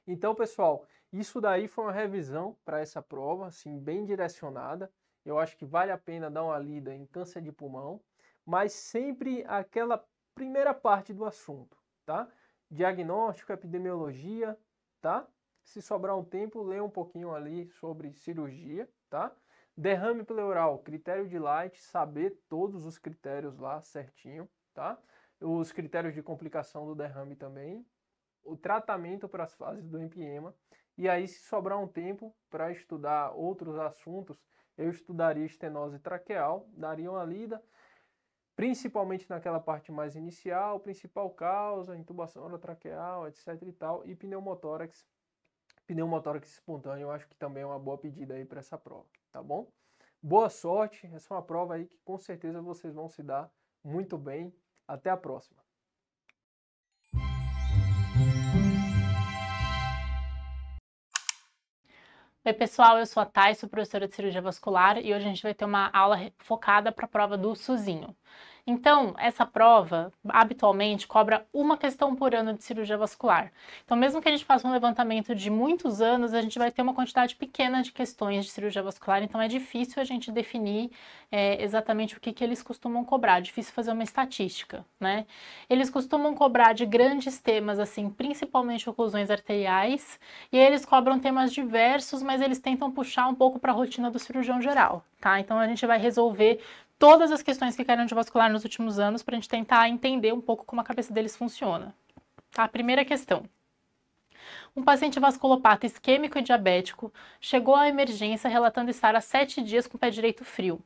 [SPEAKER 4] Então, pessoal, isso daí foi uma revisão para essa prova, assim, bem direcionada. Eu acho que vale a pena dar uma lida em câncer de pulmão, mas sempre aquela primeira parte do assunto, tá? Diagnóstico, epidemiologia, tá? Se sobrar um tempo, leia um pouquinho ali sobre cirurgia, tá? Derrame pleural, critério de Light, saber todos os critérios lá certinho, tá? Os critérios de complicação do derrame também, o tratamento para as fases do empiema, e aí se sobrar um tempo para estudar outros assuntos, eu estudaria estenose traqueal, daria uma lida, principalmente naquela parte mais inicial, principal causa, intubação orotraqueal, etc e tal, e pneumotórax pneumotórax espontâneo, eu acho que também é uma boa pedida aí para essa prova, tá bom? Boa sorte, essa é uma prova aí que com certeza vocês vão se dar muito bem. Até a próxima.
[SPEAKER 5] Oi, pessoal, eu sou a Thais, sou professora de cirurgia vascular e hoje a gente vai ter uma aula focada para a prova do SUSINho. Então, essa prova habitualmente cobra uma questão por ano de cirurgia vascular. Então, mesmo que a gente faça um levantamento de muitos anos, a gente vai ter uma quantidade pequena de questões de cirurgia vascular, então é difícil a gente definir é, exatamente o que, que eles costumam cobrar, é difícil fazer uma estatística, né? Eles costumam cobrar de grandes temas, assim, principalmente oclusões arteriais, e eles cobram temas diversos, mas eles tentam puxar um pouco para a rotina do cirurgião geral, tá? Então a gente vai resolver todas as questões que caíram de vascular nos últimos anos para a gente tentar entender um pouco como a cabeça deles funciona. Tá? Primeira questão. Um paciente vasculopata isquêmico e diabético chegou à emergência relatando estar há sete dias com o pé direito frio.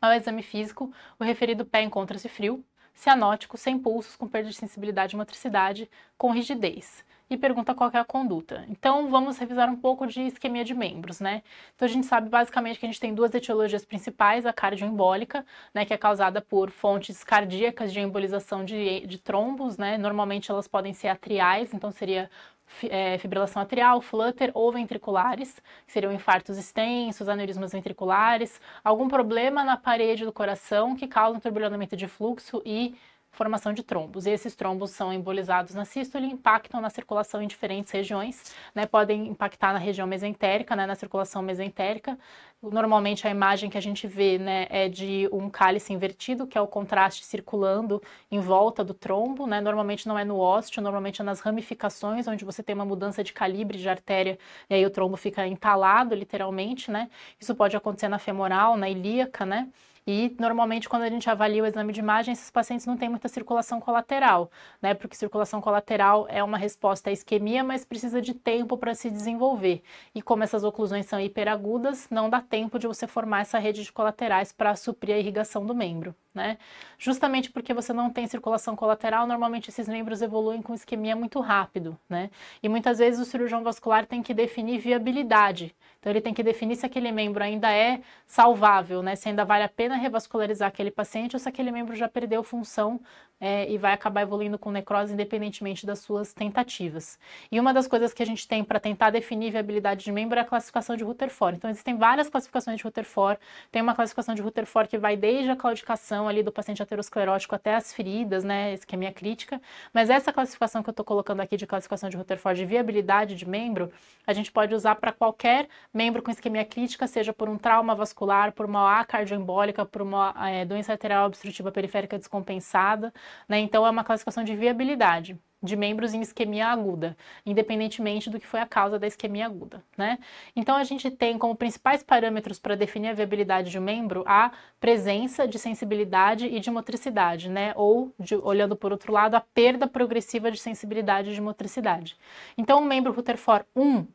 [SPEAKER 5] Ao exame físico, o referido pé encontra-se frio, cianótico, sem pulsos, com perda de sensibilidade e motricidade, com rigidez e pergunta qual é a conduta. Então, vamos revisar um pouco de isquemia de membros, né? Então, a gente sabe basicamente que a gente tem duas etiologias principais, a cardioembólica, né, que é causada por fontes cardíacas de embolização de, de trombos, né? Normalmente elas podem ser atriais, então seria é, fibrilação atrial, flutter ou ventriculares, que seriam infartos extensos, aneurismas ventriculares, algum problema na parede do coração que causa um turbilhamento de fluxo e formação de trombos. E esses trombos são embolizados na sístole e impactam na circulação em diferentes regiões, né? Podem impactar na região mesentérica, né? na circulação mesentérica. Normalmente a imagem que a gente vê, né, é de um cálice invertido, que é o contraste circulando em volta do trombo, né? Normalmente não é no ósseo, normalmente é nas ramificações, onde você tem uma mudança de calibre de artéria e aí o trombo fica entalado, literalmente, né? Isso pode acontecer na femoral, na ilíaca, né? E normalmente quando a gente avalia o exame de imagem, esses pacientes não têm muita circulação colateral, né? Porque circulação colateral é uma resposta à isquemia, mas precisa de tempo para se desenvolver. E como essas oclusões são hiperagudas, não dá tempo de você formar essa rede de colaterais para suprir a irrigação do membro, né? Justamente porque você não tem circulação colateral, normalmente esses membros evoluem com isquemia muito rápido, né? E muitas vezes o cirurgião vascular tem que definir viabilidade então ele tem que definir se aquele membro ainda é salvável, né? Se ainda vale a pena revascularizar aquele paciente ou se aquele membro já perdeu função é, e vai acabar evoluindo com necrose independentemente das suas tentativas. E uma das coisas que a gente tem para tentar definir viabilidade de membro é a classificação de Rutherford. Então existem várias classificações de Rutherford. Tem uma classificação de Rutherford que vai desde a claudicação ali do paciente aterosclerótico até as feridas, né, que é minha crítica. Mas essa classificação que eu estou colocando aqui de classificação de Rutherford de viabilidade de membro, a gente pode usar para qualquer membro com isquemia crítica, seja por um trauma vascular, por uma A cardioembólica, por uma é, doença arterial obstrutiva periférica descompensada. Né? Então, é uma classificação de viabilidade de membros em isquemia aguda, independentemente do que foi a causa da isquemia aguda, né? Então a gente tem como principais parâmetros para definir a viabilidade de um membro a presença de sensibilidade e de motricidade, né? Ou de, olhando por outro lado, a perda progressiva de sensibilidade e de motricidade. Então o membro Rutherford 1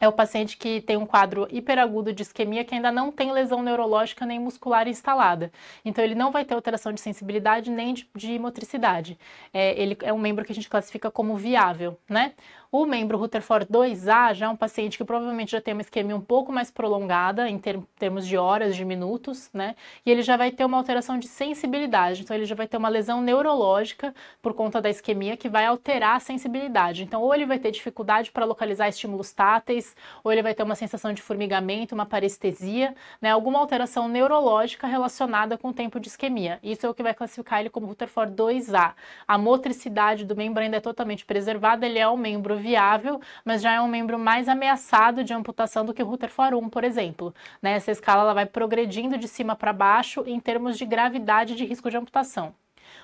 [SPEAKER 5] é o paciente que tem um quadro hiperagudo de isquemia que ainda não tem lesão neurológica nem muscular instalada. Então, ele não vai ter alteração de sensibilidade nem de, de motricidade. É, ele é um membro que a gente classifica como viável, né? O membro Rutherford 2A já é um paciente que provavelmente já tem uma isquemia um pouco mais prolongada em ter termos de horas, de minutos, né? E ele já vai ter uma alteração de sensibilidade, então ele já vai ter uma lesão neurológica por conta da isquemia que vai alterar a sensibilidade. Então, ou ele vai ter dificuldade para localizar estímulos táteis, ou ele vai ter uma sensação de formigamento, uma parestesia, né? Alguma alteração neurológica relacionada com o tempo de isquemia. Isso é o que vai classificar ele como Rutherford 2A. A motricidade do membro ainda é totalmente preservada, ele é um membro viável, mas já é um membro mais ameaçado de amputação do que o Rutherford 1, por exemplo. Nessa né? Essa escala ela vai progredindo de cima para baixo em termos de gravidade de risco de amputação.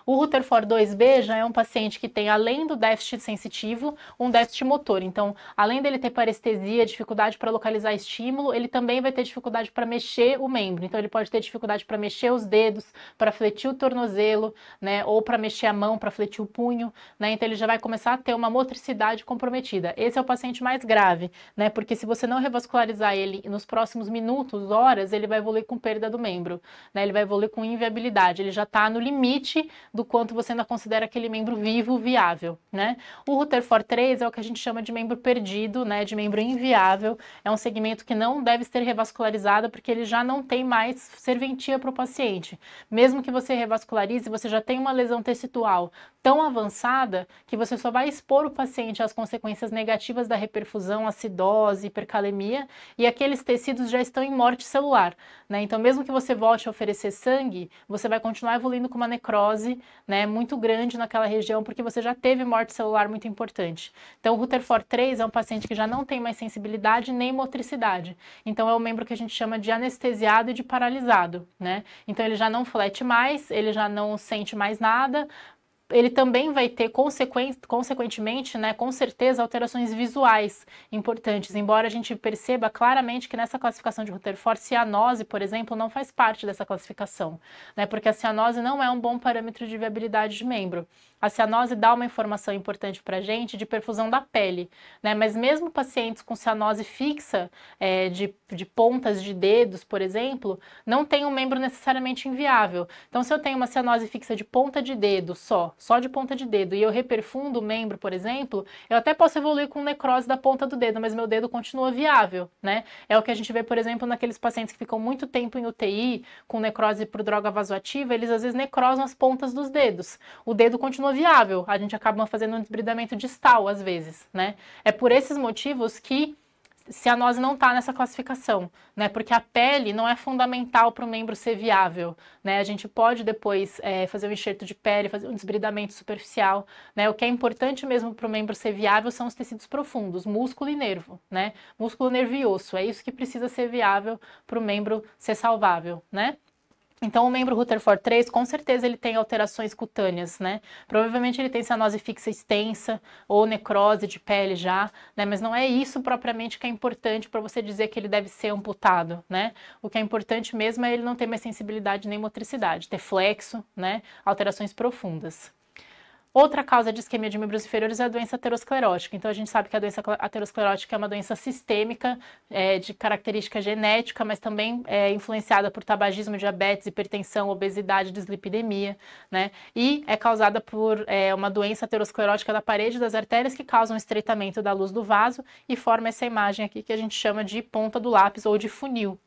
[SPEAKER 5] O Rutherford 2B já é um paciente que tem, além do déficit sensitivo, um déficit motor. Então, além dele ter parestesia, dificuldade para localizar estímulo, ele também vai ter dificuldade para mexer o membro. Então, ele pode ter dificuldade para mexer os dedos, para fletir o tornozelo, né? Ou para mexer a mão, para fletir o punho, né? Então, ele já vai começar a ter uma motricidade comprometida. Esse é o paciente mais grave, né? Porque se você não revascularizar ele nos próximos minutos, horas, ele vai evoluir com perda do membro, né? Ele vai evoluir com inviabilidade. Ele já está no limite do quanto você ainda considera aquele membro vivo, viável, né? O Rutherford 3 é o que a gente chama de membro perdido, né? De membro inviável. É um segmento que não deve ser revascularizado porque ele já não tem mais serventia para o paciente. Mesmo que você revascularize, você já tem uma lesão tecitual tão avançada que você só vai expor o paciente às consequências negativas da reperfusão, acidose, hipercalemia e aqueles tecidos já estão em morte celular, né? Então, mesmo que você volte a oferecer sangue, você vai continuar evoluindo com uma necrose base né, muito grande naquela região, porque você já teve morte celular muito importante. Então, o Rutherford 3 é um paciente que já não tem mais sensibilidade nem motricidade. Então, é o um membro que a gente chama de anestesiado e de paralisado, né? Então, ele já não flete mais, ele já não sente mais nada, ele também vai ter consequen consequentemente, né, com certeza, alterações visuais importantes, embora a gente perceba claramente que nessa classificação de Rutherford, cianose, por exemplo, não faz parte dessa classificação, né, porque a cianose não é um bom parâmetro de viabilidade de membro. A cianose dá uma informação importante para a gente de perfusão da pele, né? Mas mesmo pacientes com cianose fixa, é, de, de pontas de dedos, por exemplo, não tem um membro necessariamente inviável. Então, se eu tenho uma cianose fixa de ponta de dedo só, só de ponta de dedo, e eu reperfundo o membro, por exemplo, eu até posso evoluir com necrose da ponta do dedo, mas meu dedo continua viável, né? É o que a gente vê, por exemplo, naqueles pacientes que ficam muito tempo em UTI com necrose por droga vasoativa, eles às vezes necrosam as pontas dos dedos. O dedo continua viável. A gente acaba fazendo um desbridamento distal às vezes, né? É por esses motivos que se a nós não está nessa classificação, né? Porque a pele não é fundamental para o membro ser viável, né? A gente pode depois é, fazer um enxerto de pele, fazer um desbridamento superficial, né? O que é importante mesmo para o membro ser viável são os tecidos profundos, músculo e nervo, né? Músculo, nervo e osso, é isso que precisa ser viável para o membro ser salvável, né? Então, o membro Rutherford 3, com certeza ele tem alterações cutâneas, né? Provavelmente ele tem cianose fixa extensa ou necrose de pele já, né? Mas não é isso propriamente que é importante para você dizer que ele deve ser amputado, né? O que é importante mesmo é ele não ter mais sensibilidade nem motricidade, ter flexo, né? Alterações profundas. Outra causa de isquemia de membros inferiores é a doença aterosclerótica. Então, a gente sabe que a doença aterosclerótica é uma doença sistêmica, é, de característica genética, mas também é influenciada por tabagismo, diabetes, hipertensão, obesidade, dislipidemia, né? E é causada por é, uma doença aterosclerótica da parede das artérias que causa um estreitamento da luz do vaso e forma essa imagem aqui que a gente chama de ponta do lápis ou de funil,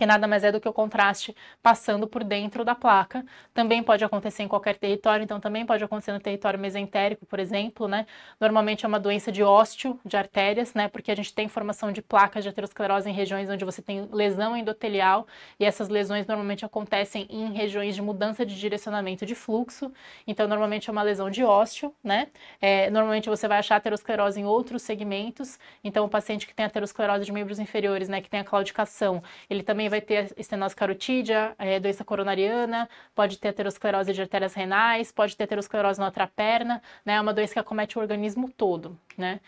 [SPEAKER 5] que nada mais é do que o contraste passando por dentro da placa. Também pode acontecer em qualquer território, então também pode acontecer no território mesentérico, por exemplo, né? Normalmente é uma doença de ósteo, de artérias, né? Porque a gente tem formação de placas de aterosclerose em regiões onde você tem lesão endotelial, e essas lesões normalmente acontecem em regiões de mudança de direcionamento de fluxo, então normalmente é uma lesão de ósteo, né? É, normalmente você vai achar aterosclerose em outros segmentos, então o paciente que tem aterosclerose de membros inferiores, né, que tem a claudicação, ele também vai ter estenose carotídea, é, doença coronariana, pode ter aterosclerose de artérias renais, pode ter aterosclerose na outra perna, né? É uma doença que acomete o organismo todo, né?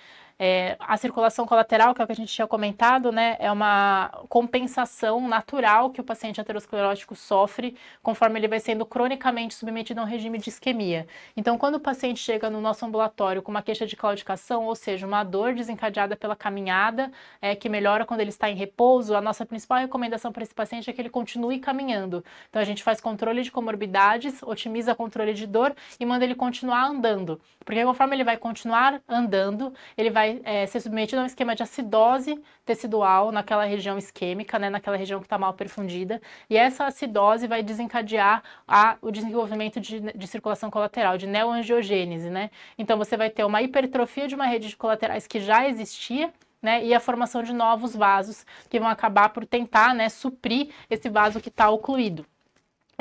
[SPEAKER 5] É, a circulação colateral, que é o que a gente tinha comentado, né, é uma compensação natural que o paciente aterosclerótico sofre conforme ele vai sendo cronicamente submetido a um regime de isquemia. Então, quando o paciente chega no nosso ambulatório com uma queixa de claudicação, ou seja, uma dor desencadeada pela caminhada, é, que melhora quando ele está em repouso, a nossa principal recomendação para esse paciente é que ele continue caminhando. Então, a gente faz controle de comorbidades, otimiza controle de dor e manda ele continuar andando. Porque conforme ele vai continuar andando, ele vai é, ser submetido a um esquema de acidose tecidual naquela região isquêmica, né, naquela região que está mal perfundida, e essa acidose vai desencadear a, o desenvolvimento de, de, circulação colateral, de neoangiogênese, né? Então você vai ter uma hipertrofia de uma rede de colaterais que já existia, né, e a formação de novos vasos que vão acabar por tentar, né, suprir esse vaso que está ocluído.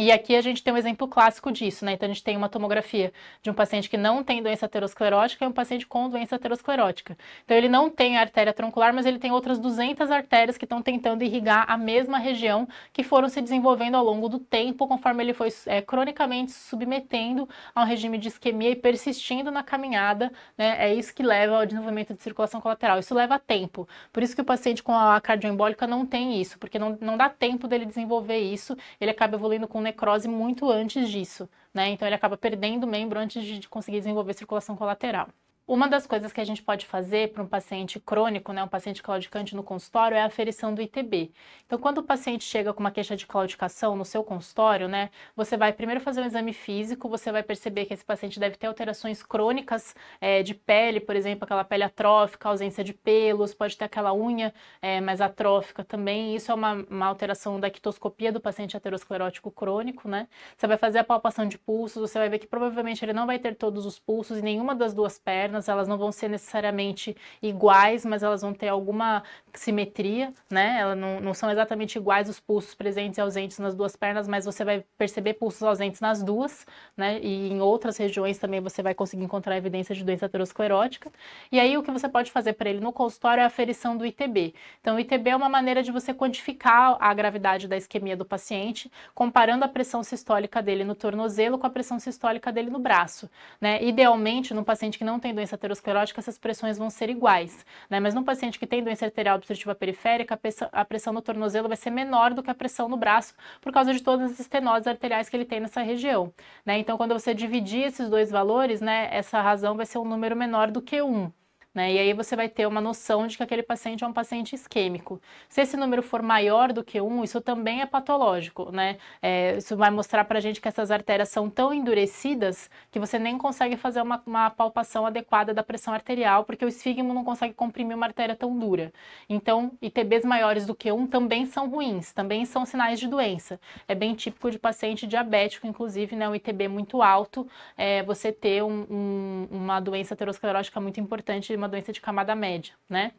[SPEAKER 5] E aqui a gente tem um exemplo clássico disso, né? Então a gente tem uma tomografia de um paciente que não tem doença aterosclerótica e um paciente com doença aterosclerótica. Então ele não tem a artéria troncular, mas ele tem outras 200 artérias que estão tentando irrigar a mesma região que foram se desenvolvendo ao longo do tempo, conforme ele foi é, cronicamente submetendo a um regime de isquemia e persistindo na caminhada, né? É isso que leva ao desenvolvimento de circulação colateral. Isso leva tempo. Por isso que o paciente com a cardioembólica não tem isso, porque não, não dá tempo dele desenvolver isso, ele acaba evoluindo com necrose muito antes disso, né? Então ele acaba perdendo o membro antes de conseguir desenvolver circulação colateral. Uma das coisas que a gente pode fazer para um paciente crônico, né, um paciente claudicante no consultório, é a aferição do ITB. Então, quando o paciente chega com uma queixa de claudicação no seu consultório, né, você vai primeiro fazer um exame físico, você vai perceber que esse paciente deve ter alterações crônicas é, de pele, por exemplo, aquela pele atrófica, ausência de pelos, pode ter aquela unha é, mais atrófica também. Isso é uma, uma alteração da quitoscopia do paciente aterosclerótico crônico, né? Você vai fazer a palpação de pulsos, você vai ver que provavelmente ele não vai ter todos os pulsos em nenhuma das duas pernas pernas elas não vão ser necessariamente iguais, mas elas vão ter alguma simetria, né? Elas não, não são exatamente iguais os pulsos presentes e ausentes nas duas pernas, mas você vai perceber pulsos ausentes nas duas, né? E em outras regiões também você vai conseguir encontrar evidência de doença aterosclerótica. E aí o que você pode fazer para ele no consultório é a aferição do ITB. Então, o ITB é uma maneira de você quantificar a gravidade da isquemia do paciente, comparando a pressão sistólica dele no tornozelo com a pressão sistólica dele no braço, né? Idealmente, num paciente que não tem doença doença aterosclerótica, essas pressões vão ser iguais, né? Mas num paciente que tem doença arterial obstrutiva periférica, a pressão, a pressão no tornozelo vai ser menor do que a pressão no braço, por causa de todas as estenoses arteriais que ele tem nessa região, né? Então, quando você dividir esses dois valores, né, essa razão vai ser um número menor do que 1. Né? E aí você vai ter uma noção de que aquele paciente é um paciente isquêmico. Se esse número for maior do que um, isso também é patológico, né? É, isso vai mostrar para a gente que essas artérias são tão endurecidas que você nem consegue fazer uma, uma palpação adequada da pressão arterial, porque o esfígmo não consegue comprimir uma artéria tão dura. Então, ITBs maiores do que um também são ruins, também são sinais de doença. É bem típico de paciente diabético, inclusive, né? Um ITB muito alto, é, você ter um, um, uma doença aterosclerótica muito importante uma doença de camada média, né?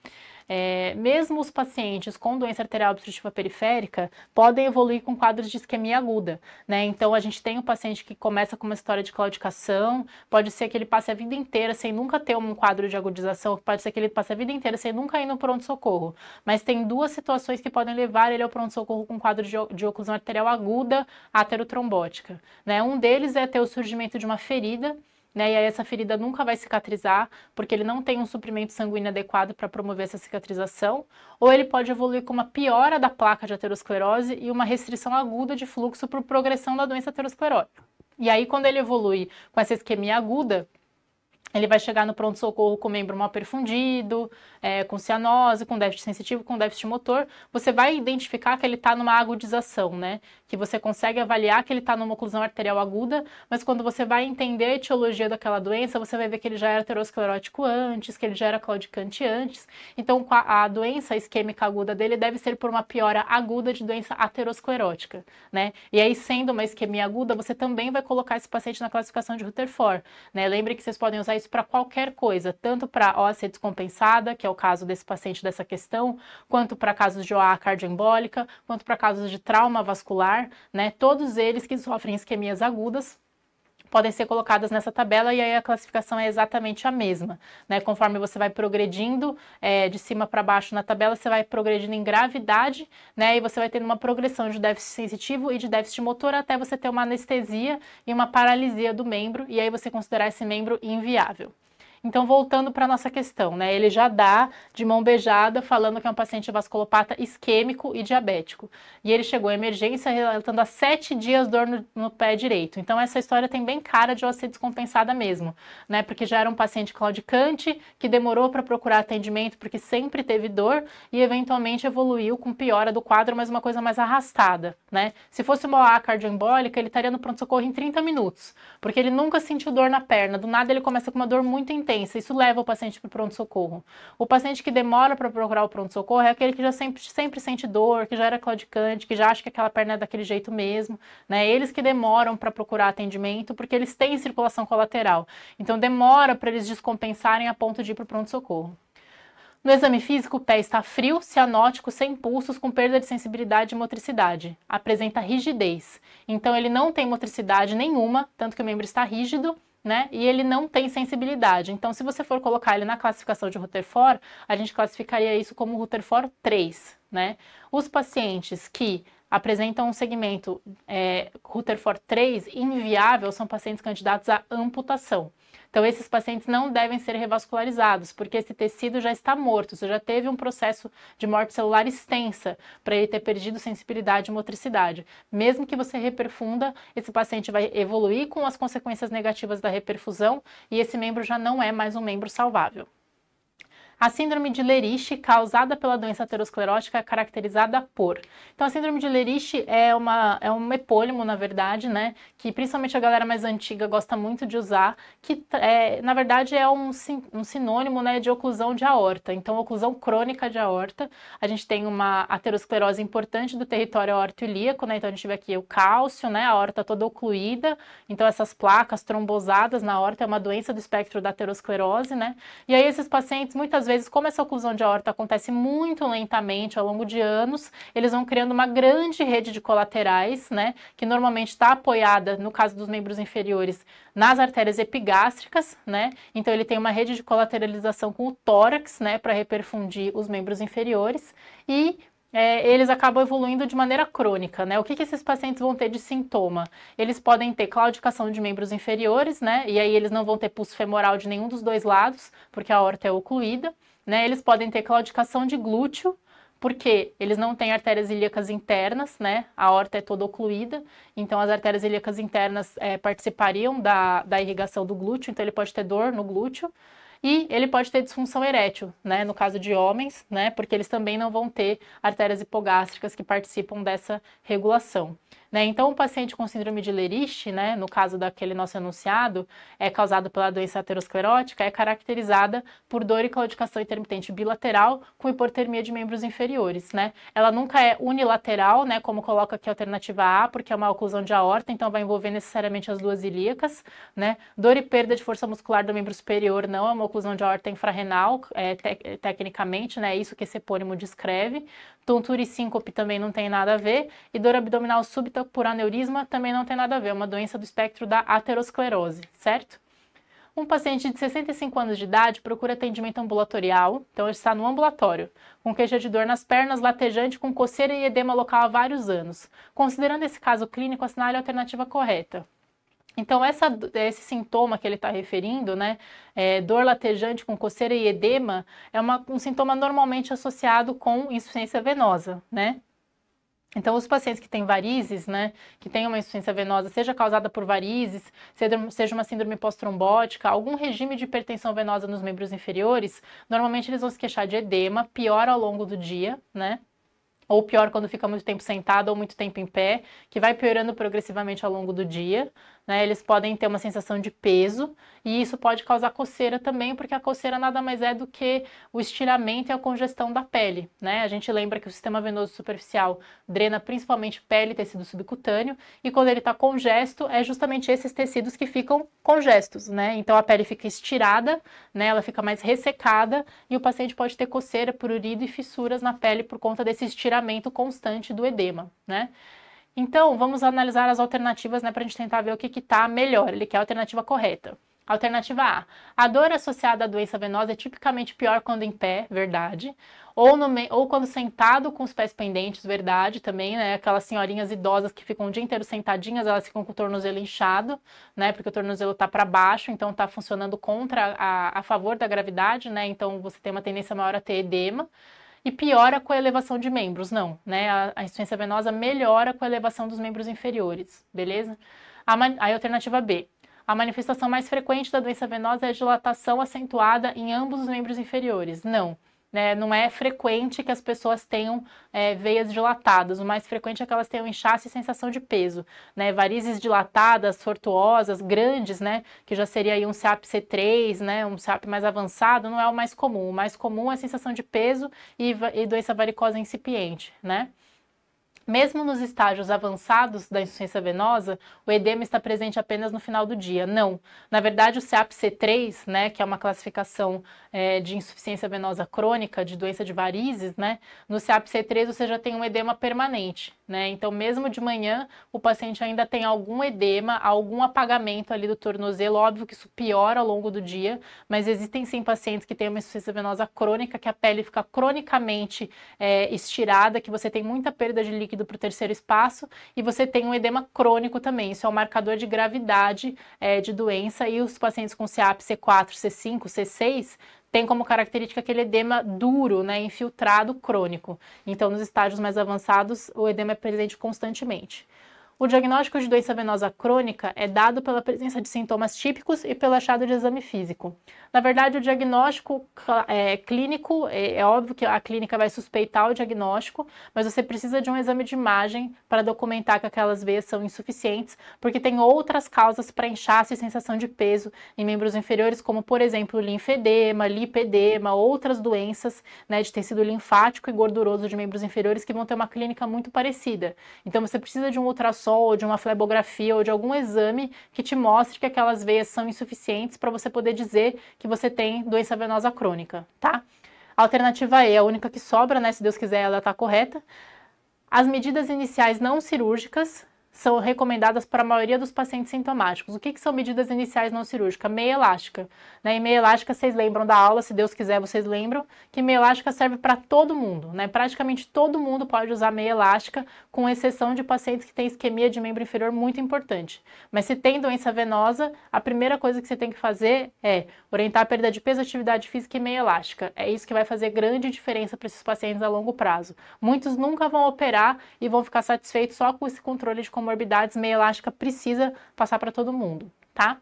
[SPEAKER 5] É, mesmo os pacientes com doença arterial obstrutiva periférica podem evoluir com quadros de isquemia aguda, né? Então a gente tem um paciente que começa com uma história de claudicação, pode ser que ele passe a vida inteira sem nunca ter um quadro de agudização, pode ser que ele passe a vida inteira sem nunca ir no pronto-socorro. Mas tem duas situações que podem levar ele ao pronto-socorro com quadro de, de, oclusão arterial aguda aterotrombótica, né? Um deles é ter o surgimento de uma ferida né? E aí essa ferida nunca vai cicatrizar, porque ele não tem um suprimento sanguíneo adequado para promover essa cicatrização, ou ele pode evoluir com uma piora da placa de aterosclerose e uma restrição aguda de fluxo por progressão da doença aterosclerótica. E aí, quando ele evolui com essa isquemia aguda, ele vai chegar no pronto-socorro com membro mal perfundido, é, com cianose, com déficit sensitivo, com déficit motor. Você vai identificar que ele está numa agudização, né? Que você consegue avaliar que ele está numa oclusão arterial aguda, mas quando você vai entender a etiologia daquela doença, você vai ver que ele já era aterosclerótico antes, que ele já era claudicante antes. Então, a doença isquêmica aguda dele deve ser por uma piora aguda de doença aterosclerótica, né? E aí, sendo uma isquemia aguda, você também vai colocar esse paciente na classificação de Rutherford, né? Lembre que vocês podem usar isso para qualquer coisa, tanto para óssea descompensada, que é o caso desse paciente dessa questão, quanto para casos de OA cardioembólica, quanto para casos de trauma vascular, né? Todos eles que sofrem isquemias agudas podem ser colocadas nessa tabela e aí a classificação é exatamente a mesma. Né? Conforme você vai progredindo é, de cima para baixo na tabela, você vai progredindo em gravidade né? e você vai tendo uma progressão de déficit sensitivo e de déficit motor até você ter uma anestesia e uma paralisia do membro e aí você considerar esse membro inviável. Então, voltando para a nossa questão, né? Ele já dá de mão beijada falando que é um paciente vasculopata isquêmico e diabético. E ele chegou à emergência relatando há sete dias dor no, no pé direito. Então, essa história tem bem cara de ela ser descompensada mesmo, né? Porque já era um paciente claudicante que demorou para procurar atendimento porque sempre teve dor e eventualmente evoluiu com piora do quadro, mas uma coisa mais arrastada, né? Se fosse uma OA cardioembólica, ele estaria no pronto-socorro em 30 minutos, porque ele nunca sentiu dor na perna. Do nada ele começa com uma dor muito intensa intensa, isso leva o paciente para o pronto-socorro. O paciente que demora para procurar o pronto-socorro é aquele que já sempre, sempre sente dor, que já era claudicante, que já acha que aquela perna é daquele jeito mesmo, né? Eles que demoram para procurar atendimento porque eles têm circulação colateral. Então demora para eles descompensarem a ponto de ir para o pronto-socorro. No exame físico, o pé está frio, cianótico, sem pulsos, com perda de sensibilidade e motricidade. Apresenta rigidez. Então, ele não tem motricidade nenhuma, tanto que o membro está rígido né? E ele não tem sensibilidade. Então, se você for colocar ele na classificação de Rutherford, a gente classificaria isso como Rutherford 3, né? Os pacientes que apresentam um segmento é, Rutherford 3 inviável são pacientes candidatos à amputação. Então, esses pacientes não devem ser revascularizados, porque esse tecido já está morto, você já teve um processo de morte celular extensa para ele ter perdido sensibilidade e motricidade. Mesmo que você reperfunda, esse paciente vai evoluir com as consequências negativas da reperfusão e esse membro já não é mais um membro salvável. A síndrome de Lerich, causada pela doença aterosclerótica, é caracterizada por. Então, a síndrome de Lerich é, uma, é um epônimo, na verdade, né? Que principalmente a galera mais antiga gosta muito de usar, que é, na verdade é um, um sinônimo né, de oclusão de aorta. Então, oclusão crônica de aorta. A gente tem uma aterosclerose importante do território aorto-ilíaco, né? Então, a gente vê aqui o cálcio, né? A aorta toda ocluída. Então, essas placas trombosadas na aorta é uma doença do espectro da aterosclerose, né? E aí, esses pacientes muitas vezes vezes, como essa oclusão de aorta acontece muito lentamente ao longo de anos, eles vão criando uma grande rede de colaterais, né? Que normalmente está apoiada, no caso dos membros inferiores, nas artérias epigástricas, né? Então ele tem uma rede de colateralização com o tórax, né? Para reperfundir os membros inferiores. E é, eles acabam evoluindo de maneira crônica, né? O que, que esses pacientes vão ter de sintoma? Eles podem ter claudicação de membros inferiores, né? E aí eles não vão ter pulso femoral de nenhum dos dois lados, porque a aorta é ocluída, né? Eles podem ter claudicação de glúteo, porque eles não têm artérias ilíacas internas, né? A aorta é toda ocluída, então as artérias ilíacas internas é, participariam da, da irrigação do glúteo, então ele pode ter dor no glúteo. E ele pode ter disfunção erétil, né? No caso de homens, né? Porque eles também não vão ter artérias hipogástricas que participam dessa regulação. Né? Então, o paciente com síndrome de Leriche, né, no caso daquele nosso enunciado, é causado pela doença aterosclerótica, é caracterizada por dor e claudicação intermitente bilateral com hipotermia de membros inferiores. Né? Ela nunca é unilateral, né, como coloca aqui a alternativa A, porque é uma oclusão de aorta, então vai envolver necessariamente as duas ilíacas. Né? Dor e perda de força muscular do membro superior não é uma oclusão de aorta infrarrenal, é, te tecnicamente, né, é isso que esse epônimo descreve. Tontura e síncope também não tem nada a ver. E dor abdominal súbita por aneurisma também não tem nada a ver, é uma doença do espectro da aterosclerose, certo? Um paciente de 65 anos de idade procura atendimento ambulatorial, então ele está no ambulatório, com queixa de dor nas pernas, latejante, com coceira e edema local há vários anos. Considerando esse caso clínico, assinale é a alternativa correta. Então, essa, esse sintoma que ele está referindo, né, é, dor latejante com coceira e edema, é uma, um sintoma normalmente associado com insuficiência venosa, né? Então, os pacientes que têm varizes, né, que têm uma insuficiência venosa, seja causada por varizes, seja uma síndrome pós-trombótica, algum regime de hipertensão venosa nos membros inferiores, normalmente eles vão se queixar de edema, pior ao longo do dia, né, ou pior quando fica muito tempo sentado ou muito tempo em pé, que vai piorando progressivamente ao longo do dia, né? Eles podem ter uma sensação de peso e isso pode causar coceira também, porque a coceira nada mais é do que o estiramento e a congestão da pele, né? A gente lembra que o sistema venoso superficial drena principalmente pele e tecido subcutâneo e quando ele está congesto é justamente esses tecidos que ficam congestos, né? Então a pele fica estirada, né? Ela fica mais ressecada e o paciente pode ter coceira, prurido e fissuras na pele por conta desse estiramento constante do edema, né? Então, vamos analisar as alternativas né, para a gente tentar ver o que está melhor. Ele quer a alternativa correta. Alternativa A. A dor associada à doença venosa é tipicamente pior quando em pé, verdade. Ou, no, ou quando sentado com os pés pendentes, verdade também, né? Aquelas senhorinhas idosas que ficam o dia inteiro sentadinhas, elas ficam com o tornozelo inchado, né? Porque o tornozelo tá para baixo, então tá funcionando contra, a, a favor da gravidade, né? Então você tem uma tendência maior a ter edema e piora com a elevação de membros, não, né? A, a insuficiência venosa melhora com a elevação dos membros inferiores, beleza? A, a alternativa B. A manifestação mais frequente da doença venosa é a dilatação acentuada em ambos os membros inferiores. Não né? Não é frequente que as pessoas tenham é, veias dilatadas. O mais frequente é que elas tenham inchaço e sensação de peso, né? Varizes dilatadas, tortuosas, grandes, né? Que já seria aí um SAP C3, né? Um SAP mais avançado, não é o mais comum. O mais comum é a sensação de peso e, e doença varicosa incipiente, né? Mesmo nos estágios avançados da insuficiência venosa, o edema está presente apenas no final do dia. Não. Na verdade, o c 3 né, que é uma classificação é, de insuficiência venosa crônica, de doença de varizes, né, no c 3 você já tem um edema permanente né? Então, mesmo de manhã, o paciente ainda tem algum edema, algum apagamento ali do tornozelo. Óbvio que isso piora ao longo do dia, mas existem sim pacientes que têm uma insuficiência venosa crônica, que a pele fica cronicamente é, estirada, que você tem muita perda de líquido para o terceiro espaço e você tem um edema crônico também. Isso é um marcador de gravidade é, de doença e os pacientes com CAP C4, C5, C6 tem como característica aquele edema duro, né, infiltrado crônico. Então, nos estágios mais avançados, o edema é presente constantemente. O diagnóstico de doença venosa crônica é dado pela presença de sintomas típicos e pelo achado de exame físico. Na verdade, o diagnóstico é, clínico, é, é óbvio que a clínica vai suspeitar o diagnóstico, mas você precisa de um exame de imagem para documentar que aquelas veias são insuficientes, porque tem outras causas para inchaço e sensação de peso em membros inferiores, como, por exemplo, linfedema, lipedema, outras doenças né, de tecido linfático e gorduroso de membros inferiores que vão ter uma clínica muito parecida. Então, você precisa de um ultrassom ultrassom ou de uma flebografia ou de algum exame que te mostre que aquelas veias são insuficientes para você poder dizer que você tem doença venosa crônica, tá? Alternativa E, a única que sobra, né? Se Deus quiser, ela está correta. As medidas iniciais não cirúrgicas, são recomendadas para a maioria dos pacientes sintomáticos. O que, que são medidas iniciais não cirúrgica? Meia elástica. Né? E meia elástica, vocês lembram da aula, se Deus quiser, vocês lembram, que meia elástica serve para todo mundo. Né? Praticamente todo mundo pode usar meia elástica, com exceção de pacientes que têm isquemia de membro inferior muito importante. Mas se tem doença venosa, a primeira coisa que você tem que fazer é orientar a perda de peso, atividade física e meia elástica. É isso que vai fazer grande diferença para esses pacientes a longo prazo. Muitos nunca vão operar e vão ficar satisfeitos só com esse controle de comorbidades meia elástica precisa passar para todo mundo, tá?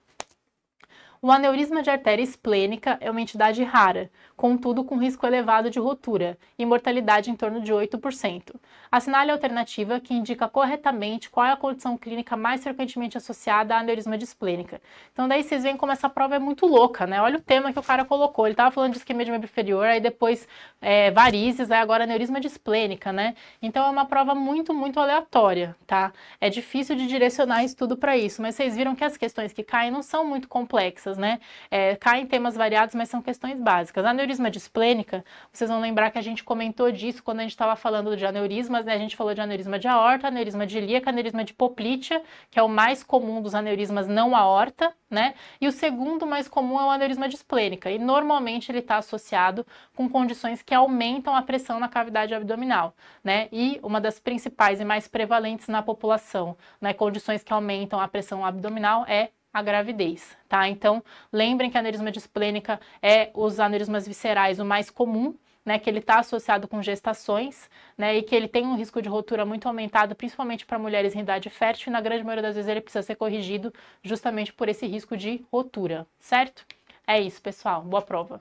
[SPEAKER 5] O aneurisma de artéria esplênica é uma entidade rara, contudo com risco elevado de rotura e mortalidade em torno de 8%. Assinale a alternativa que indica corretamente qual é a condição clínica mais frequentemente associada a aneurisma displênica. Então daí vocês veem como essa prova é muito louca, né? Olha o tema que o cara colocou. Ele estava falando de esquema de membro inferior, aí depois é, varizes, aí agora aneurisma displênica, né? Então é uma prova muito, muito aleatória, tá? É difícil de direcionar estudo para isso, mas vocês viram que as questões que caem não são muito complexas né? É, caem temas variados, mas são questões básicas. Aneurisma displênica, vocês vão lembrar que a gente comentou disso quando a gente estava falando de aneurismas, né? A gente falou de aneurisma de aorta, aneurisma de ilíaca, aneurisma de poplitea, que é o mais comum dos aneurismas não aorta, né? E o segundo mais comum é o aneurisma displênica, e normalmente ele está associado com condições que aumentam a pressão na cavidade abdominal, né? E uma das principais e mais prevalentes na população, né? Condições que aumentam a pressão abdominal é a gravidez, tá? Então, lembrem que aneurisma displênica é os aneurismas viscerais o mais comum, né, que ele está associado com gestações, né, e que ele tem um risco de rotura muito aumentado, principalmente para mulheres em idade fértil, e na grande maioria das vezes ele precisa ser corrigido justamente por esse risco de rotura, certo? É isso, pessoal. Boa prova.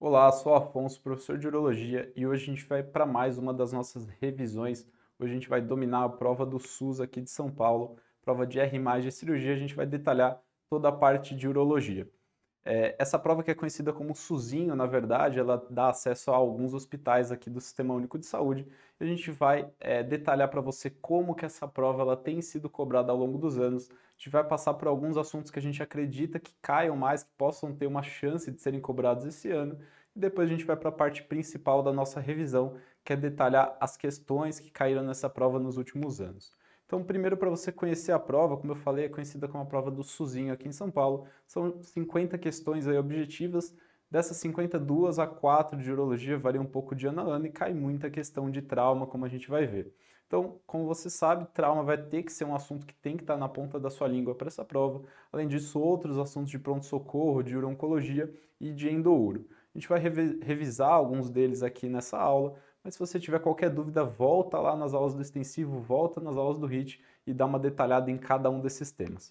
[SPEAKER 6] Olá, sou Afonso, professor de Urologia, e hoje a gente vai para mais uma das nossas revisões. Hoje a gente vai dominar a prova do SUS aqui de São Paulo, prova de R+, de cirurgia, a gente vai detalhar toda a parte de Urologia. É, essa prova que é conhecida como SUSinho, na verdade, ela dá acesso a alguns hospitais aqui do Sistema Único de Saúde. a gente vai é, detalhar para você como que essa prova ela tem sido cobrada ao longo dos anos. A gente vai passar por alguns assuntos que a gente acredita que caiam mais, que possam ter uma chance de serem cobrados esse ano. E depois a gente vai para a parte principal da nossa revisão, que é detalhar as questões que caíram nessa prova nos últimos anos. Então, primeiro, para você conhecer a prova, como eu falei, é conhecida como a prova do Suzinho aqui em São Paulo. São 50 questões aí objetivas. Dessas 50, duas a quatro de urologia varia um pouco de ano a ano e cai muita questão de trauma, como a gente vai ver. Então, como você sabe, trauma vai ter que ser um assunto que tem que estar tá na ponta da sua língua para essa prova. Além disso, outros assuntos de pronto-socorro, de urologia e de endouro. A gente vai revisar alguns deles aqui nessa aula, mas se você tiver qualquer dúvida, volta lá nas aulas do extensivo, volta nas aulas do HIT e dá uma detalhada em cada um desses temas.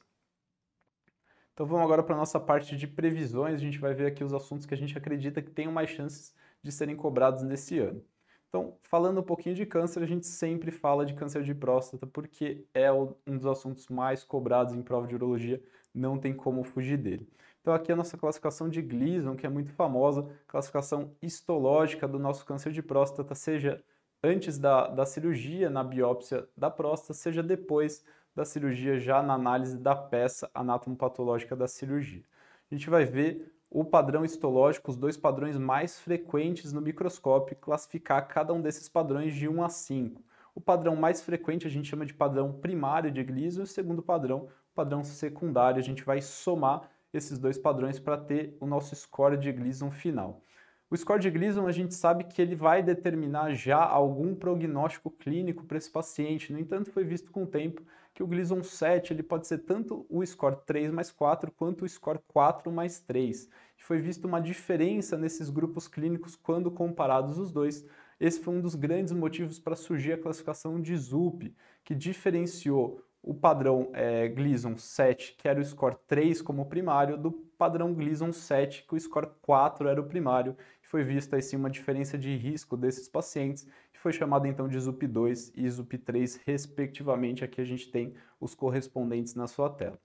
[SPEAKER 6] Então vamos agora para a nossa parte de previsões, a gente vai ver aqui os assuntos que a gente acredita que tenham mais chances de serem cobrados nesse ano. Então, falando um pouquinho de câncer, a gente sempre fala de câncer de próstata porque é um dos assuntos mais cobrados em prova de urologia, não tem como fugir dele. Então aqui a nossa classificação de Gleason, que é muito famosa, classificação histológica do nosso câncer de próstata, seja antes da, da cirurgia na biópsia da próstata, seja depois da cirurgia já na análise da peça anatomopatológica da cirurgia. A gente vai ver o padrão histológico, os dois padrões mais frequentes no microscópio, classificar cada um desses padrões de 1 a 5. O padrão mais frequente a gente chama de padrão primário de Gleason, e o segundo padrão, padrão secundário, a gente vai somar esses dois padrões para ter o nosso score de Gleason final. O score de Gleason a gente sabe que ele vai determinar já algum prognóstico clínico para esse paciente. No entanto, foi visto com o tempo que o Gleason 7 ele pode ser tanto o score 3 mais 4 quanto o score 4 mais 3. foi vista uma diferença nesses grupos clínicos quando comparados os dois. Esse foi um dos grandes motivos para surgir a classificação de ZUP, que diferenciou o padrão é, Gleason 7, que era o score 3 como primário, do padrão Gleason 7, que o score 4 era o primário. E foi vista assim uma diferença de risco desses pacientes, que foi chamada então de ZUP2 e ZUP3, respectivamente. Aqui a gente tem os correspondentes na sua tela.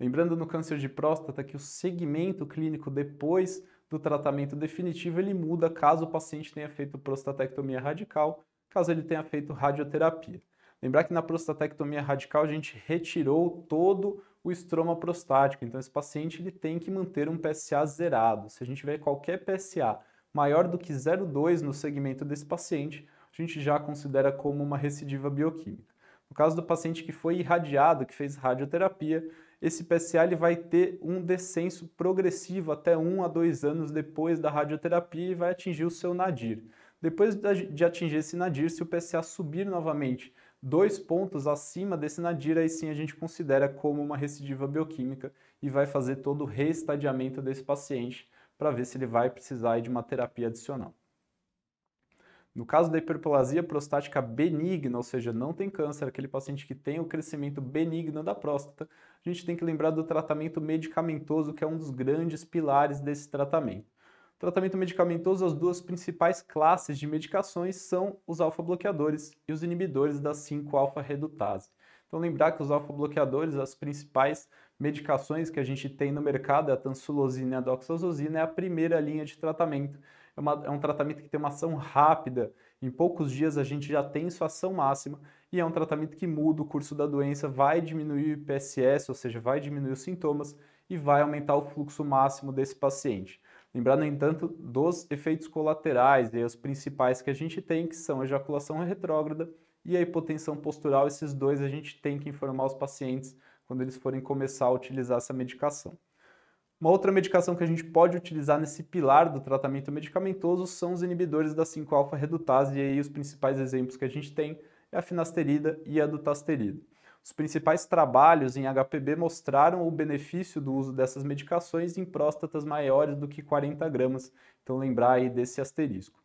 [SPEAKER 6] Lembrando no câncer de próstata que o segmento clínico depois do tratamento definitivo ele muda caso o paciente tenha feito prostatectomia radical, caso ele tenha feito radioterapia. Lembrar que na prostatectomia radical a gente retirou todo o estroma prostático, então esse paciente ele tem que manter um PSA zerado. Se a gente tiver qualquer PSA maior do que 0,2 no segmento desse paciente, a gente já considera como uma recidiva bioquímica. No caso do paciente que foi irradiado, que fez radioterapia, esse PSA ele vai ter um descenso progressivo até 1 a 2 anos depois da radioterapia e vai atingir o seu nadir. Depois de atingir esse nadir, se o PSA subir novamente dois pontos acima desse nadir, aí sim a gente considera como uma recidiva bioquímica e vai fazer todo o reestadiamento desse paciente para ver se ele vai precisar de uma terapia adicional. No caso da hiperplasia prostática benigna, ou seja, não tem câncer, aquele paciente que tem o crescimento benigno da próstata, a gente tem que lembrar do tratamento medicamentoso, que é um dos grandes pilares desse tratamento. Tratamento medicamentoso, as duas principais classes de medicações são os alfa-bloqueadores e os inibidores da 5-alfa-redutase. Então, lembrar que os alfa-bloqueadores, as principais medicações que a gente tem no mercado, é a tansulosina e a doxazosina, é a primeira linha de tratamento. É, uma, é um tratamento que tem uma ação rápida, em poucos dias a gente já tem sua ação máxima, e é um tratamento que muda o curso da doença, vai diminuir o IPSS, ou seja, vai diminuir os sintomas e vai aumentar o fluxo máximo desse paciente. Lembrar, no entanto, dos efeitos colaterais e os principais que a gente tem, que são a ejaculação retrógrada e a hipotensão postural. Esses dois a gente tem que informar os pacientes quando eles forem começar a utilizar essa medicação. Uma outra medicação que a gente pode utilizar nesse pilar do tratamento medicamentoso são os inibidores da 5-alfa redutase, e aí os principais exemplos que a gente tem é a finasterida e a dutasterida. Os principais trabalhos em HPB mostraram o benefício do uso dessas medicações em próstatas maiores do que 40 gramas, então lembrar aí desse asterisco.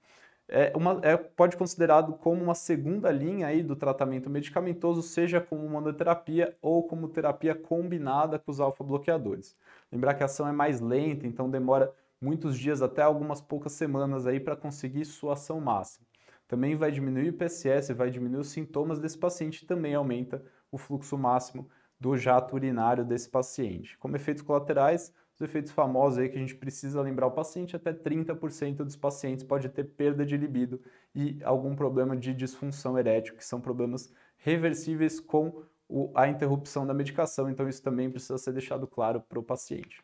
[SPEAKER 6] É uma, é, pode considerado como uma segunda linha aí do tratamento medicamentoso, seja como monoterapia ou como terapia combinada com os alfa-bloqueadores. Lembrar que a ação é mais lenta, então demora muitos dias até algumas poucas semanas aí para conseguir sua ação máxima. Também vai diminuir o PSS, vai diminuir os sintomas desse paciente, também aumenta o fluxo máximo do jato urinário desse paciente. Como efeitos colaterais, os efeitos famosos aí que a gente precisa lembrar o paciente, até 30% dos pacientes pode ter perda de libido e algum problema de disfunção erétil, que são problemas reversíveis com a interrupção da medicação, então isso também precisa ser deixado claro para o paciente.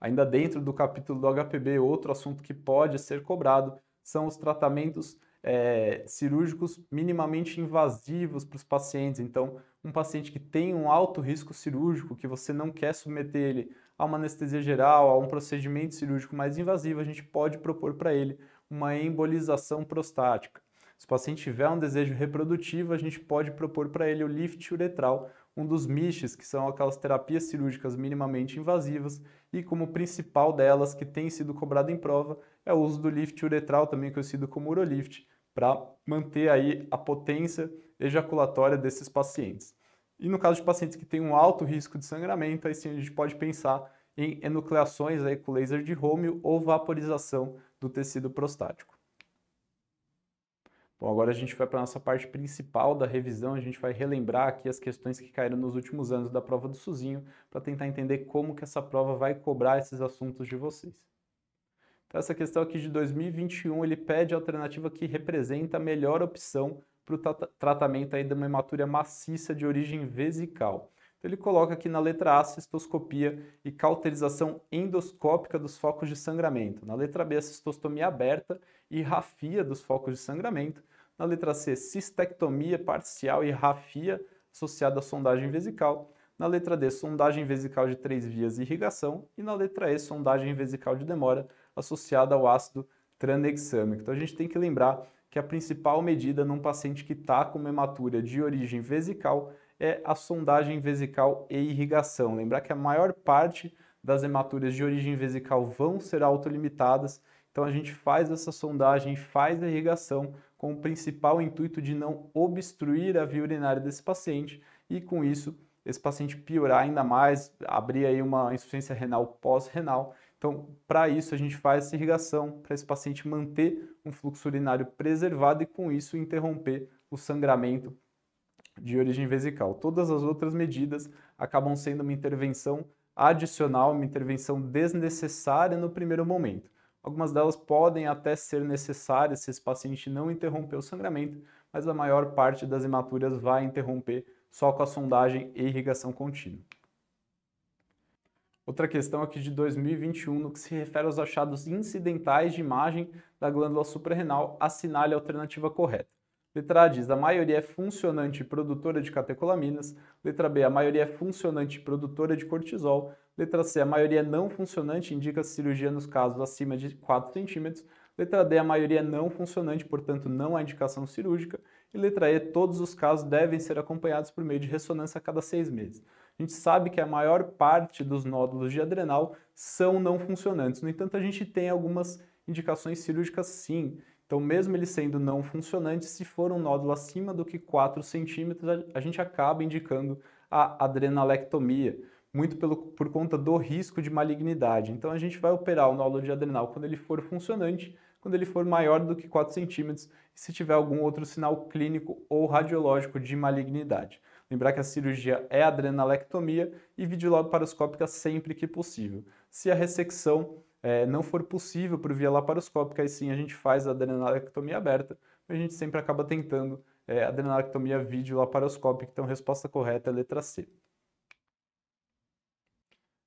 [SPEAKER 6] Ainda dentro do capítulo do HPB, outro assunto que pode ser cobrado são os tratamentos é, cirúrgicos minimamente invasivos para os pacientes. Então, um paciente que tem um alto risco cirúrgico, que você não quer submeter ele a uma anestesia geral, a um procedimento cirúrgico mais invasivo, a gente pode propor para ele uma embolização prostática. Se o paciente tiver um desejo reprodutivo, a gente pode propor para ele o lift uretral, um dos MISHs, que são aquelas terapias cirúrgicas minimamente invasivas, e como principal delas que tem sido cobrado em prova é o uso do lift uretral, também conhecido como urolift, para manter aí a potência ejaculatória desses pacientes. E no caso de pacientes que têm um alto risco de sangramento, aí sim a gente pode pensar em enucleações aí com laser de Rômio ou vaporização do tecido prostático. Bom, agora a gente vai para a nossa parte principal da revisão, a gente vai relembrar aqui as questões que caíram nos últimos anos da prova do Suzinho, para tentar entender como que essa prova vai cobrar esses assuntos de vocês. Então, essa questão aqui de 2021, ele pede a alternativa que representa a melhor opção para o tratamento aí de uma hematúria maciça de origem vesical. Então, ele coloca aqui na letra A, cistoscopia e cauterização endoscópica dos focos de sangramento. Na letra B, a cistostomia aberta e rafia dos focos de sangramento. Na letra C, cistectomia parcial e rafia associada à sondagem vesical. Na letra D, sondagem vesical de três vias e irrigação. E na letra E, sondagem vesical de demora associada ao ácido tranexâmico. Então a gente tem que lembrar que a principal medida num paciente que está com uma hematúria de origem vesical é a sondagem vesical e irrigação. Lembrar que a maior parte das hematúrias de origem vesical vão ser autolimitadas, então a gente faz essa sondagem, faz a irrigação com o principal intuito de não obstruir a via urinária desse paciente e com isso esse paciente piorar ainda mais, abrir aí uma insuficiência renal pós-renal então, para isso, a gente faz essa irrigação, para esse paciente manter um fluxo urinário preservado e, com isso, interromper o sangramento de origem vesical. Todas as outras medidas acabam sendo uma intervenção adicional, uma intervenção desnecessária no primeiro momento. Algumas delas podem até ser necessárias se esse paciente não interromper o sangramento, mas a maior parte das hematuras vai interromper só com a sondagem e irrigação contínua. Outra questão aqui de 2021, no que se refere aos achados incidentais de imagem da glândula suprarrenal, assinale a alternativa correta. Letra A diz: a maioria é funcionante e produtora de catecolaminas. Letra B: a maioria é funcionante e produtora de cortisol. Letra C: a maioria é não funcionante, indica cirurgia nos casos acima de 4 centímetros. Letra D, a maioria é não funcionante, portanto não há indicação cirúrgica. E letra E, todos os casos devem ser acompanhados por meio de ressonância a cada seis meses. A gente sabe que a maior parte dos nódulos de adrenal são não funcionantes. No entanto, a gente tem algumas indicações cirúrgicas sim. Então, mesmo ele sendo não funcionante, se for um nódulo acima do que 4 centímetros, a gente acaba indicando a adrenalectomia, muito pelo, por conta do risco de malignidade. Então, a gente vai operar o nódulo de adrenal quando ele for funcionante, quando ele for maior do que 4 centímetros, e se tiver algum outro sinal clínico ou radiológico de malignidade. Lembrar que a cirurgia é adrenalectomia e videolaparoscópica sempre que possível. Se a ressecção é, não for possível por via laparoscópica, aí sim a gente faz a adrenalectomia aberta, mas a gente sempre acaba tentando é, adrenalectomia videolaparoscópica, então a resposta correta é a letra C.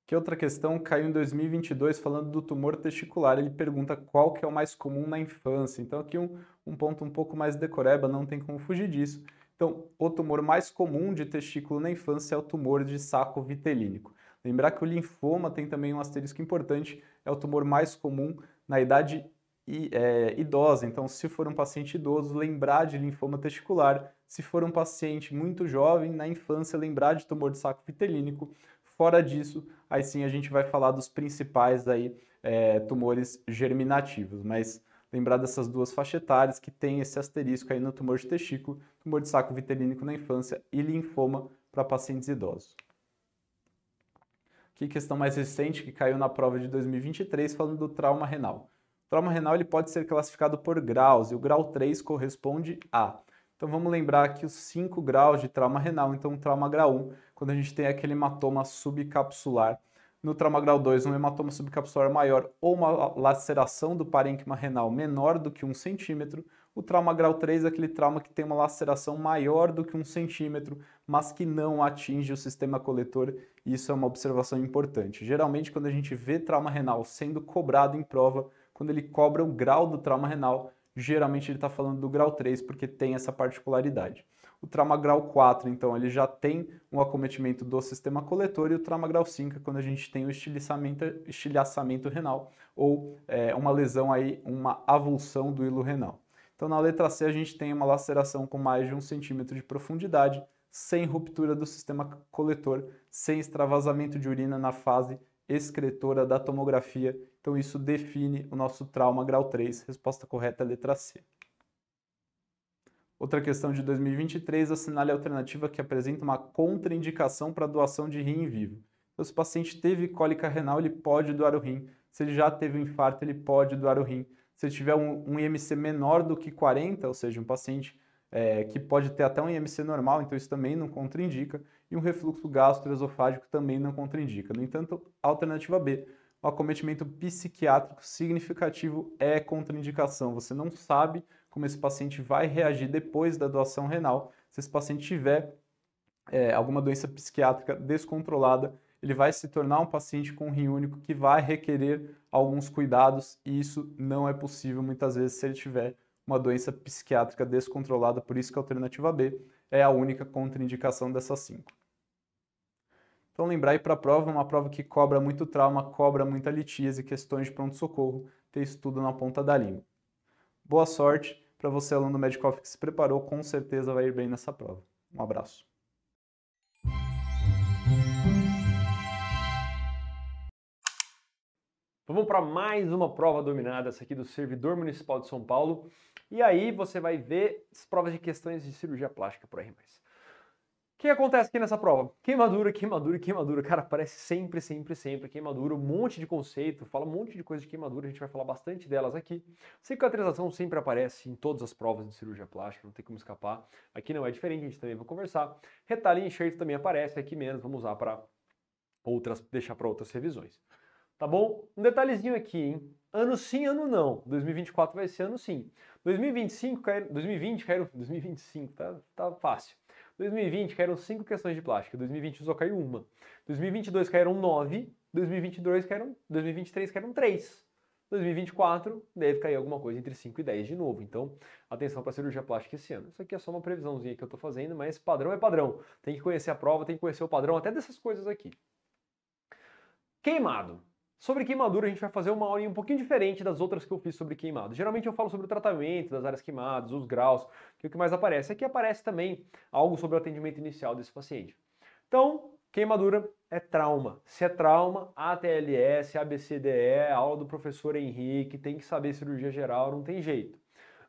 [SPEAKER 6] Que outra questão caiu em 2022 falando do tumor testicular. Ele pergunta qual que é o mais comum na infância. Então aqui um, um ponto um pouco mais decoreba, não tem como fugir disso. Então, o tumor mais comum de testículo na infância é o tumor de saco vitelínico. Lembrar que o linfoma tem também um asterisco importante, é o tumor mais comum na idade é, idosa. Então, se for um paciente idoso, lembrar de linfoma testicular. Se for um paciente muito jovem, na infância, lembrar de tumor de saco vitelínico. Fora disso, aí sim a gente vai falar dos principais aí, é, tumores germinativos. Mas lembrar dessas duas faixas etárias que tem esse asterisco aí no tumor de testículo, tumor de saco vitelínico na infância e linfoma para pacientes idosos. Aqui questão mais recente que caiu na prova de 2023 falando do trauma renal. O trauma renal ele pode ser classificado por graus e o grau 3 corresponde a. Então vamos lembrar que os 5 graus de trauma renal, então trauma grau 1, quando a gente tem aquele hematoma subcapsular no trauma grau 2, um hematoma subcapsular maior ou uma laceração do parênquima renal menor do que 1 centímetro. O trauma grau 3 é aquele trauma que tem uma laceração maior do que 1 centímetro, mas que não atinge o sistema coletor. Isso é uma observação importante. Geralmente, quando a gente vê trauma renal sendo cobrado em prova, quando ele cobra o grau do trauma renal, geralmente ele está falando do grau 3, porque tem essa particularidade. O trauma grau 4, então, ele já tem um acometimento do sistema coletor, e o trauma grau 5 é quando a gente tem o estilhaçamento, estilhaçamento renal ou é, uma lesão aí, uma avulsão do hilo renal. Então, na letra C, a gente tem uma laceração com mais de um centímetro de profundidade, sem ruptura do sistema coletor, sem extravasamento de urina na fase excretora da tomografia. Então, isso define o nosso trauma grau 3. Resposta correta é letra C. Outra questão de 2023, assinale a alternativa que apresenta uma contraindicação para doação de rim em vivo. Então, se o paciente teve cólica renal, ele pode doar o rim. Se ele já teve um infarto, ele pode doar o rim. Se ele tiver um, um IMC menor do que 40, ou seja, um paciente é, que pode ter até um IMC normal, então isso também não contraindica, e um refluxo gastroesofágico também não contraindica. No entanto, alternativa B, o acometimento psiquiátrico significativo é contraindicação. Você não sabe como esse paciente vai reagir depois da doação renal. Se esse paciente tiver é, alguma doença psiquiátrica descontrolada, ele vai se tornar um paciente com rim único que vai requerer alguns cuidados e isso não é possível muitas vezes se ele tiver uma doença psiquiátrica descontrolada, por isso que a alternativa B é a única contraindicação dessas cinco. Então lembrar aí para a prova, uma prova que cobra muito trauma, cobra muita litíase, questões de pronto-socorro, ter estudo na ponta da língua. Boa sorte para você, aluno do Medical que se preparou, com certeza vai ir bem nessa prova. Um abraço.
[SPEAKER 7] Vamos para mais uma prova dominada, essa aqui do Servidor Municipal de São Paulo. E aí você vai ver as provas de questões de cirurgia plástica por aí mais que acontece aqui nessa prova? Queimadura, queimadura, queimadura. Cara, aparece sempre, sempre, sempre queimadura. Um monte de conceito, fala um monte de coisa de queimadura. A gente vai falar bastante delas aqui. Cicatrização sempre aparece em todas as provas de cirurgia plástica, não tem como escapar. Aqui não é diferente, a gente também vai conversar. Retalho e enxerto também aparece, aqui menos, vamos usar para outras, deixar para outras revisões. Tá bom? Um detalhezinho aqui, hein? Ano sim, ano não. 2024 vai ser ano sim. 2025 2020 2025, tá, tá fácil. 2020 caíram 5 questões de plástica, 2020 só caiu uma. 2022 caíram 9, 2022 caíram, 2023 caíram 3. 2024 deve cair alguma coisa entre 5 e 10 de novo. Então, atenção para a cirurgia plástica esse ano. Isso aqui é só uma previsãozinha que eu estou fazendo, mas padrão é padrão. Tem que conhecer a prova, tem que conhecer o padrão até dessas coisas aqui. Queimado. Sobre queimadura, a gente vai fazer uma aula um pouquinho diferente das outras que eu fiz sobre queimado. Geralmente eu falo sobre o tratamento das áreas queimadas, os graus, que é o que mais aparece. Aqui aparece também algo sobre o atendimento inicial desse paciente. Então, queimadura é trauma. Se é trauma, ATLS, ABCDE, aula do professor Henrique, tem que saber cirurgia geral, não tem jeito.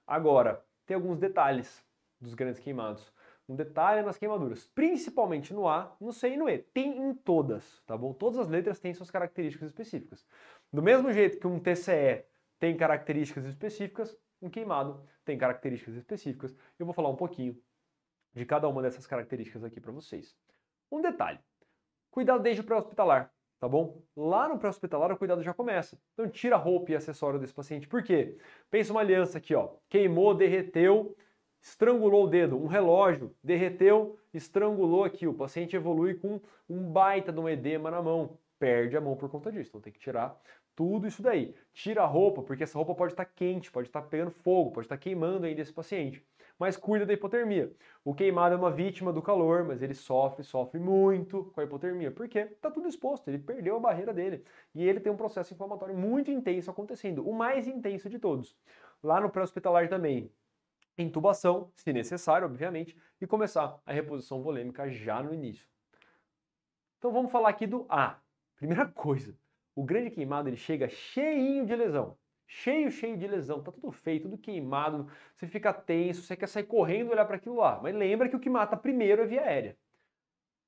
[SPEAKER 7] Agora, tem alguns detalhes dos grandes queimados um detalhe é nas queimaduras, principalmente no A, no C e no E. Tem em todas, tá bom? Todas as letras têm suas características específicas. Do mesmo jeito que um TCE tem características específicas, um queimado tem características específicas. Eu vou falar um pouquinho de cada uma dessas características aqui para vocês. Um detalhe: cuidado desde o pré-hospitalar, tá bom? Lá no pré-hospitalar o cuidado já começa. Então tira a roupa e acessório desse paciente. Por quê? Pensa uma aliança aqui, ó. Queimou, derreteu, estrangulou o dedo, um relógio, derreteu, estrangulou aqui. O paciente evolui com um baita de um edema na mão, perde a mão por conta disso. Então tem que tirar tudo isso daí. Tira a roupa, porque essa roupa pode estar quente, pode estar pegando fogo, pode estar queimando ainda esse paciente. Mas cuida da hipotermia. O queimado é uma vítima do calor, mas ele sofre, sofre muito com a hipotermia, porque está tudo exposto, ele perdeu a barreira dele. E ele tem um processo inflamatório muito intenso acontecendo, o mais intenso de todos. Lá no pré-hospitalar também, intubação, se necessário, obviamente, e começar a reposição volêmica já no início. Então vamos falar aqui do A. Primeira coisa, o grande queimado ele chega cheinho de lesão. Cheio, cheio de lesão, tá tudo feito, tudo queimado, você fica tenso, você quer sair correndo e olhar para aquilo lá. Mas lembra que o que mata primeiro é via aérea.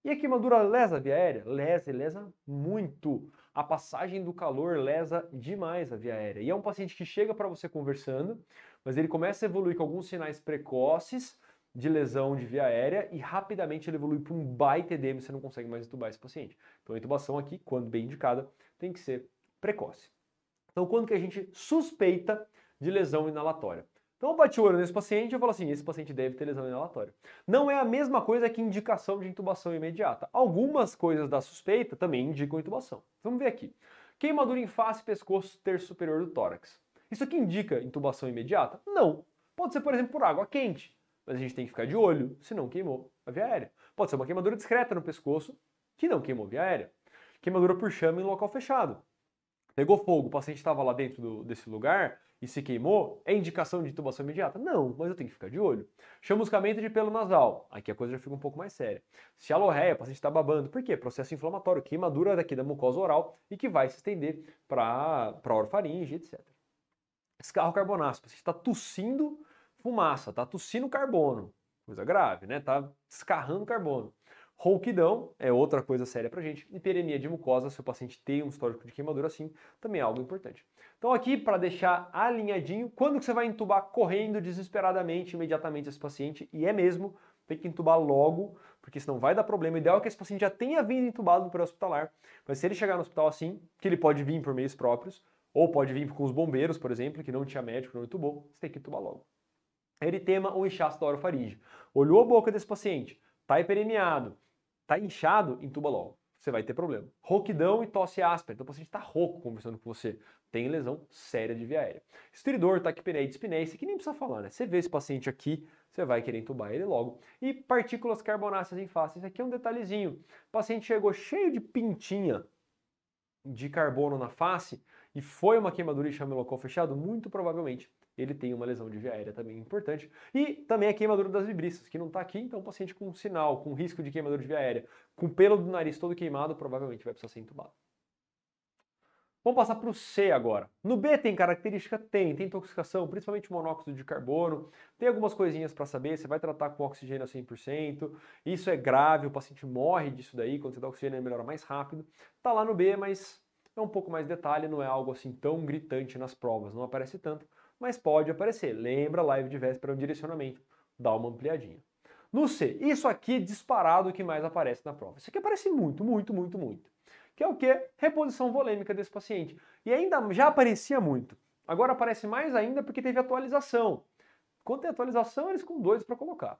[SPEAKER 7] E a queimadura lesa a via aérea? Lesa e lesa muito. A passagem do calor lesa demais a via aérea. E é um paciente que chega para você conversando, mas ele começa a evoluir com alguns sinais precoces de lesão de via aérea e rapidamente ele evolui para um baita edema e você não consegue mais intubar esse paciente. Então a intubação aqui, quando bem indicada, tem que ser precoce. Então quando que a gente suspeita de lesão inalatória? Então eu bati o olho nesse paciente e falo assim, esse paciente deve ter lesão inalatória. Não é a mesma coisa que indicação de intubação imediata. Algumas coisas da suspeita também indicam intubação. Vamos ver aqui. Queimadura em face e pescoço terço superior do tórax. Isso aqui indica intubação imediata? Não. Pode ser, por exemplo, por água quente, mas a gente tem que ficar de olho, se não queimou a via aérea. Pode ser uma queimadura discreta no pescoço, que não queimou a via aérea. Queimadura por chama em local fechado. Pegou fogo, o paciente estava lá dentro do, desse lugar e se queimou, é indicação de intubação imediata? Não, mas eu tenho que ficar de olho. Chamuscamento de pelo nasal. Aqui a coisa já fica um pouco mais séria. Se alorreia, o paciente está babando. Por quê? Processo inflamatório, queimadura daqui da mucosa oral e que vai se estender para a orofaringe, etc. Escarro carbonáceo. Você está tossindo fumaça, está tossindo carbono. Coisa grave, né? Está escarrando carbono. Rouquidão é outra coisa séria para gente. Hiperemia de mucosa, se o paciente tem um histórico de queimadura assim, também é algo importante. Então aqui, para deixar alinhadinho, quando que você vai entubar correndo desesperadamente, imediatamente esse paciente? E é mesmo, tem que entubar logo, porque senão vai dar problema. O ideal é que esse paciente já tenha vindo entubado no pré-hospitalar, mas se ele chegar no hospital assim, que ele pode vir por meios próprios, ou pode vir com os bombeiros, por exemplo, que não tinha médico, não entubou, você tem que entubar logo. Eritema ou inchaço da orofaringe. Olhou a boca desse paciente, tá hiperemiado, tá inchado, entuba logo. Você vai ter problema. Rouquidão e tosse áspera. Então o paciente está rouco conversando com você. Tem lesão séria de via aérea. Estridor, taquipneia e dispneia, isso aqui nem precisa falar, né? Você vê esse paciente aqui, você vai querer entubar ele logo. E partículas carbonáceas em face. Isso aqui é um detalhezinho. O paciente chegou cheio de pintinha de carbono na face, e foi uma queimadura de chame local fechado, muito provavelmente ele tem uma lesão de via aérea também importante. E também a queimadura das vibriças, que não está aqui, então o paciente com sinal, com risco de queimadura de via aérea, com o pelo do nariz todo queimado, provavelmente vai precisar ser entubado. Vamos passar para o C agora. No B tem característica? Tem. Tem intoxicação, principalmente monóxido de carbono. Tem algumas coisinhas para saber. Você vai tratar com oxigênio a 100%. Isso é grave, o paciente morre disso daí. Quando você dá oxigênio, ele melhora mais rápido. Está lá no B, mas é um pouco mais detalhe, não é algo assim tão gritante nas provas, não aparece tanto, mas pode aparecer. Lembra a live de véspera, o direcionamento, dá uma ampliadinha. No C, isso aqui é disparado que mais aparece na prova. Isso aqui aparece muito, muito, muito, muito. Que é o que? Reposição volêmica desse paciente. E ainda já aparecia muito. Agora aparece mais ainda porque teve atualização. Quando tem atualização, eles com dois para colocar.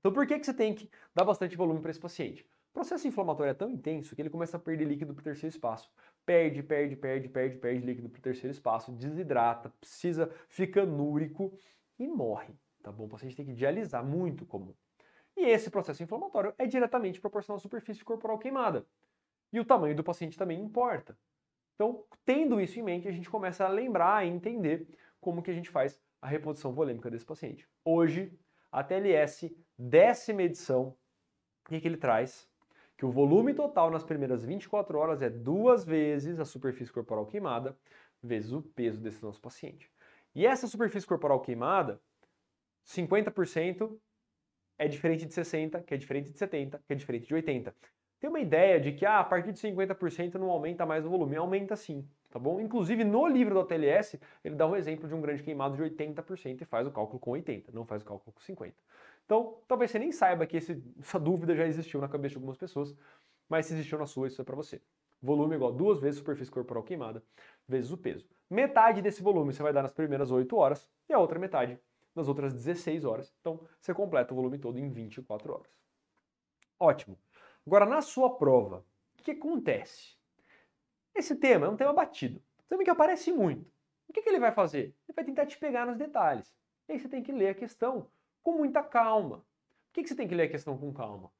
[SPEAKER 7] Então por que, que você tem que dar bastante volume para esse paciente? processo inflamatório é tão intenso que ele começa a perder líquido para o terceiro espaço. Perde, perde, perde, perde, perde líquido para o terceiro espaço, desidrata, precisa, fica núrico e morre, tá bom? O paciente tem que dialisar, muito comum. E esse processo inflamatório é diretamente proporcional à superfície corporal queimada. E o tamanho do paciente também importa. Então, tendo isso em mente, a gente começa a lembrar e entender como que a gente faz a reposição volêmica desse paciente. Hoje, a TLS, décima edição, o que, que ele traz? que o volume total nas primeiras 24 horas é duas vezes a superfície corporal queimada vezes o peso desse nosso paciente. E essa superfície corporal queimada, 50% é diferente de 60, que é diferente de 70, que é diferente de 80. Tem uma ideia de que ah, a partir de 50% não aumenta mais o volume, aumenta sim, tá bom? Inclusive no livro do TLS, ele dá um exemplo de um grande queimado de 80% e faz o cálculo com 80, não faz o cálculo com 50. Então, talvez você nem saiba que esse, essa dúvida já existiu na cabeça de algumas pessoas, mas se existiu na sua, isso é para você. Volume igual a duas vezes superfície corporal queimada, vezes o peso. Metade desse volume você vai dar nas primeiras 8 horas e a outra metade nas outras 16 horas. Então, você completa o volume todo em 24 horas. Ótimo. Agora, na sua prova, o que acontece? Esse tema é um tema batido, um tema que aparece muito. O que, que ele vai fazer? Ele vai tentar te pegar nos detalhes. E aí você tem que ler a questão com muita calma. Por que, que você tem que ler a questão com calma?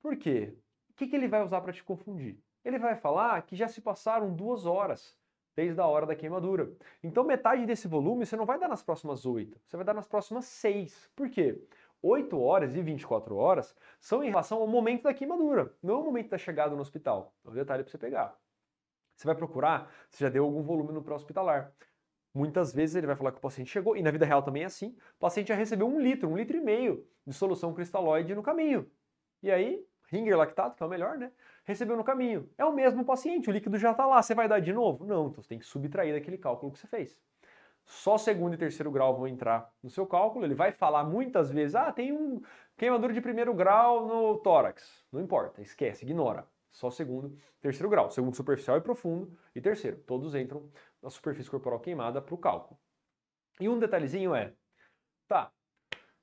[SPEAKER 7] Por quê? O que, que ele vai usar para te confundir? Ele vai falar que já se passaram duas horas desde a hora da queimadura. Então, metade desse volume você não vai dar nas próximas oito, você vai dar nas próximas seis. Por quê? 8 horas e 24 horas são em relação ao momento da queimadura, não ao momento da chegada no hospital. É um detalhe para você pegar. Você vai procurar se já deu algum volume no pré-hospitalar. Muitas vezes ele vai falar que o paciente chegou, e na vida real também é assim, o paciente já recebeu um litro, um litro e meio de solução cristalóide no caminho. E aí, ringer lactato, que é o melhor, né? Recebeu no caminho. É o mesmo paciente, o líquido já está lá, você vai dar de novo? Não, então você tem que subtrair daquele cálculo que você fez. Só segundo e terceiro grau vão entrar no seu cálculo, ele vai falar muitas vezes, ah, tem um queimadura de primeiro grau no tórax. Não importa, esquece, ignora. Só segundo, terceiro grau. Segundo superficial e profundo e terceiro. Todos entram da superfície corporal queimada para o cálculo. E um detalhezinho é, tá,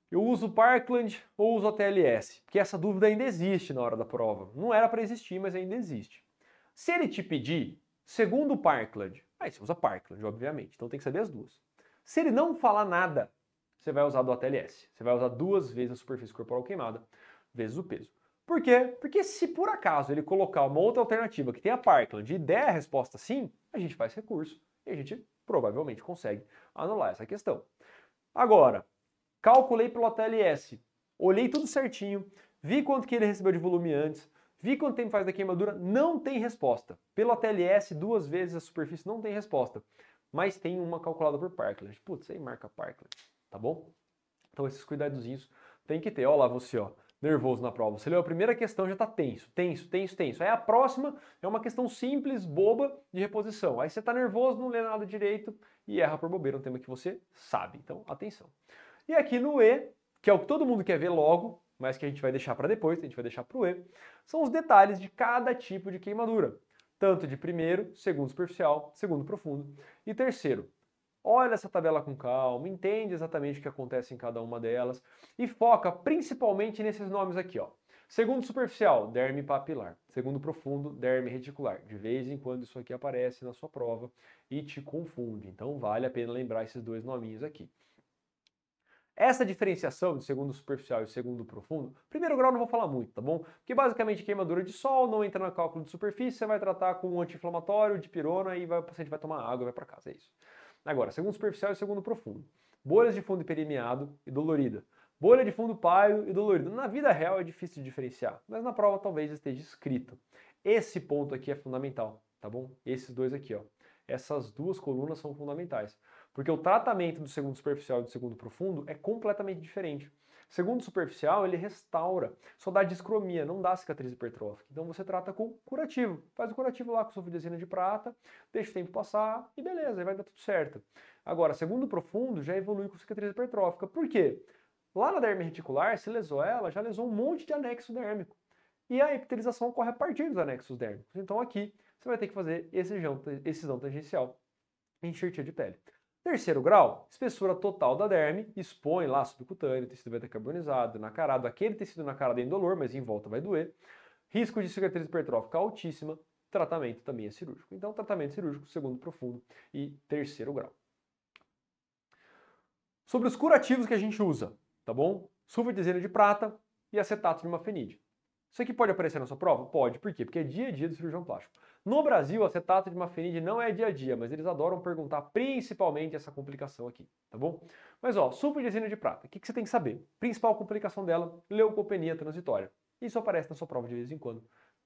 [SPEAKER 7] eu uso Parkland ou uso TLS? Porque essa dúvida ainda existe na hora da prova. Não era para existir, mas ainda existe. Se ele te pedir, segundo o Parkland, aí você usa Parkland, obviamente, então tem que saber as duas. Se ele não falar nada, você vai usar do ATLS. Você vai usar duas vezes a superfície corporal queimada, vezes o peso. Por quê? Porque se por acaso ele colocar uma outra alternativa que tem a Parkland e der a resposta sim, a gente faz recurso e a gente provavelmente consegue anular essa questão. Agora, calculei pelo TLS, olhei tudo certinho, vi quanto que ele recebeu de volume antes, vi quanto tempo faz da queimadura, não tem resposta. Pelo TLS, duas vezes a superfície não tem resposta, mas tem uma calculada por Parkland. Putz, aí marca Parkland, tá bom? Então esses cuidadozinhos tem que ter. Olha lá você, ó nervoso na prova. Você leu a primeira questão, já está tenso, tenso, tenso, tenso. Aí a próxima é uma questão simples, boba, de reposição. Aí você está nervoso, não lê nada direito e erra por bobeira, um tema que você sabe. Então, atenção. E aqui no E, que é o que todo mundo quer ver logo, mas que a gente vai deixar para depois, a gente vai deixar para o E, são os detalhes de cada tipo de queimadura. Tanto de primeiro, segundo superficial, segundo profundo e terceiro. Olha essa tabela com calma, entende exatamente o que acontece em cada uma delas e foca principalmente nesses nomes aqui, ó. Segundo superficial, derme papilar. Segundo profundo, derme reticular. De vez em quando isso aqui aparece na sua prova e te confunde, então vale a pena lembrar esses dois nominhos aqui. Essa diferenciação de segundo superficial e segundo profundo, primeiro grau não vou falar muito, tá bom? Porque basicamente queimadura de sol não entra no cálculo de superfície, você vai tratar com um anti-inflamatório, dipirona e vai, o paciente vai tomar água e vai para casa, é isso. Agora, segundo superficial e segundo profundo. Bolhas de fundo permeado e dolorida. Bolha de fundo pálido e dolorido. Na vida real é difícil de diferenciar, mas na prova talvez esteja escrito. Esse ponto aqui é fundamental, tá bom? Esses dois aqui, ó. Essas duas colunas são fundamentais, porque o tratamento do segundo superficial e do segundo profundo é completamente diferente. Segundo superficial, ele restaura, só dá discromia, não dá cicatriz hipertrófica. Então você trata com curativo, faz o curativo lá com sulfidesina de prata, deixa o tempo passar e beleza, aí vai dar tudo certo. Agora, segundo profundo, já evolui com cicatriz hipertrófica. Por quê? Lá na derme reticular, se lesou ela, já lesou um monte de anexo dérmico. E a epitelização ocorre a partir dos anexos dérmicos. Então aqui você vai ter que fazer esse excisão tangencial, enxertia de pele. Terceiro grau, espessura total da derme, expõe lá subcutâneo, tecido beta carbonizado, nacarado, aquele tecido nacarado é indolor, mas em volta vai doer. Risco de cicatriz hipertrófica altíssima, tratamento também é cirúrgico. Então, tratamento cirúrgico, segundo profundo e terceiro grau. Sobre os curativos que a gente usa, tá bom? Sulfadizina de prata e acetato de mafenide. Isso aqui pode aparecer na sua prova? Pode. Por quê? Porque é dia a dia do cirurgião plástico. No Brasil, acetato de mafenide não é dia a dia, mas eles adoram perguntar principalmente essa complicação aqui, tá bom? Mas ó, sulfidesina de prata, o que, que, você tem que saber? Principal complicação dela, leucopenia transitória. Isso aparece na sua prova de vez em quando.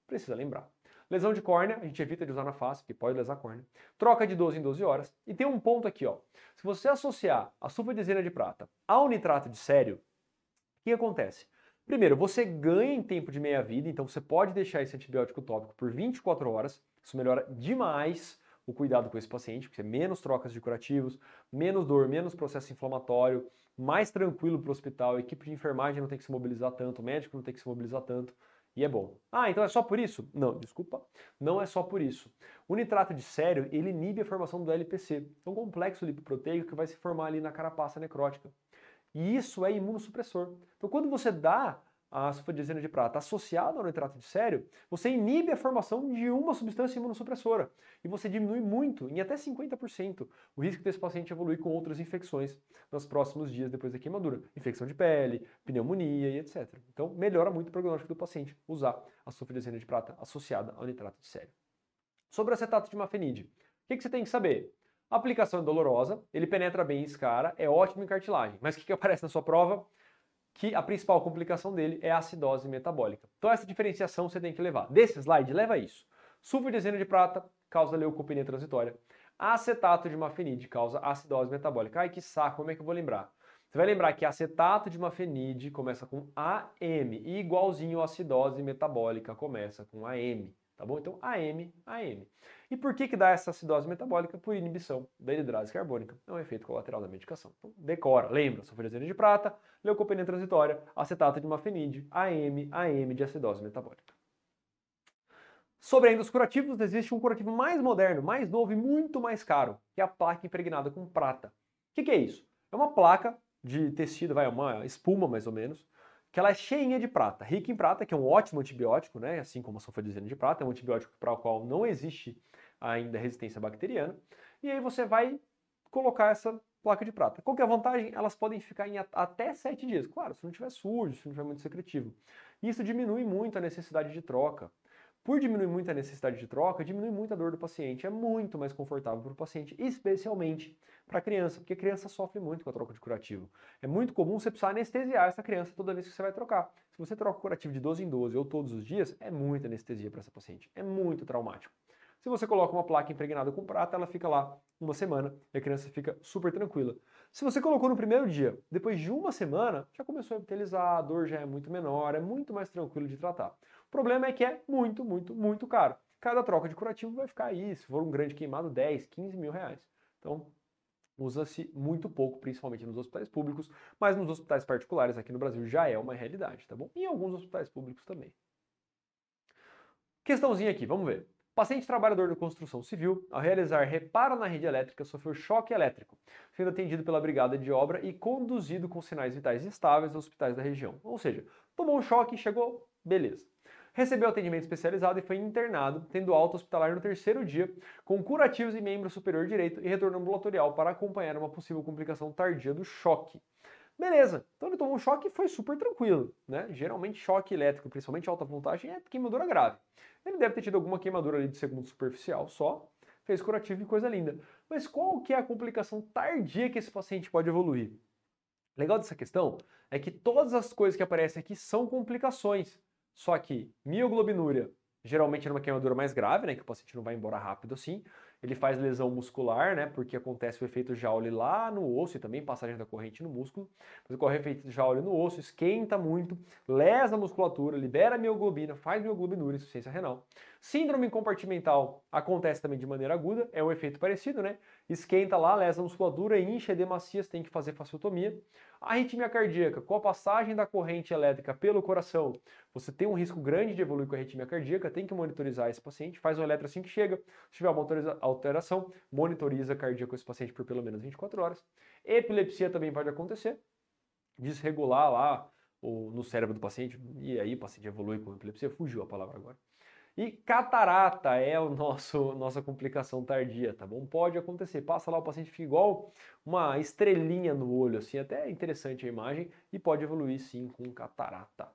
[SPEAKER 7] Precisa lembrar. Lesão de córnea, a gente evita de usar na face, porque pode lesar a córnea. Troca de 12 em 12 horas. E tem um ponto aqui, ó. Se você associar a sulfidesina de prata ao nitrato de sério, o que acontece? Primeiro, você ganha em tempo de meia-vida, então você pode deixar esse antibiótico tópico por 24 horas. Isso melhora demais o cuidado com esse paciente, porque é menos trocas de curativos, menos dor, menos processo inflamatório, mais tranquilo para o hospital, a equipe de enfermagem não tem que se mobilizar tanto, o médico não tem que se mobilizar tanto. E é bom. Ah, então é só por isso? Não, desculpa, não é só por isso. O nitrato de sério, ele inibe a formação do LPC, um complexo lipoproteico que vai se formar ali na carapaça necrótica. E isso é imunossupressor. Então, quando você dá a sulfadiazina de prata associada ao nitrato de sério, você inibe a formação de uma substância imunossupressora e você diminui muito, em até 50%, o risco desse paciente evoluir com outras infecções nos próximos dias depois da queimadura, infecção de pele, pneumonia e etc. Então, melhora muito o prognóstico do paciente usar a sulfadiazina de prata associada ao nitrato de sério. Sobre o acetato de mafenide, o que, que você tem que saber? A aplicação é dolorosa, ele penetra bem em escara, é ótimo em cartilagem. Mas o que, que aparece na sua prova? Que a principal complicação dele é a acidose metabólica. Então essa diferenciação você tem que levar. Desse slide, leva isso. Sulfidezena de prata causa leucopenia transitória. Acetato de mafenide causa acidose metabólica. Ai, que saco, como é que eu vou lembrar? Você vai lembrar que acetato de mafenide começa com AM, e igualzinho a acidose metabólica começa com AM. Tá bom? Então, AM, AM. E por que, que dá essa acidose metabólica? Por inibição da hidrase carbônica. É um efeito colateral da medicação. Então, decora. Lembra, sulfurezina de prata, leucopenia transitória, acetato de mafenide, AM, AM de acidose metabólica. Sobre ainda os curativos, existe um curativo mais moderno, mais novo e muito mais caro, que é a placa impregnada com prata. O que, que é isso? É uma placa de tecido, vai, uma espuma mais ou menos, que ela é cheinha de prata, rica em prata, que é um ótimo antibiótico, né? Assim como a sulfadizina de prata, é um antibiótico para o qual não existe ainda resistência bacteriana. E aí você vai colocar essa placa de prata. Qual que é a vantagem? Elas podem ficar em até 7 dias. Claro, se não tiver sujo, se não tiver muito secretivo. Isso diminui muito a necessidade de troca. Por diminuir muito a necessidade de troca, diminui muito a dor do paciente. É muito mais confortável para o paciente, especialmente para a criança, porque a criança sofre muito com a troca de curativo. É muito comum você precisar anestesiar essa criança toda vez que você vai trocar. Se você troca o curativo de 12 em 12 ou todos os dias, é muita anestesia para essa paciente. É muito traumático. Se você coloca uma placa impregnada com prata, ela fica lá uma semana e a criança fica super tranquila. Se você colocou no primeiro dia, depois de uma semana, já começou a epitelizar, a dor já é muito menor, é muito mais tranquilo de tratar problema é que é muito, muito, muito caro. Cada troca de curativo vai ficar aí, se for um grande queimado, 10, 15 mil reais. Então, usa-se muito pouco, principalmente nos hospitais públicos, mas nos hospitais particulares aqui no Brasil já é uma realidade, tá bom? E em alguns hospitais públicos também. Questãozinha aqui, vamos ver. Paciente trabalhador de construção civil, ao realizar reparo na rede elétrica, sofreu choque elétrico, sendo atendido pela brigada de obra e conduzido com sinais vitais estáveis aos hospitais da região. Ou seja, tomou um choque e chegou, beleza recebeu atendimento especializado e foi internado, tendo alta hospitalar no terceiro dia, com curativos em membro superior direito e retorno ambulatorial para acompanhar uma possível complicação tardia do choque. Beleza, então ele tomou um choque e foi super tranquilo, né? Geralmente choque elétrico, principalmente alta voltagem, é queimadura grave. Ele deve ter tido alguma queimadura ali de segundo superficial só, fez curativo e coisa linda. Mas qual que é a complicação tardia que esse paciente pode evoluir? Legal dessa questão é que todas as coisas que aparecem aqui são complicações. Só que mioglobinúria geralmente é uma queimadura mais grave, né, que o paciente não vai embora rápido assim. Ele faz lesão muscular, né, porque acontece o efeito Joule lá no osso e também passagem da corrente no músculo. Mas ocorre o efeito Joule no osso, esquenta muito, lesa a musculatura, libera a mioglobina, faz mioglobinura, insuficiência renal. Síndrome compartimental acontece também de maneira aguda, é um efeito parecido, né? esquenta lá, lesa a musculatura, incha, demacias, tem que fazer fasciotomia. Arritmia cardíaca, com a passagem da corrente elétrica pelo coração, você tem um risco grande de evoluir com arritmia cardíaca, tem que monitorizar esse paciente, faz o eletro assim que chega, se tiver uma alteração, monitoriza cardíaco esse paciente por pelo menos 24 horas. Epilepsia também pode acontecer, desregular lá no cérebro do paciente, e aí o paciente evolui com epilepsia, fugiu a palavra agora. E catarata é o nosso nossa complicação tardia, tá bom? Pode acontecer. Passa lá o paciente fica igual uma estrelinha no olho, assim, até é interessante a imagem e pode evoluir sim com catarata.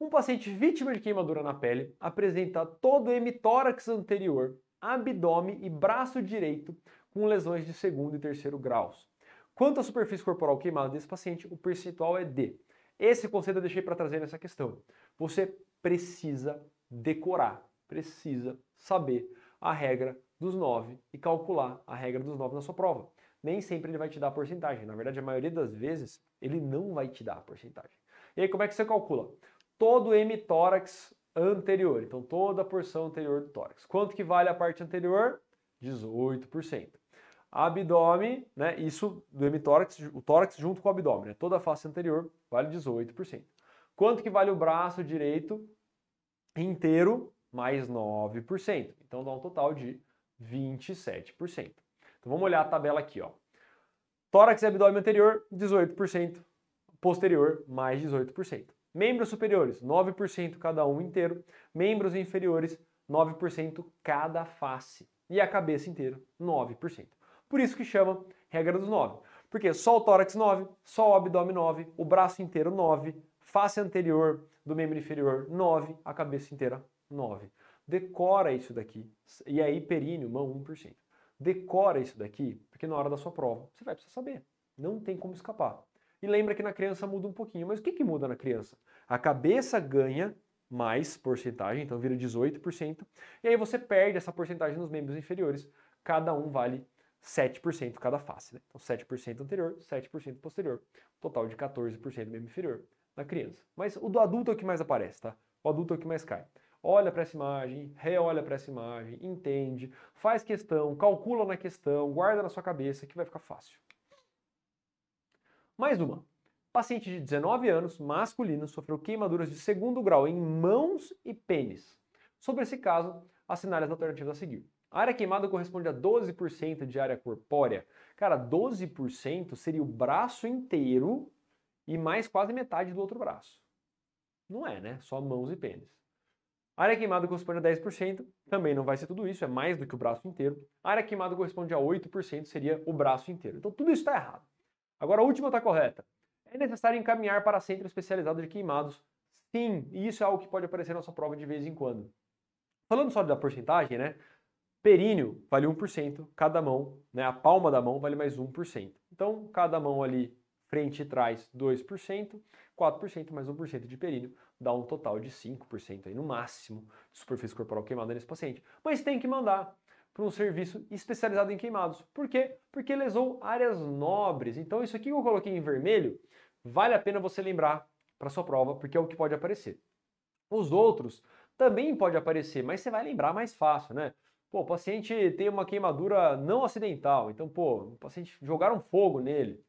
[SPEAKER 7] Um paciente vítima de queimadura na pele apresenta todo o hemitórax anterior, abdômen e braço direito com lesões de segundo e terceiro graus. Quanto à superfície corporal queimada desse paciente, o percentual é D. Esse conceito eu deixei para trazer nessa questão. Você precisa decorar, precisa saber a regra dos nove e calcular a regra dos nove na sua prova. Nem sempre ele vai te dar a porcentagem. Na verdade, a maioria das vezes, ele não vai te dar a porcentagem. E aí, como é que você calcula? Todo M tórax anterior, então toda a porção anterior do tórax. Quanto que vale a parte anterior? 18%. Abdômen, né? Isso do M tórax, o tórax junto com o abdômen, né? toda a face anterior vale 18%. Quanto que vale o braço direito inteiro? Mais 9%. Então dá um total de 27%. Então vamos olhar a tabela aqui, ó. Tórax e abdômen anterior, 18%. Posterior, mais 18%. Membros superiores, 9% cada um inteiro. Membros inferiores, 9% cada face. E a cabeça inteira, 9%. Por isso que chama regra dos 9. Porque só o tórax 9, só o abdômen 9, o braço inteiro 9, Face anterior do membro inferior, 9. A cabeça inteira, 9. Decora isso daqui. E aí, períneo, mão, 1%. Decora isso daqui, porque na hora da sua prova você vai precisar saber. Não tem como escapar. E lembra que na criança muda um pouquinho. Mas o que, que muda na criança? A cabeça ganha mais porcentagem, então vira 18%. E aí você perde essa porcentagem nos membros inferiores. Cada um vale 7% cada face. Né? Então 7% anterior, 7% posterior. Total de 14% membro inferior na criança. Mas o do adulto é o que mais aparece, tá? O adulto é o que mais cai. Olha para essa imagem, reolha para essa imagem, entende, faz questão, calcula na questão, guarda na sua cabeça que vai ficar fácil. Mais uma. Paciente de 19 anos, masculino, sofreu queimaduras de segundo grau em mãos e pênis. Sobre esse caso, assinale as alternativas a seguir. A área queimada corresponde a 12% de área corpórea. Cara, 12% seria o braço inteiro e mais quase metade do outro braço. Não é, né? Só mãos e pênis. Área queimada corresponde a 10%, também não vai ser tudo isso, é mais do que o braço inteiro. Área queimada corresponde a 8%, seria o braço inteiro. Então tudo isso está errado. Agora a última está correta. É necessário encaminhar para centro especializado de queimados? Sim, e isso é algo que pode aparecer na nossa prova de vez em quando. Falando só da porcentagem, né? Períneo vale 1%, cada mão, né? A palma da mão vale mais 1%. Então, cada mão ali Frente e trás, 2%, 4% mais 1% de períneo, dá um total de 5% aí no máximo de superfície corporal queimada nesse paciente. Mas tem que mandar para um serviço especializado em queimados. Por quê? Porque lesou áreas nobres. Então isso aqui que eu coloquei em vermelho, vale a pena você lembrar para sua prova, porque é o que pode aparecer. Os outros também pode aparecer, mas você vai lembrar mais fácil, né? Pô, o paciente tem uma queimadura não acidental, então, pô, o paciente jogaram fogo nele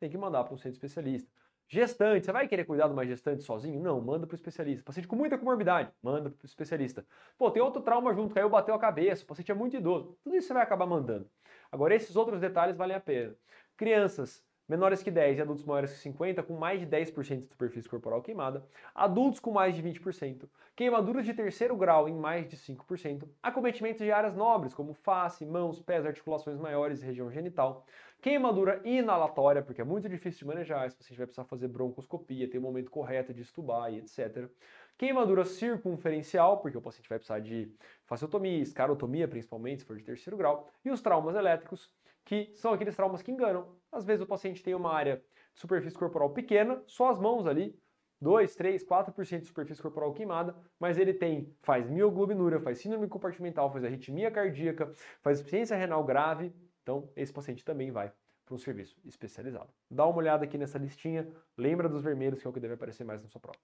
[SPEAKER 7] tem que mandar para um centro especialista. Gestante, você vai querer cuidar de uma gestante sozinho? Não, manda para o especialista. Paciente com muita comorbidade, manda para o especialista. Pô, tem outro trauma junto, caiu, bateu a cabeça, o paciente é muito idoso. Tudo isso você vai acabar mandando. Agora, esses outros detalhes valem a pena. Crianças, menores que 10 e adultos maiores que 50 com mais de 10% de superfície corporal queimada, adultos com mais de 20%, queimaduras de terceiro grau em mais de 5%, acometimentos de áreas nobres como face, mãos, pés, articulações maiores e região genital, queimadura inalatória, porque é muito difícil de manejar, o paciente vai precisar fazer broncoscopia, ter o um momento correto de estubar e etc. Queimadura circunferencial, porque o paciente vai precisar de fasciotomia, escarotomia principalmente, se for de terceiro grau, e os traumas elétricos, que são aqueles traumas que enganam. Às vezes o paciente tem uma área de superfície corporal pequena, só as mãos ali, 2, 3, 4% de superfície corporal queimada, mas ele tem, faz mioglobinúria, faz síndrome compartimental, faz arritmia cardíaca, faz insuficiência renal grave, então esse paciente também vai para um serviço especializado. Dá uma olhada aqui nessa listinha, lembra dos vermelhos que é o que deve aparecer mais na sua prova.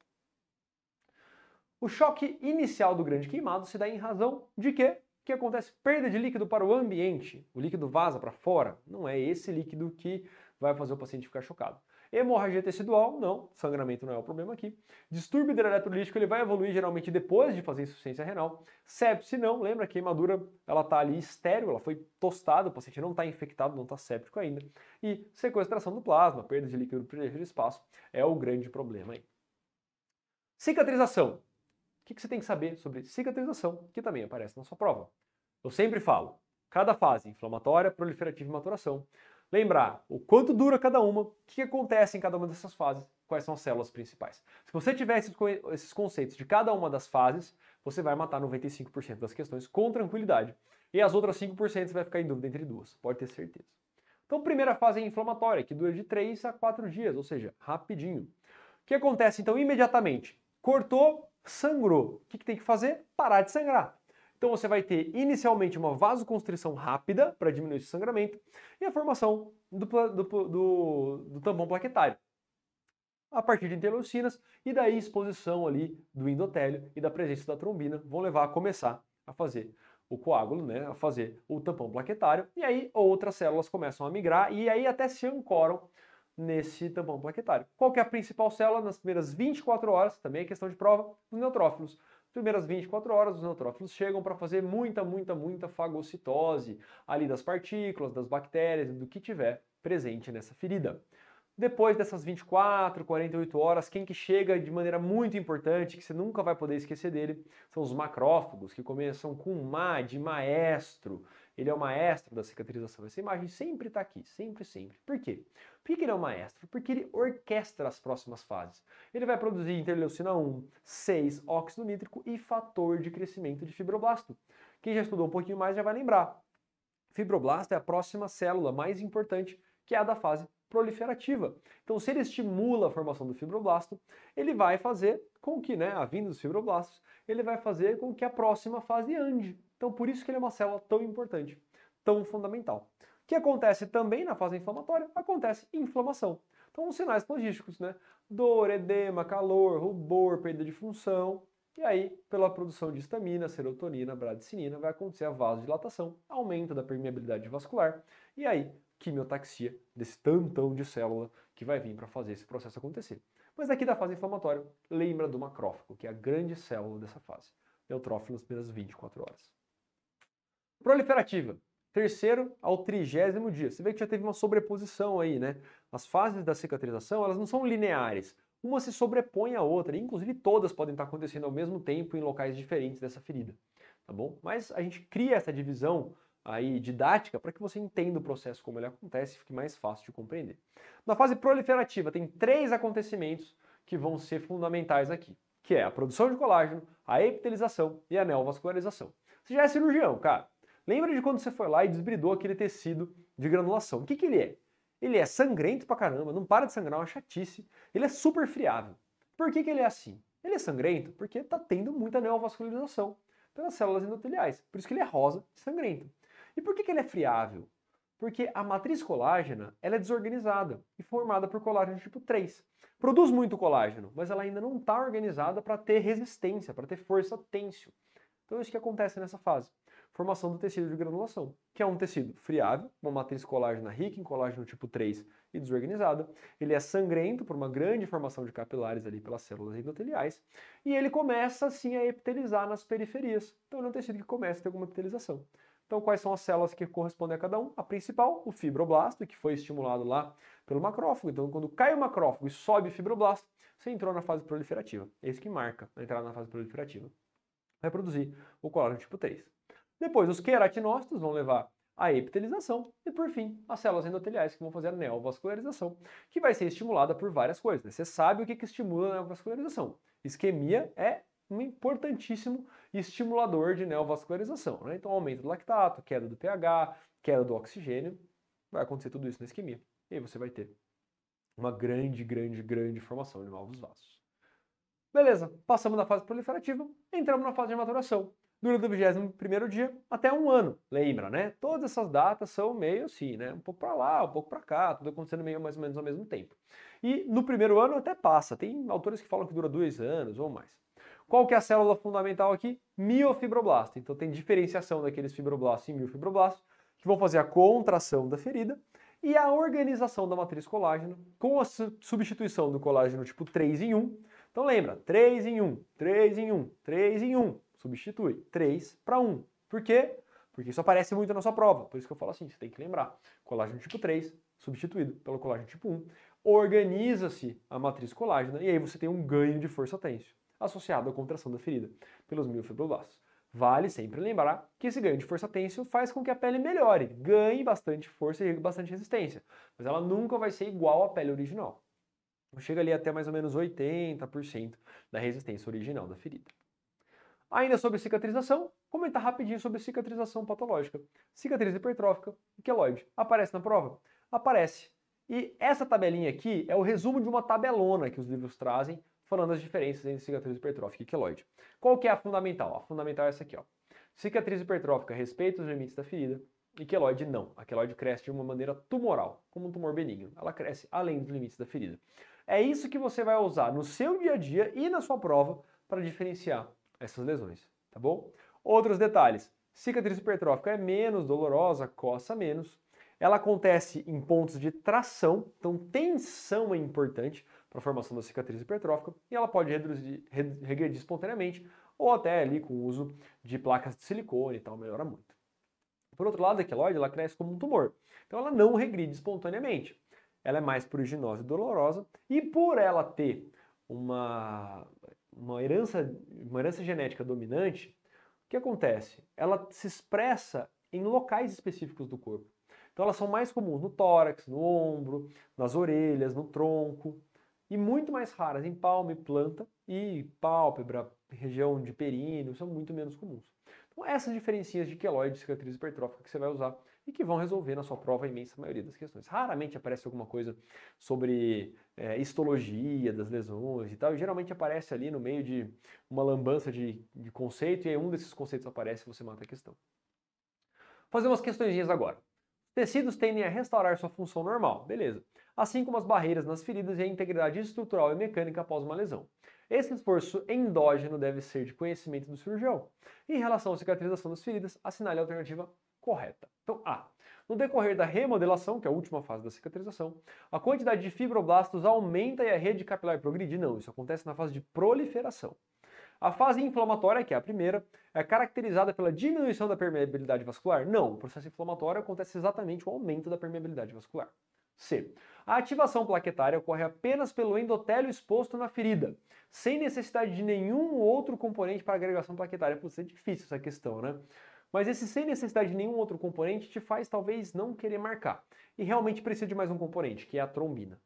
[SPEAKER 7] O choque inicial do grande queimado se dá em razão de quê? O que acontece? Perda de líquido para o ambiente. O líquido vaza para fora. Não é esse líquido que vai fazer o paciente ficar chocado. Hemorragia tecidual, não, sangramento não é o problema aqui. Distúrbio hidroeletrolítico, ele vai evoluir geralmente depois de fazer insuficiência renal. Sepse, não, lembra que a queimadura, ela está ali estéreo, ela foi tostada, o paciente não está infectado, não está séptico ainda. E sequestração do plasma, perda de líquido no primeiro espaço, é o grande problema aí. Cicatrização. O que você tem que saber sobre cicatrização, que também aparece na sua prova? Eu sempre falo, cada fase, inflamatória, proliferativa e maturação. Lembrar o quanto dura cada uma, o que acontece em cada uma dessas fases, quais são as células principais. Se você tiver esses conceitos de cada uma das fases, você vai matar 95% das questões com tranquilidade. E as outras 5% você vai ficar em dúvida entre duas, pode ter certeza. Então, primeira fase é inflamatória, que dura de 3 a 4 dias, ou seja, rapidinho. O que acontece então imediatamente? Cortou, sangrou. O que, que tem que fazer? Parar de sangrar. Então você vai ter inicialmente uma vasoconstrição rápida para diminuir esse sangramento e a formação do, do, do, do tampão plaquetário a partir de interleucinas e daí exposição ali do endotélio e da presença da trombina vão levar a começar a fazer o coágulo, né, a fazer o tampão plaquetário e aí outras células começam a migrar e aí até se ancoram nesse tampão plaquetário. Qual é a principal célula nas primeiras 24 horas? Também é questão de prova, os neutrófilos. primeiras 24 horas, os neutrófilos chegam para fazer muita, muita, muita fagocitose ali das partículas, das bactérias, do que tiver presente nessa ferida. Depois dessas 24, 48 horas, quem que chega de maneira muito importante, que você nunca vai poder esquecer dele, são os macrófagos, que começam com Ma de maestro, ele é o maestro da cicatrização. Essa imagem sempre está aqui, sempre, sempre. Por quê? Por que ele é o maestro? Porque ele orquestra as próximas fases. Ele vai produzir interleucina 1, 6, óxido nítrico e fator de crescimento de fibroblasto. Quem já estudou um pouquinho mais já vai lembrar. Fibroblasto é a próxima célula mais importante, que é a da fase proliferativa. Então, se ele estimula a formação do fibroblasto, ele vai fazer com que, né, a vinda dos fibroblastos, ele vai fazer com que a próxima fase ande. Então, por isso que ele é uma célula tão importante, tão fundamental. O que acontece também na fase inflamatória? Acontece inflamação. Então, os sinais logísticos, né? Dor, edema, calor, rubor, perda de função. E aí, pela produção de histamina, serotonina, bradicinina, vai acontecer a vasodilatação, aumento da permeabilidade vascular. E aí, quimiotaxia desse tantão de célula que vai vir para fazer esse processo acontecer. Mas aqui da fase inflamatória, lembra do macrófago, que é a grande célula dessa fase. Neutrófilo nas primeiras 24 horas. Proliferativa. Terceiro ao trigésimo dia. Você vê que já teve uma sobreposição aí, né? As fases da cicatrização, elas não são lineares. Uma se sobrepõe à outra, inclusive todas podem estar acontecendo ao mesmo tempo em locais diferentes dessa ferida, tá bom? Mas a gente cria essa divisão aí didática para que você entenda o processo como ele acontece e fique mais fácil de compreender. Na fase proliferativa tem três acontecimentos que vão ser fundamentais aqui, que é a produção de colágeno, a epitelização e a neovascularização. Você já é cirurgião, cara. Lembra de quando você foi lá e desbridou aquele tecido de granulação? O que, que ele é? Ele é sangrento pra caramba, não para de sangrar, é uma chatice. Ele é super friável. Por que, que ele é assim? Ele é sangrento porque está tendo muita neovascularização pelas células endoteliais. Por isso que ele é rosa e sangrento. E por que, que ele é friável? Porque a matriz colágena ela é desorganizada e formada por colágeno tipo 3. Produz muito colágeno, mas ela ainda não está organizada para ter resistência, para ter força têncil. Então é isso que acontece nessa fase formação do tecido de granulação, que é um tecido friável, uma matriz colágena rica em colágeno tipo 3 e desorganizada. Ele é sangrento por uma grande formação de capilares ali pelas células endoteliais e ele começa assim a epitelizar nas periferias. Então ele é um tecido que começa a ter alguma epitelização. Então quais são as células que correspondem a cada um? A principal, o fibroblasto, que foi estimulado lá pelo macrófago. Então quando cai o macrófago e sobe o fibroblasto, você entrou na fase proliferativa. É isso que marca a entrada na fase proliferativa. Vai produzir o colágeno tipo 3. Depois, os queratinócitos vão levar à epitelização e, por fim, as células endoteliais que vão fazer a neovascularização, que vai ser estimulada por várias coisas. Né? Você sabe o que, que estimula a neovascularização. Isquemia é um importantíssimo estimulador de neovascularização. Né? Então, aumento do lactato, queda do pH, queda do oxigênio, vai acontecer tudo isso na isquemia. E aí você vai ter uma grande, grande, grande formação de novos vasos. Beleza, passamos da fase proliferativa, entramos na fase de maturação dura do 21 dia até um ano. Lembra, né? Todas essas datas são meio assim, né? Um pouco para lá, um pouco para cá, tudo acontecendo meio mais ou menos ao mesmo tempo. E no primeiro ano até passa, tem autores que falam que dura dois anos ou mais. Qual que é a célula fundamental aqui? Miofibroblasto. Então tem diferenciação daqueles fibroblastos e miofibroblastos que vão fazer a contração da ferida e a organização da matriz colágeno com a substituição do colágeno tipo 3 em 1. Então lembra, 3 em 1, 3 em 1, 3 em 1, Substitui 3 para 1. Por quê? Porque isso aparece muito na sua prova. Por isso que eu falo assim, você tem que lembrar. Colágeno tipo 3 substituído pelo colágeno tipo 1. Organiza-se a matriz colágena e aí você tem um ganho de força têncil associado à contração da ferida pelos miofibroblastos. Vale sempre lembrar que esse ganho de força têncil faz com que a pele melhore, ganhe bastante força e bastante resistência, mas ela nunca vai ser igual à pele original. Então chega ali até mais ou menos 80% da resistência original da ferida. Ainda sobre cicatrização, comentar rapidinho sobre cicatrização patológica. Cicatriz hipertrófica e queloide. Aparece na prova? Aparece. E essa tabelinha aqui é o resumo de uma tabelona que os livros trazem, falando as diferenças entre cicatriz hipertrófica e queloide. Qual que é a fundamental? A fundamental é essa aqui, ó. Cicatriz hipertrófica respeita os limites da ferida e queloide não. A queloide cresce de uma maneira tumoral, como um tumor benigno. Ela cresce além dos limites da ferida. É isso que você vai usar no seu dia a dia e na sua prova para diferenciar essas lesões, tá bom? Outros detalhes: cicatriz hipertrófica é menos dolorosa, coça menos. Ela acontece em pontos de tração, então tensão é importante para a formação da cicatriz hipertrófica e ela pode reduzir, regredir espontaneamente ou até ali com o uso de placas de silicone e tal, melhora muito. Por outro lado, a queloide ela cresce como um tumor, então ela não regride espontaneamente. Ela é mais pruriginosa e dolorosa e por ela ter uma uma herança, uma herança genética dominante, o que acontece? Ela se expressa em locais específicos do corpo. Então elas são mais comuns no tórax, no ombro, nas orelhas, no tronco e muito mais raras em palma e planta e pálpebra, região de períneo, são muito menos comuns. Então essas diferencinhas de queloide, cicatriz hipertrófica que você vai usar e que vão resolver na sua prova a imensa maioria das questões. Raramente aparece alguma coisa sobre é, histologia das lesões e tal, e geralmente aparece ali no meio de uma lambança de, de conceito, e aí um desses conceitos aparece e você mata a questão. Fazer umas questõezinhas agora. Tecidos tendem a restaurar sua função normal, beleza. Assim como as barreiras nas feridas e a integridade estrutural e mecânica após uma lesão. Esse esforço endógeno deve ser de conhecimento do cirurgião. Em relação à cicatrização das feridas, assinale a alternativa correta. Então, A. No decorrer da remodelação, que é a última fase da cicatrização, a quantidade de fibroblastos aumenta e a rede capilar progride? Não, isso acontece na fase de proliferação. A fase inflamatória, que é a primeira, é caracterizada pela diminuição da permeabilidade vascular? Não, o processo inflamatório acontece exatamente o aumento da permeabilidade vascular. C. A ativação plaquetária ocorre apenas pelo endotélio exposto na ferida, sem necessidade de nenhum outro componente para agregação plaquetária. Pode ser é difícil essa questão, né? Mas esse sem necessidade de nenhum outro componente te faz talvez não querer marcar. E realmente precisa de mais um componente, que é a trombina.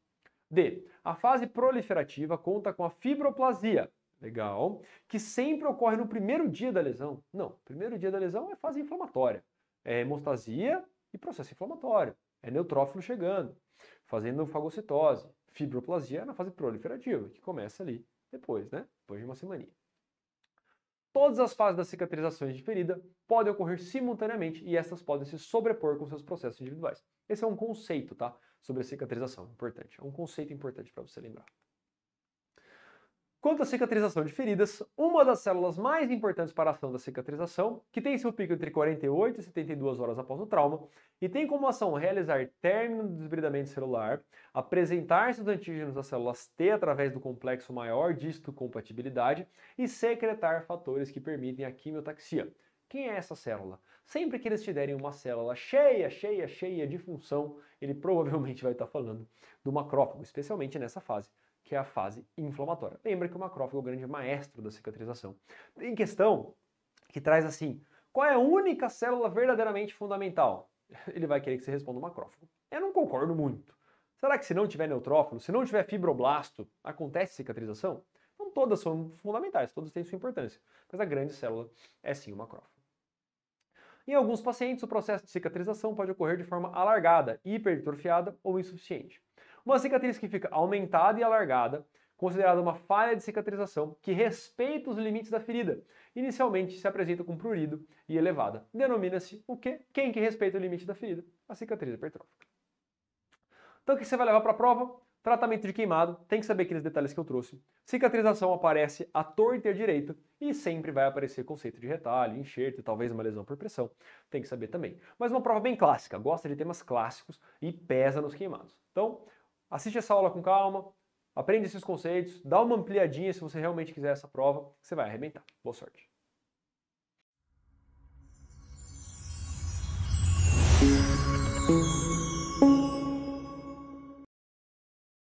[SPEAKER 7] D. A fase proliferativa conta com a fibroplasia. Legal. Que sempre ocorre no primeiro dia da lesão. Não, primeiro dia da lesão é fase inflamatória. É hemostasia e processo inflamatório. É neutrófilo chegando, fazendo fagocitose. Fibroplasia é na fase proliferativa, que começa ali depois, né? Depois de uma semana. Todas as fases das cicatrizações de ferida podem ocorrer simultaneamente e essas podem se sobrepor com seus processos individuais. Esse é um conceito, tá? Sobre a cicatrização, importante. É um conceito importante para você lembrar. Quanto à cicatrização de feridas, uma das células mais importantes para a ação da cicatrização, que tem seu pico entre 48 e 72 horas após o trauma, e tem como ação realizar término do desbridamento celular, apresentar-se os antígenos às células T através do complexo maior de compatibilidade e secretar fatores que permitem a quimiotaxia. Quem é essa célula? Sempre que eles tiverem uma célula cheia, cheia, cheia de função, ele provavelmente vai estar falando do macrófago, especialmente nessa fase que é a fase inflamatória. Lembra que o macrófago é o grande maestro da cicatrização. Tem questão que traz assim: qual é a única célula verdadeiramente fundamental? Ele vai querer que você responda o macrófago. Eu não concordo muito. Será que se não tiver neutrófilo, se não tiver fibroblasto, acontece cicatrização? Não todas são fundamentais, todas têm sua importância, mas a grande célula é sim o macrófago. Em alguns pacientes, o processo de cicatrização pode ocorrer de forma alargada, hipertrofiada ou insuficiente. Uma cicatriz que fica aumentada e alargada, considerada uma falha de cicatrização que respeita os limites da ferida. Inicialmente se apresenta com prurido e elevada. Denomina-se o quê? Quem que respeita o limite da ferida? A cicatriz hipertrófica. Então o que você vai levar para a prova? Tratamento de queimado, tem que saber aqueles detalhes que eu trouxe. Cicatrização aparece à torta e à direita e sempre vai aparecer conceito de retalho, enxerto e talvez uma lesão por pressão. Tem que saber também. Mas uma prova bem clássica, gosta de temas clássicos e pesa nos queimados. Então, Assiste essa aula com calma, aprende esses conceitos, dá uma ampliadinha se você realmente quiser essa prova, você vai arrebentar. Boa sorte!